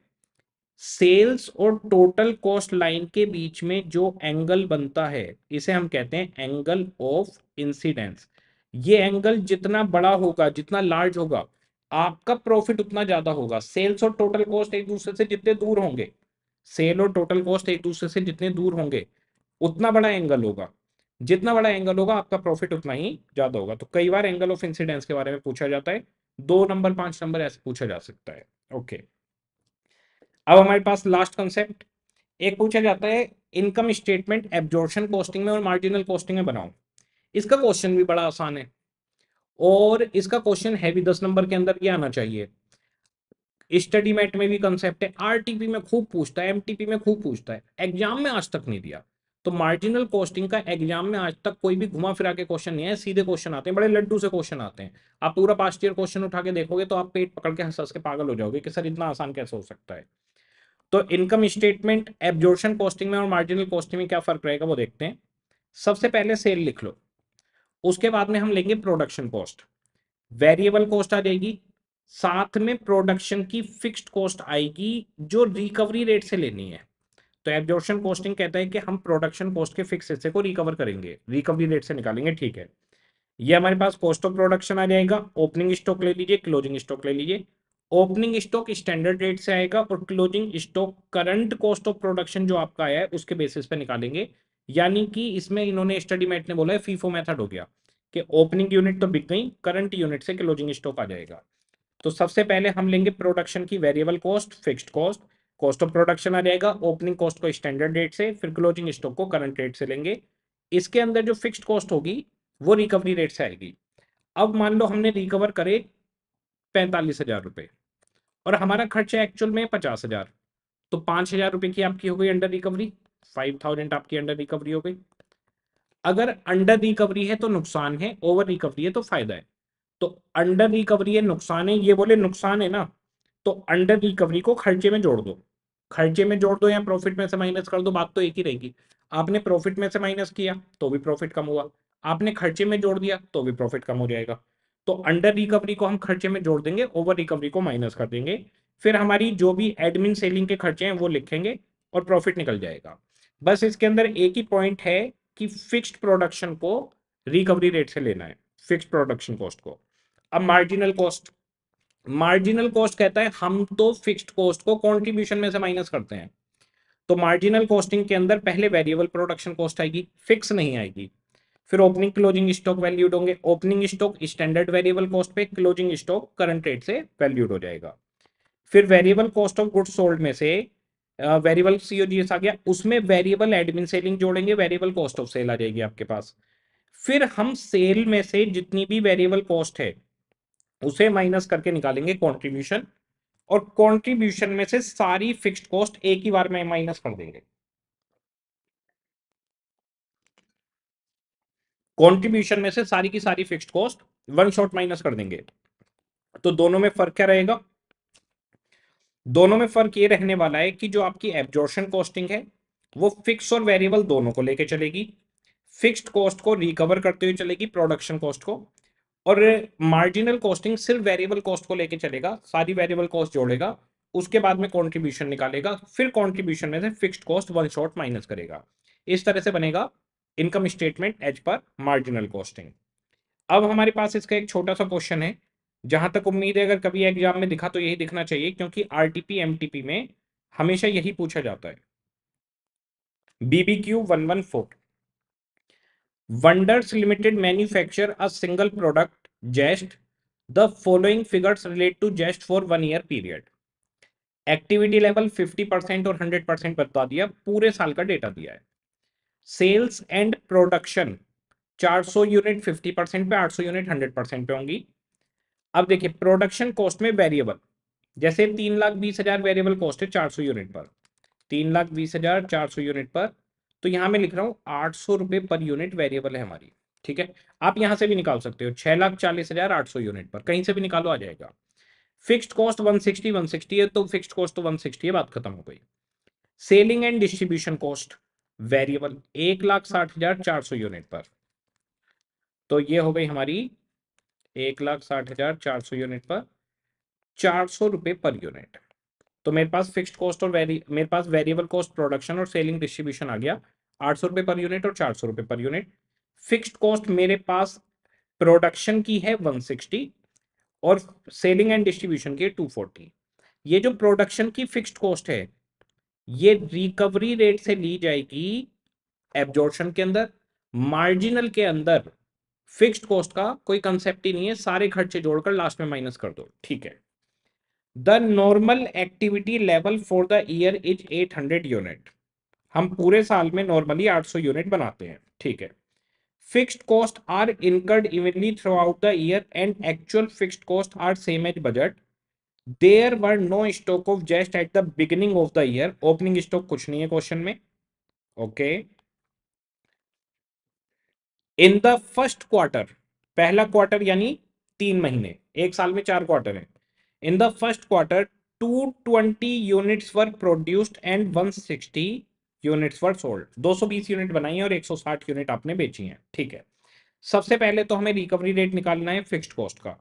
सेल्स और टोटल कॉस्ट लाइन के बीच में जो एंगल बनता है इसे हम कहते हैं एंगल ऑफ इंसिडेंस ये एंगल जितना बड़ा होगा जितना लार्ज होगा आपका प्रॉफिट उतना ज्यादा होगा सेल्स और टोटल कॉस्ट एक दूसरे से जितने दूर होंगे सेल और टोटल कॉस्ट एक दूसरे से जितने दूर होंगे उतना बड़ा एंगल होगा जितना बड़ा एंगल होगा आपका प्रॉफिट उतना ही ज्यादा होगा तो कई बार एंगल ऑफ इंसिडेंस के बारे में पूछा जाता है दो नंबर पांच नंबर ऐसे पूछा जा सकता है ओके okay. अब हमारे पास लास्ट कंसेप्ट एक पूछा जाता है इनकम स्टेटमेंट एब्जॉर्शन कॉस्टिंग में और मार्जिनल कॉस्टिंग में बनाओ इसका क्वेश्चन भी बड़ा आसान है और इसका क्वेश्चन है भी दस नंबर के अंदर ये आना चाहिए स्टडी मैट में भी कंसेप्ट है आरटीपी में खूब पूछता है एमटीपी में खूब पूछता है एग्जाम में आज तक नहीं दिया तो मार्जिनल कॉस्टिंग का एग्जाम में आज तक कोई भी घुमा फिरा के क्वेश्चन नहीं है सीधे क्वेश्चन आते हैं बड़े लड्डू से क्वेश्चन आते हैं आप पूरा पास्ट ईयर क्वेश्चन उठा के देखोगे तो आप पेट पकड़ के हंस हंस के पागल हो जाओगे कि सर इतना आसान कैसे हो सकता है तो इनकम स्टेटमेंट एब्जॉर्शन कॉस्टिंग में और मार्जिनल कॉस्टिंग में क्या फर्क रहेगा वो देखते हैं सबसे पहले सेल लिख लो उसके बाद में हम लेंगे प्रोडक्शन कॉस्ट वेरिएबल कॉस्ट आ जाएगी साथ में प्रोडक्शन की फिक्स्ड कॉस्ट आएगी जो रिकवरी रेट से लेनी है तो एब्जॉर्शन कॉस्टिंग कहता है कि हम प्रोडक्शन कॉस्ट के फिक्स हिस्से को रिकवर करेंगे रिकवरी रेट से निकालेंगे ठीक है ये हमारे पास कॉस्ट ऑफ प्रोडक्शन आ जाएगा ओपनिंग स्टॉक ले लीजिए क्लोजिंग स्टॉक ले लीजिए ओपनिंग स्टॉक स्टैंडर्ड रेट से आएगा और closing stock current cost of production जो आपका आया है उसके बेसिस पे निकालेंगे यानी कि इसमें इन्होंने स्टडी मैट ने बोला है फीफो मेथड हो गया कि ओपनिंग यूनिट तो बिक गई करंट यूनिट से क्लोजिंग स्टॉक आ जाएगा तो सबसे पहले हम लेंगे प्रोडक्शन की variable cost fixed cost cost of production आ जाएगा ओपनिंग कॉस्ट को स्टैंडर्ड रेट से फिर क्लोजिंग स्टॉक को करंट रेट से लेंगे इसके अंदर जो फिक्स्ड कॉस्ट होगी वो रिकवरी रेट से आएगी अब मान लो हमने रिकवर करे पैंतालीस हजार रुपये और हमारा खर्च है एक्चुअल में पचास हजार तो पांच हजार रुपए की आपकी हो गई अंडर रिकवरी फाइव थाउजेंड आपकी अंडर रिकवरी हो गई अगर अंडर रिकवरी है तो नुकसान है ओवर रिकवरी है तो फायदा है तो अंडर रिकवरी है नुकसान है ये बोले नुकसान है ना तो अंडर रिकवरी को खर्चे में जोड़ दो खर्चे में जोड़ दो या प्रॉफिट में से माइनस कर दो बात तो एक ही रहेगी आपने प्रॉफिट में से माइनस किया तो भी प्रॉफिट कम हुआ आपने खर्चे में जोड़ दिया तो भी प्रॉफिट कम हो जाएगा तो अंडर रिकवरी को हम खर्चे में जोड़ देंगे ओवर रिकवरी को माइनस कर देंगे फिर हमारी जो भी एडमिन सेलिंग के खर्चे हैं वो लिखेंगे और प्रॉफिट निकल जाएगा बस इसके अंदर एक ही पॉइंट है कि फिक्स्ड प्रोडक्शन को रिकवरी रेट से लेना है फिक्स्ड प्रोडक्शन कॉस्ट को अब मार्जिनल कॉस्ट मार्जिनल कॉस्ट कहता है हम तो फिक्स्ड कॉस्ट को कंट्रीब्यूशन में से माइनस करते हैं तो मार्जिनल कॉस्टिंग के अंदर पहले वेरिएबल प्रोडक्शन कॉस्ट आएगी फिक्स नहीं आएगी फिर ओपनिंग क्लोजिंग स्टॉक वैल्यूड होंगे opening stock standard variable cost पे क्लोजिंग स्टॉक करंट रेट से वैल्यूड हो जाएगा फिर variable cost of goods sold में से वेरिएबल सीओजीएस आ गया उसमें वेरिएबल एडमिन सेलिंग जोड़ेंगे वेरिएबल कॉस्ट ऑफ सेल आ जाएगी आपके पास फिर हम सेल में से जितनी भी वेरिएबल कॉस्ट है उसे माइनस करके निकालेंगे कॉन्ट्रीब्यूशन और कॉन्ट्रीब्यूशन में से सारी फिक्स्ड कॉस्ट एक ही बार में माइनस कर देंगे कॉन्ट्रीब्यूशन में से सारी की सारी fix cost one shot minus कर देंगे तो दोनों में फर्क क्या रहेगा दोनों में फर्क ये रहने वाला है कि जो आपकी एब्जॉर्शन कॉस्टिंग है वो फिक्स और वेरिएबल दोनों को लेके चलेगी फिक्स्ड कॉस्ट को रिकवर करते हुए चलेगी प्रोडक्शन कॉस्ट को और मार्जिनल कॉस्टिंग सिर्फ वेरिएबल कॉस्ट को लेके चलेगा सारी वेरिएबल कॉस्ट जोड़ेगा उसके बाद में कॉन्ट्रीब्यूशन निकालेगा फिर कॉन्ट्रीब्यूशन में से fixed cost one shot minus करेगा इस तरह से बनेगा income statement as per marginal costing अब हमारे पास इसका एक छोटा सा क्वेश्चन है जहां तक उम्मीद है अगर कभी एग्जाम में दिखा तो यही दिखना चाहिए क्योंकि आरटीपी एमटीपी में हमेशा यही पूछा जाता है one four wonders limited manufacture a single product just the following figures relate to just for one year period activity level 50 percent और 100 परसेंट बता दिया पूरे साल का डेटा दिया है sales and production 400 unit 50 percent पे 800 यूनिट 100 परसेंट पे होंगी अब देखिए प्रोडक्शन कॉस्ट में वेरिएबल जैसे तीन लाख बीस हजार वेरिएबल कॉस्ट है 400 यूनिट पर तीन लाख बीस हजार चार सौ यूनिट पर तो यहां मैं लिख रहा हूं आठ सौ पर यूनिट वेरिएबल है हमारी ठीक है आप यहां से भी निकाल सकते हो छह लाख चालीस हजार आठ सौ यूनिट पर कहीं से भी निकालो आ जाएगा फिक्स्ड कॉस्ट 160 160 है तो फिक्स्ड कॉस्ट तो 160 है बात खत्म हो गई selling and distribution cost variable एक लाख साठ हजार चार सौ यूनिट पर तो ये हो गई हमारी एक लाख साठ हजार चार सौ यूनिट पर चार सौ रुपये पर यूनिट तो मेरे पास फिक्स्ड कॉस्ट और वेरी मेरे पास वेरिएबल कॉस्ट प्रोडक्शन और सेलिंग डिस्ट्रीब्यूशन आ गया आठ सौ रुपए पर यूनिट और चार सौ रुपए पर यूनिट फिक्स्ड कॉस्ट मेरे पास प्रोडक्शन की है वन सिक्सटी और सेलिंग एंड डिस्ट्रीब्यूशन की टू फोर्टी ये जो प्रोडक्शन की फिक्स्ड कॉस्ट है ये रिकवरी रेट से ली जाएगी एब्जॉर्शन के अंदर मार्जिनल के अंदर फिक्स्ड कॉस्ट का कोई कंसेप्ट ही नहीं है सारे खर्चे जोड़कर लास्ट में माइनस कर दो ठीक है the normal activity level for the year is 800 unit हम पूरे साल में नॉर्मली 800 यूनिट बनाते हैं ठीक है fixed cost are incurred evenly throughout the year and actual fixed cost are same as budget there were no stock of just at the beginning of the year opening stock कुछ नहीं है question में okay in the first quarter पहला quarter यानी तीन महीने एक साल में चार क्वार्टर है in the first quarter 220 units were produced and 160 units were sold 220 unit बनाई है और 160 यूनिट आपने बेची है ठीक है सबसे पहले तो हमें रिकवरी रेट निकालना है फिक्स्ड कॉस्ट का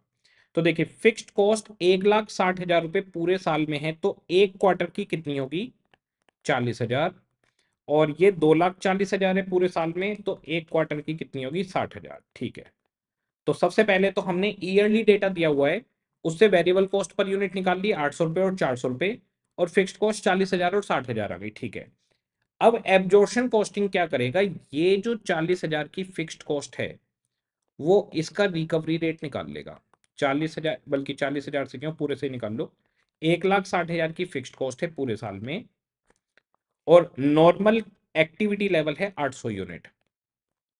तो देखिए फिक्स्ड कॉस्ट एक लाख साठ हजार रुपये पूरे साल में है तो एक क्वार्टर की कितनी होगी चालीस हजार और ये दो लाख चालीस हजार है पूरे साल में तो एक क्वार्टर की कितनी होगी साठ हजार ठीक है तो सबसे पहले तो हमने ईयरली डेटा दिया हुआ है उससे वेरिएबल कॉस्ट पर यूनिट निकाल ली आठ सौ रुपए और चार सौ रुपए और फिक्स्ड कॉस्ट चालीस हजार और साठ हजार आ गई ठीक है अब एब्जॉर्शन कॉस्टिंग क्या करेगा ये जो चालीस हजार की फिक्स्ड कॉस्ट है वो इसका रिकवरी रेट निकाल लेगा चालीस हजार बल्कि चालीस हजार से क्यों पूरे से निकाल लो एक लाख साठ हजार की फिक्स्ड कॉस्ट है पूरे साल में और नॉर्मल एक्टिविटी लेवल है आठ सौ यूनिट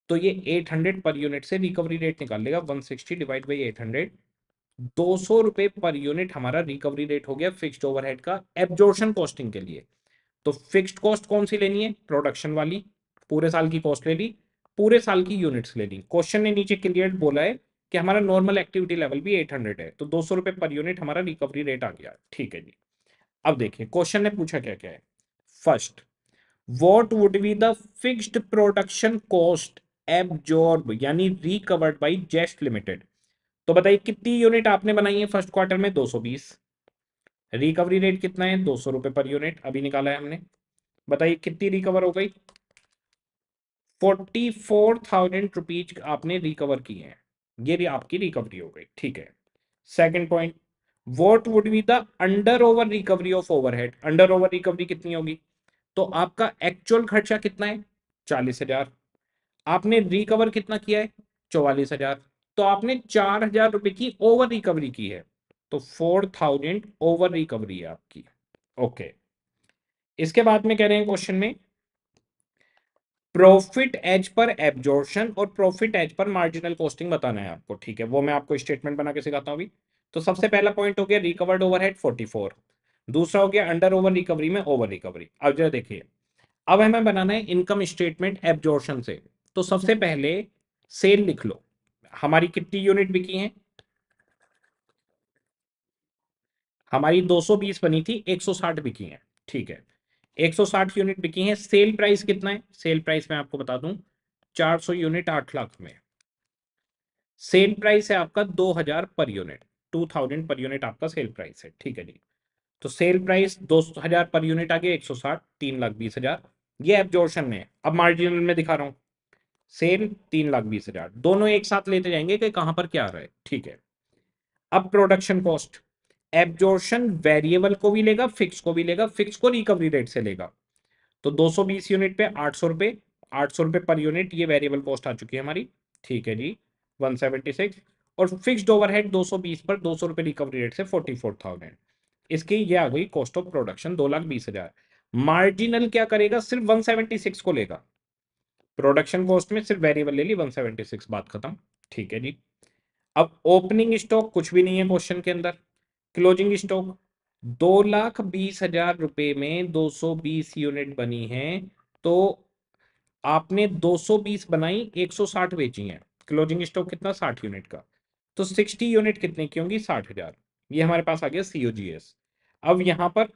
तो ये एट हंड्रेड पर यूनिट से रिकवरी रेट निकाल लेगा one sixty divide by eight hundred दो सौ रुपए पर यूनिट हमारा रिकवरी रेट हो गया फिक्स्ड ओवरहेड का एब्जॉर्शन कॉस्टिंग के लिए तो फिक्स्ड कॉस्ट कौन सी लेनी है प्रोडक्शन वाली पूरे साल की कॉस्ट ले ली पूरे साल की यूनिट्स ले ली क्वेश्चन ने नीचे क्लियर बोला है कि हमारा नॉर्मल एक्टिविटी लेवल भी 800 है तो दो सौ पर यूनिट हमारा रिकवरी रेट आ गया ठीक है जी अब देखिए क्वेश्चन ने पूछा क्या क्या है first what would be the fixed production cost absorb यानी रिकवर्ड बाई जेस्ट लिमिटेड तो बताइए कितनी यूनिट आपने बनाई है फर्स्ट क्वार्टर में 220 रिकवरी रेट कितना है दो सौ पर यूनिट अभी निकाला है हमने बताइए कितनी रिकवर हो गई फोर्टी फोर थाउजेंड रुपीज आपने रिकवर किए हैं ये भी आपकी रिकवरी हो गई ठीक है second point what would be the under over recovery of overhead under over recovery कितनी होगी तो आपका एक्चुअल खर्चा कितना है चालीस हजार आपने रिकवर कितना किया है चौवालीस हजार तो आपने चार हजार रुपए की ओवर रिकवरी की है तो फोर थाउजेंड ओवर रिकवरी है आपकी ओके okay. इसके बाद में कह रहे हैं क्वेश्चन में प्रॉफिट एज पर एब्जॉर्शन और profit as per marginal costing बताना है आपको ठीक है वो मैं आपको स्टेटमेंट बना के सिखाता हूँ अभी तो सबसे पहला पॉइंट हो गया रिकवर्ड ओवरहेड 44 दूसरा हो गया अंडर ओवर रिकवरी में ओवर रिकवरी अब जरा देखिए अब हमें बनाना है इनकम स्टेटमेंट एब्जॉर्शन से तो सबसे पहले सेल लिख लो हमारी कितनी यूनिट बिकी है हमारी 220 बनी थी 160 बिकी है ठीक है 160 यूनिट बिकी है सेल प्राइस कितना है सेल प्राइस मैं आपको बता दूं 400 यूनिट आठ लाख में सेल प्राइस है आपका 2000 पर यूनिट 2000 पर यूनिट आपका सेल प्राइस है ठीक है जी तो सेल प्राइस 2000 पर यूनिट आ गया 160 तीन लाख बीस हजार ये एब्जॉर्शन में अब मार्जिनल में दिखा रहा हूं सेल तीन लाख बीस हजार दोनों एक साथ लेते जाएंगे कि कहां पर क्या आ रहा है ठीक है अब प्रोडक्शन कॉस्ट एब्जॉर्शन वेरिएबल को भी लेगा फिक्स को भी लेगा फिक्स को रिकवरी रेट से लेगा तो 220 यूनिट पे आठ सौ रुपए आठ सौ रुपये पर यूनिट ये वेरिएबल कॉस्ट आ चुकी है हमारी ठीक है जी 176 और फिक्स्ड ओवरहेड 220 पर दो सौ रुपये रिकवरी रेट से 44,000 इसकी ये आ गई कॉस्ट ऑफ प्रोडक्शन दो लाख बीस हजार मार्जिनल क्या करेगा सिर्फ 176 को लेगा प्रोडक्शन कॉस्ट में सिर्फ वेरिएबल ले ली 176 बात खत्म ठीक है जी अब ओपनिंग स्टॉक कुछ भी नहीं है क्वेश्चन के अंदर क्लोजिंग स्टॉक दो लाख बीस हजार रुपए में दो सौ बीस यूनिट बनी है तो आपने दो सौ बीस बनाई एक सौ साठ बेची है क्लोजिंग स्टॉक कितना साठ यूनिट का तो सिक्सटी यूनिट कितने की होंगी साठ हजार ये हमारे पास आ गया सीओजीएस अब यहां पर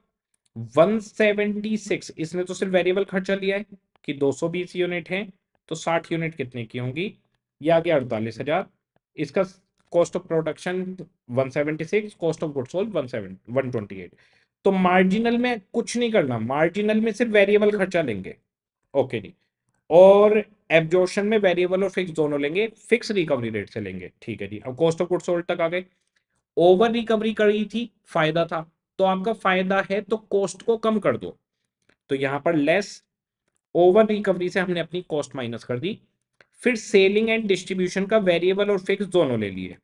वन सेवेंटी सिक्स इसने तो सिर्फ वेरिएबल खर्चा लिया है कि दो सौ बीस यूनिट है तो साठ यूनिट कितने की होंगी ये आ गया अड़तालीस हजार इसका cost of production 176 cost of of sold sold 128 तो मार्जिनल में कुछ नहीं करना मार्जिनल में सिर्फ वेरिएबल खर्चा लेंगे ओके जी और एब्जॉर्शन में वेरिएबल और फिक्स दोनों लेंगे फिक्स रिकवरी रेट से लेंगे ठीक है जी अब कॉस्ट ऑफ गुड सोल्ड तक आ गए ओवर रिकवरी करी थी फायदा था तो आपका फायदा है तो कॉस्ट को कम कर दो तो यहां पर लेस ओवर रिकवरी से हमने अपनी कॉस्ट माइनस कर दी फिर सेलिंग एंड डिस्ट्रीब्यूशन का वेरिएबल और फिक्स दोनों ले लिए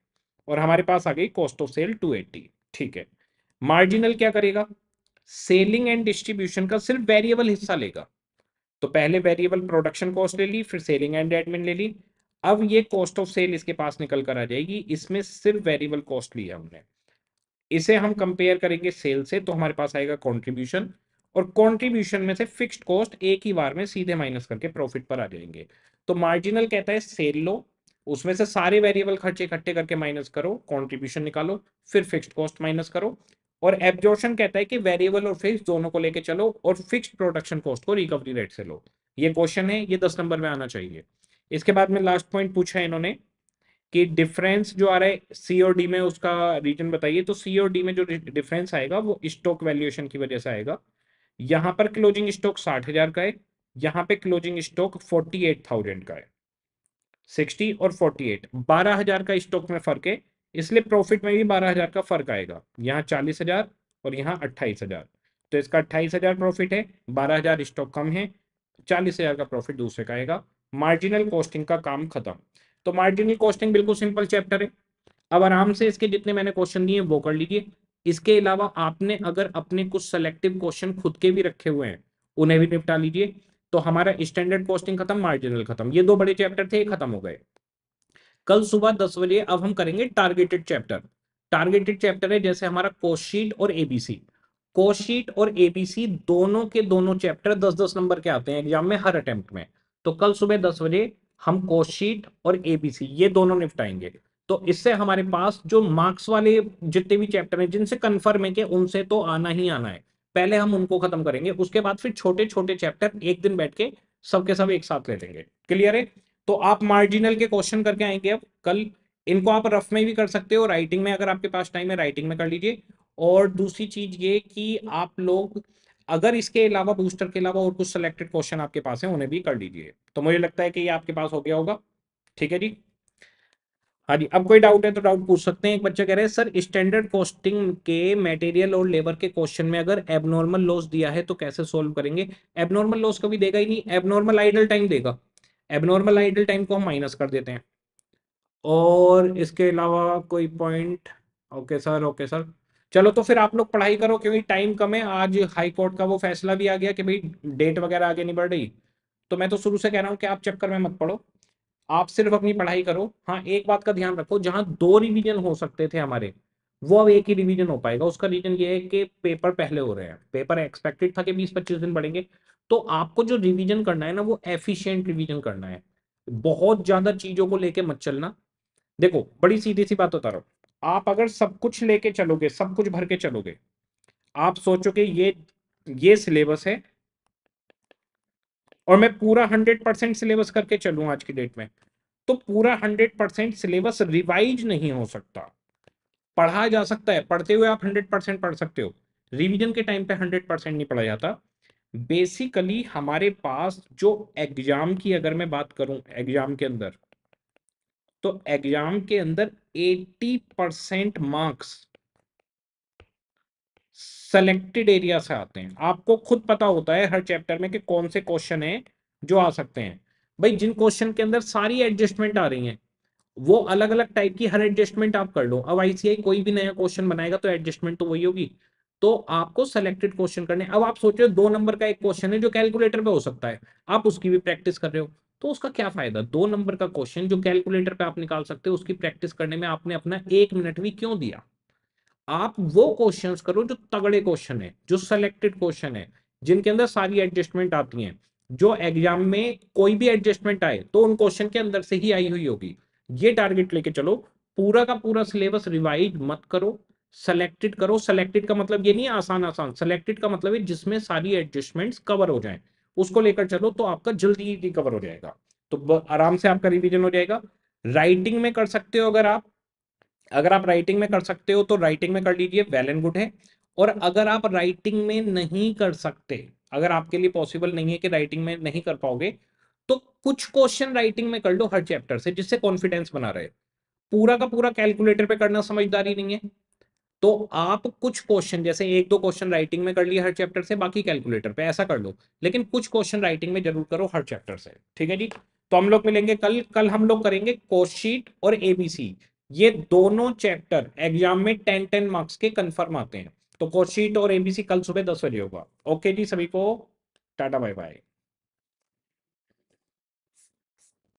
और हमारे पास आ गई कॉस्ट ऑफ सेल 280 ठीक है मार्जिनल क्या करेगा सेलिंग एंड डिस्ट्रीब्यूशन का सिर्फ वेरिएबल हिस्सा लेगा तो पहले वेरिएबल प्रोडक्शन कॉस्ट ले ली फिर सेलिंग एंड एडमिन ले ली अब ये कॉस्ट ऑफ सेल इसके पास निकल कर आ जाएगी इसमें सिर्फ वेरिएबल कॉस्ट लिया हमने इसे हम कंपेयर करेंगे सेल से तो हमारे पास आएगा कॉन्ट्रीब्यूशन और कॉन्ट्रीब्यूशन में से फिक्स्ड कॉस्ट एक ही बार में सीधे माइनस करके प्रॉफिट पर आ जाएंगे तो मार्जिनल कहता है सेल लो उसमें से सारे वेरिएबल खर्चे इकट्ठे करके माइनस करो कॉन्ट्रीब्यूशन निकालो फिर फिक्स्ड कॉस्ट माइनस करो और एब्जॉर्शन कहता है कि वेरिएबल और फिक्स दोनों को लेके चलो और फिक्स्ड प्रोडक्शन कॉस्ट को रिकवरी रेट से लो ये क्वेश्चन है ये दस नंबर में आना चाहिए इसके बाद में लास्ट पॉइंट पूछा है इन्होंने कि डिफरेंस जो आ रहा है सी और डी में उसका रीजन बताइए तो सी और डी में जो डिफरेंस आएगा वो स्टॉक वैल्यूएशन की वजह से आएगा यहाँ पर क्लोजिंग स्टॉक साठ हजार का है यहां पे क्लोजिंग स्टॉक 48,000 का है 60 और 48 12,000 का स्टॉक में फर्क है इसलिए प्रॉफिट में भी 12,000 का फर्क आएगा यहाँ 40,000 और यहाँ 28,000 तो इसका 28,000 प्रॉफिट है 12,000 स्टॉक कम है 40,000 का प्रॉफिट दूसरे का आएगा मार्जिनल कॉस्टिंग का काम खत्म तो मार्जिनल कॉस्टिंग बिल्कुल सिंपल चैप्टर है अब आराम से इसके जितने मैंने क्वेश्चन दिए वो कर लीजिए इसके अलावा आपने अगर अपने कुछ सेलेक्टिव क्वेश्चन खुद के भी रखे हुए हैं उन्हें भी निपटा लीजिए तो हमारा स्टैंडर्ड कॉस्टिंग खत्म मार्जिनल खत्म ये दो बड़े चैप्टर थे खत्म हो गए कल सुबह दस बजे अब हम करेंगे टारगेटेड चैप्टर टारगेटेड चैप्टर है जैसे हमारा कोशीट और एबीसी कोशीट और एबीसी दोनों के दोनों चैप्टर दस दस नंबर के आते हैं एग्जाम में हर अटेम्प्ट में तो कल सुबह दस बजे हम कोशीट और एबीसी ये दोनों निपटाएंगे तो इससे हमारे पास जो मार्क्स वाले जितने भी चैप्टर हैं जिनसे कन्फर्म है कि उनसे तो आना ही आना है पहले हम उनको खत्म करेंगे उसके बाद फिर छोटे छोटे चैप्टर एक दिन बैठ के सबके सब एक साथ ले लेंगे क्लियर है तो आप मार्जिनल के क्वेश्चन करके आएंगे अब कल इनको आप रफ में भी कर सकते हो राइटिंग में अगर आपके पास टाइम है राइटिंग में कर लीजिए और दूसरी चीज ये कि आप लोग अगर इसके अलावा बूस्टर के अलावा और कुछ सिलेक्टेड क्वेश्चन आपके पास है उन्हें भी कर लीजिए तो मुझे लगता है कि ये आपके पास हो गया होगा ठीक है जी हाँ जी अब कोई डाउट है तो डाउट पूछ सकते हैं एक बच्चा कह रहे हैं सर स्टैंडर्ड कॉस्टिंग के मटेरियल और लेबर के क्वेश्चन में अगर एबनॉर्मल लॉस दिया है तो कैसे सोल्व करेंगे एबनॉर्मल लॉस कभी देगा ही नहीं एबनॉर्मल आइडल टाइम देगा एबनॉर्मल आइडल टाइम को हम माइनस कर देते हैं और इसके अलावा कोई point okay sir okay sir चलो तो फिर आप लोग पढ़ाई करो क्योंकि टाइम कम है आज हाई कोर्ट का वो फैसला भी आ गया कि भाई डेट वगैरह आगे नहीं बढ़ रही तो मैं तो शुरू से कह रहा हूँ कि आप चक्कर में मत पढ़ो आप सिर्फ अपनी पढ़ाई करो हाँ एक बात का ध्यान रखो जहां दो रिवीजन हो सकते थे हमारे वो अब एक ही रिवीजन हो पाएगा उसका रीजन ये है कि पेपर पहले हो रहे हैं पेपर एक्सपेक्टेड था कि बीस पच्चीस दिन बढ़ेंगे तो आपको जो रिवीजन करना है ना वो एफिशिएंट रिवीजन करना है बहुत ज्यादा चीजों को लेके मत चलना देखो बड़ी सीधी सी बात बता रहा हूँ आप अगर सब कुछ लेके चलोगे सब कुछ भर के चलोगे आप सोचो कि ये ये सिलेबस है और मैं पूरा हंड्रेड परसेंट सिलेबस करके चलू आज की डेट में तो पूरा हंड्रेड परसेंट सिलेबस रिवाइज नहीं हो सकता पढ़ा जा सकता है पढ़ते हुए आप हंड्रेड परसेंट पढ़ सकते हो रिवीजन के टाइम पे हंड्रेड परसेंट नहीं पढ़ा जाता बेसिकली हमारे पास जो एग्जाम की अगर मैं बात करूं एग्जाम के अंदर तो एग्जाम के अंदर eighty percent marks selected area से आते हैं आपको खुद पता होता है हर चैप्टर में कि कौन से क्वेश्चन हैं जो आ सकते हैं भाई जिन क्वेश्चन के अंदर सारी एडजस्टमेंट आ रही है वो अलग अलग टाइप की हर एडजस्टमेंट आप कर लो अब आईसीआई कोई भी नया क्वेश्चन बनाएगा तो एडजस्टमेंट तो वही होगी तो आपको सेलेक्टेड क्वेश्चन करने अब आप सोचो दो नंबर का एक क्वेश्चन है जो कैलकुलेटर पे हो सकता है आप उसकी भी प्रैक्टिस कर रहे हो तो उसका क्या फायदा दो नंबर का क्वेश्चन जो कैलकुलेटर पे आप निकाल सकते हो उसकी प्रैक्टिस करने में आपने अपना एक मिनट भी क्यों दिया आप वो क्वेश्चंस करो जो तगड़े क्वेश्चन है जो सेलेक्टेड क्वेश्चन है जिनके अंदर सारी एडजस्टमेंट आती हैं जो एग्जाम में कोई भी एडजस्टमेंट आए तो उन क्वेश्चन के अंदर से ही आई हुई होगी ये टारगेट लेके चलो पूरा का पूरा सिलेबस रिवाइज मत करो सेलेक्टेड करो सेलेक्टेड का मतलब ये नहीं आसान आसान सेलेक्टेड का मतलब है जिसमें सारी एडजस्टमेंट्स कवर हो जाए उसको लेकर चलो तो आपका जल्दी ही कवर हो जाएगा तो आराम से आपका रिविजन हो जाएगा राइटिंग में कर सकते हो अगर आप अगर आप राइटिंग में कर सकते हो तो राइटिंग में कर लीजिए वेल एंड गुड है और अगर आप राइटिंग में नहीं कर सकते अगर आपके लिए पॉसिबल नहीं है कि राइटिंग में नहीं कर पाओगे तो कुछ क्वेश्चन राइटिंग में कर लो हर चैप्टर से जिससे कॉन्फिडेंस बना रहे पूरा का पूरा कैलकुलेटर पे करना समझदारी नहीं है तो आप कुछ क्वेश्चन जैसे एक दो क्वेश्चन राइटिंग में कर लिए हर चैप्टर से बाकी कैलकुलेटर पे ऐसा कर लो लेकिन कुछ क्वेश्चन राइटिंग में जरूर करो हर चैप्टर से ठीक है जी तो हम लोग मिलेंगे कल कल हम लोग करेंगे कोशीट और एबीसी ये दोनों चैप्टर एग्जाम में टेन टेन मार्क्स के कंफर्म आते हैं तो कोर्स और एबीसी कल सुबह दस बजे होगा ओके जी सभी को टाटा बाय बाय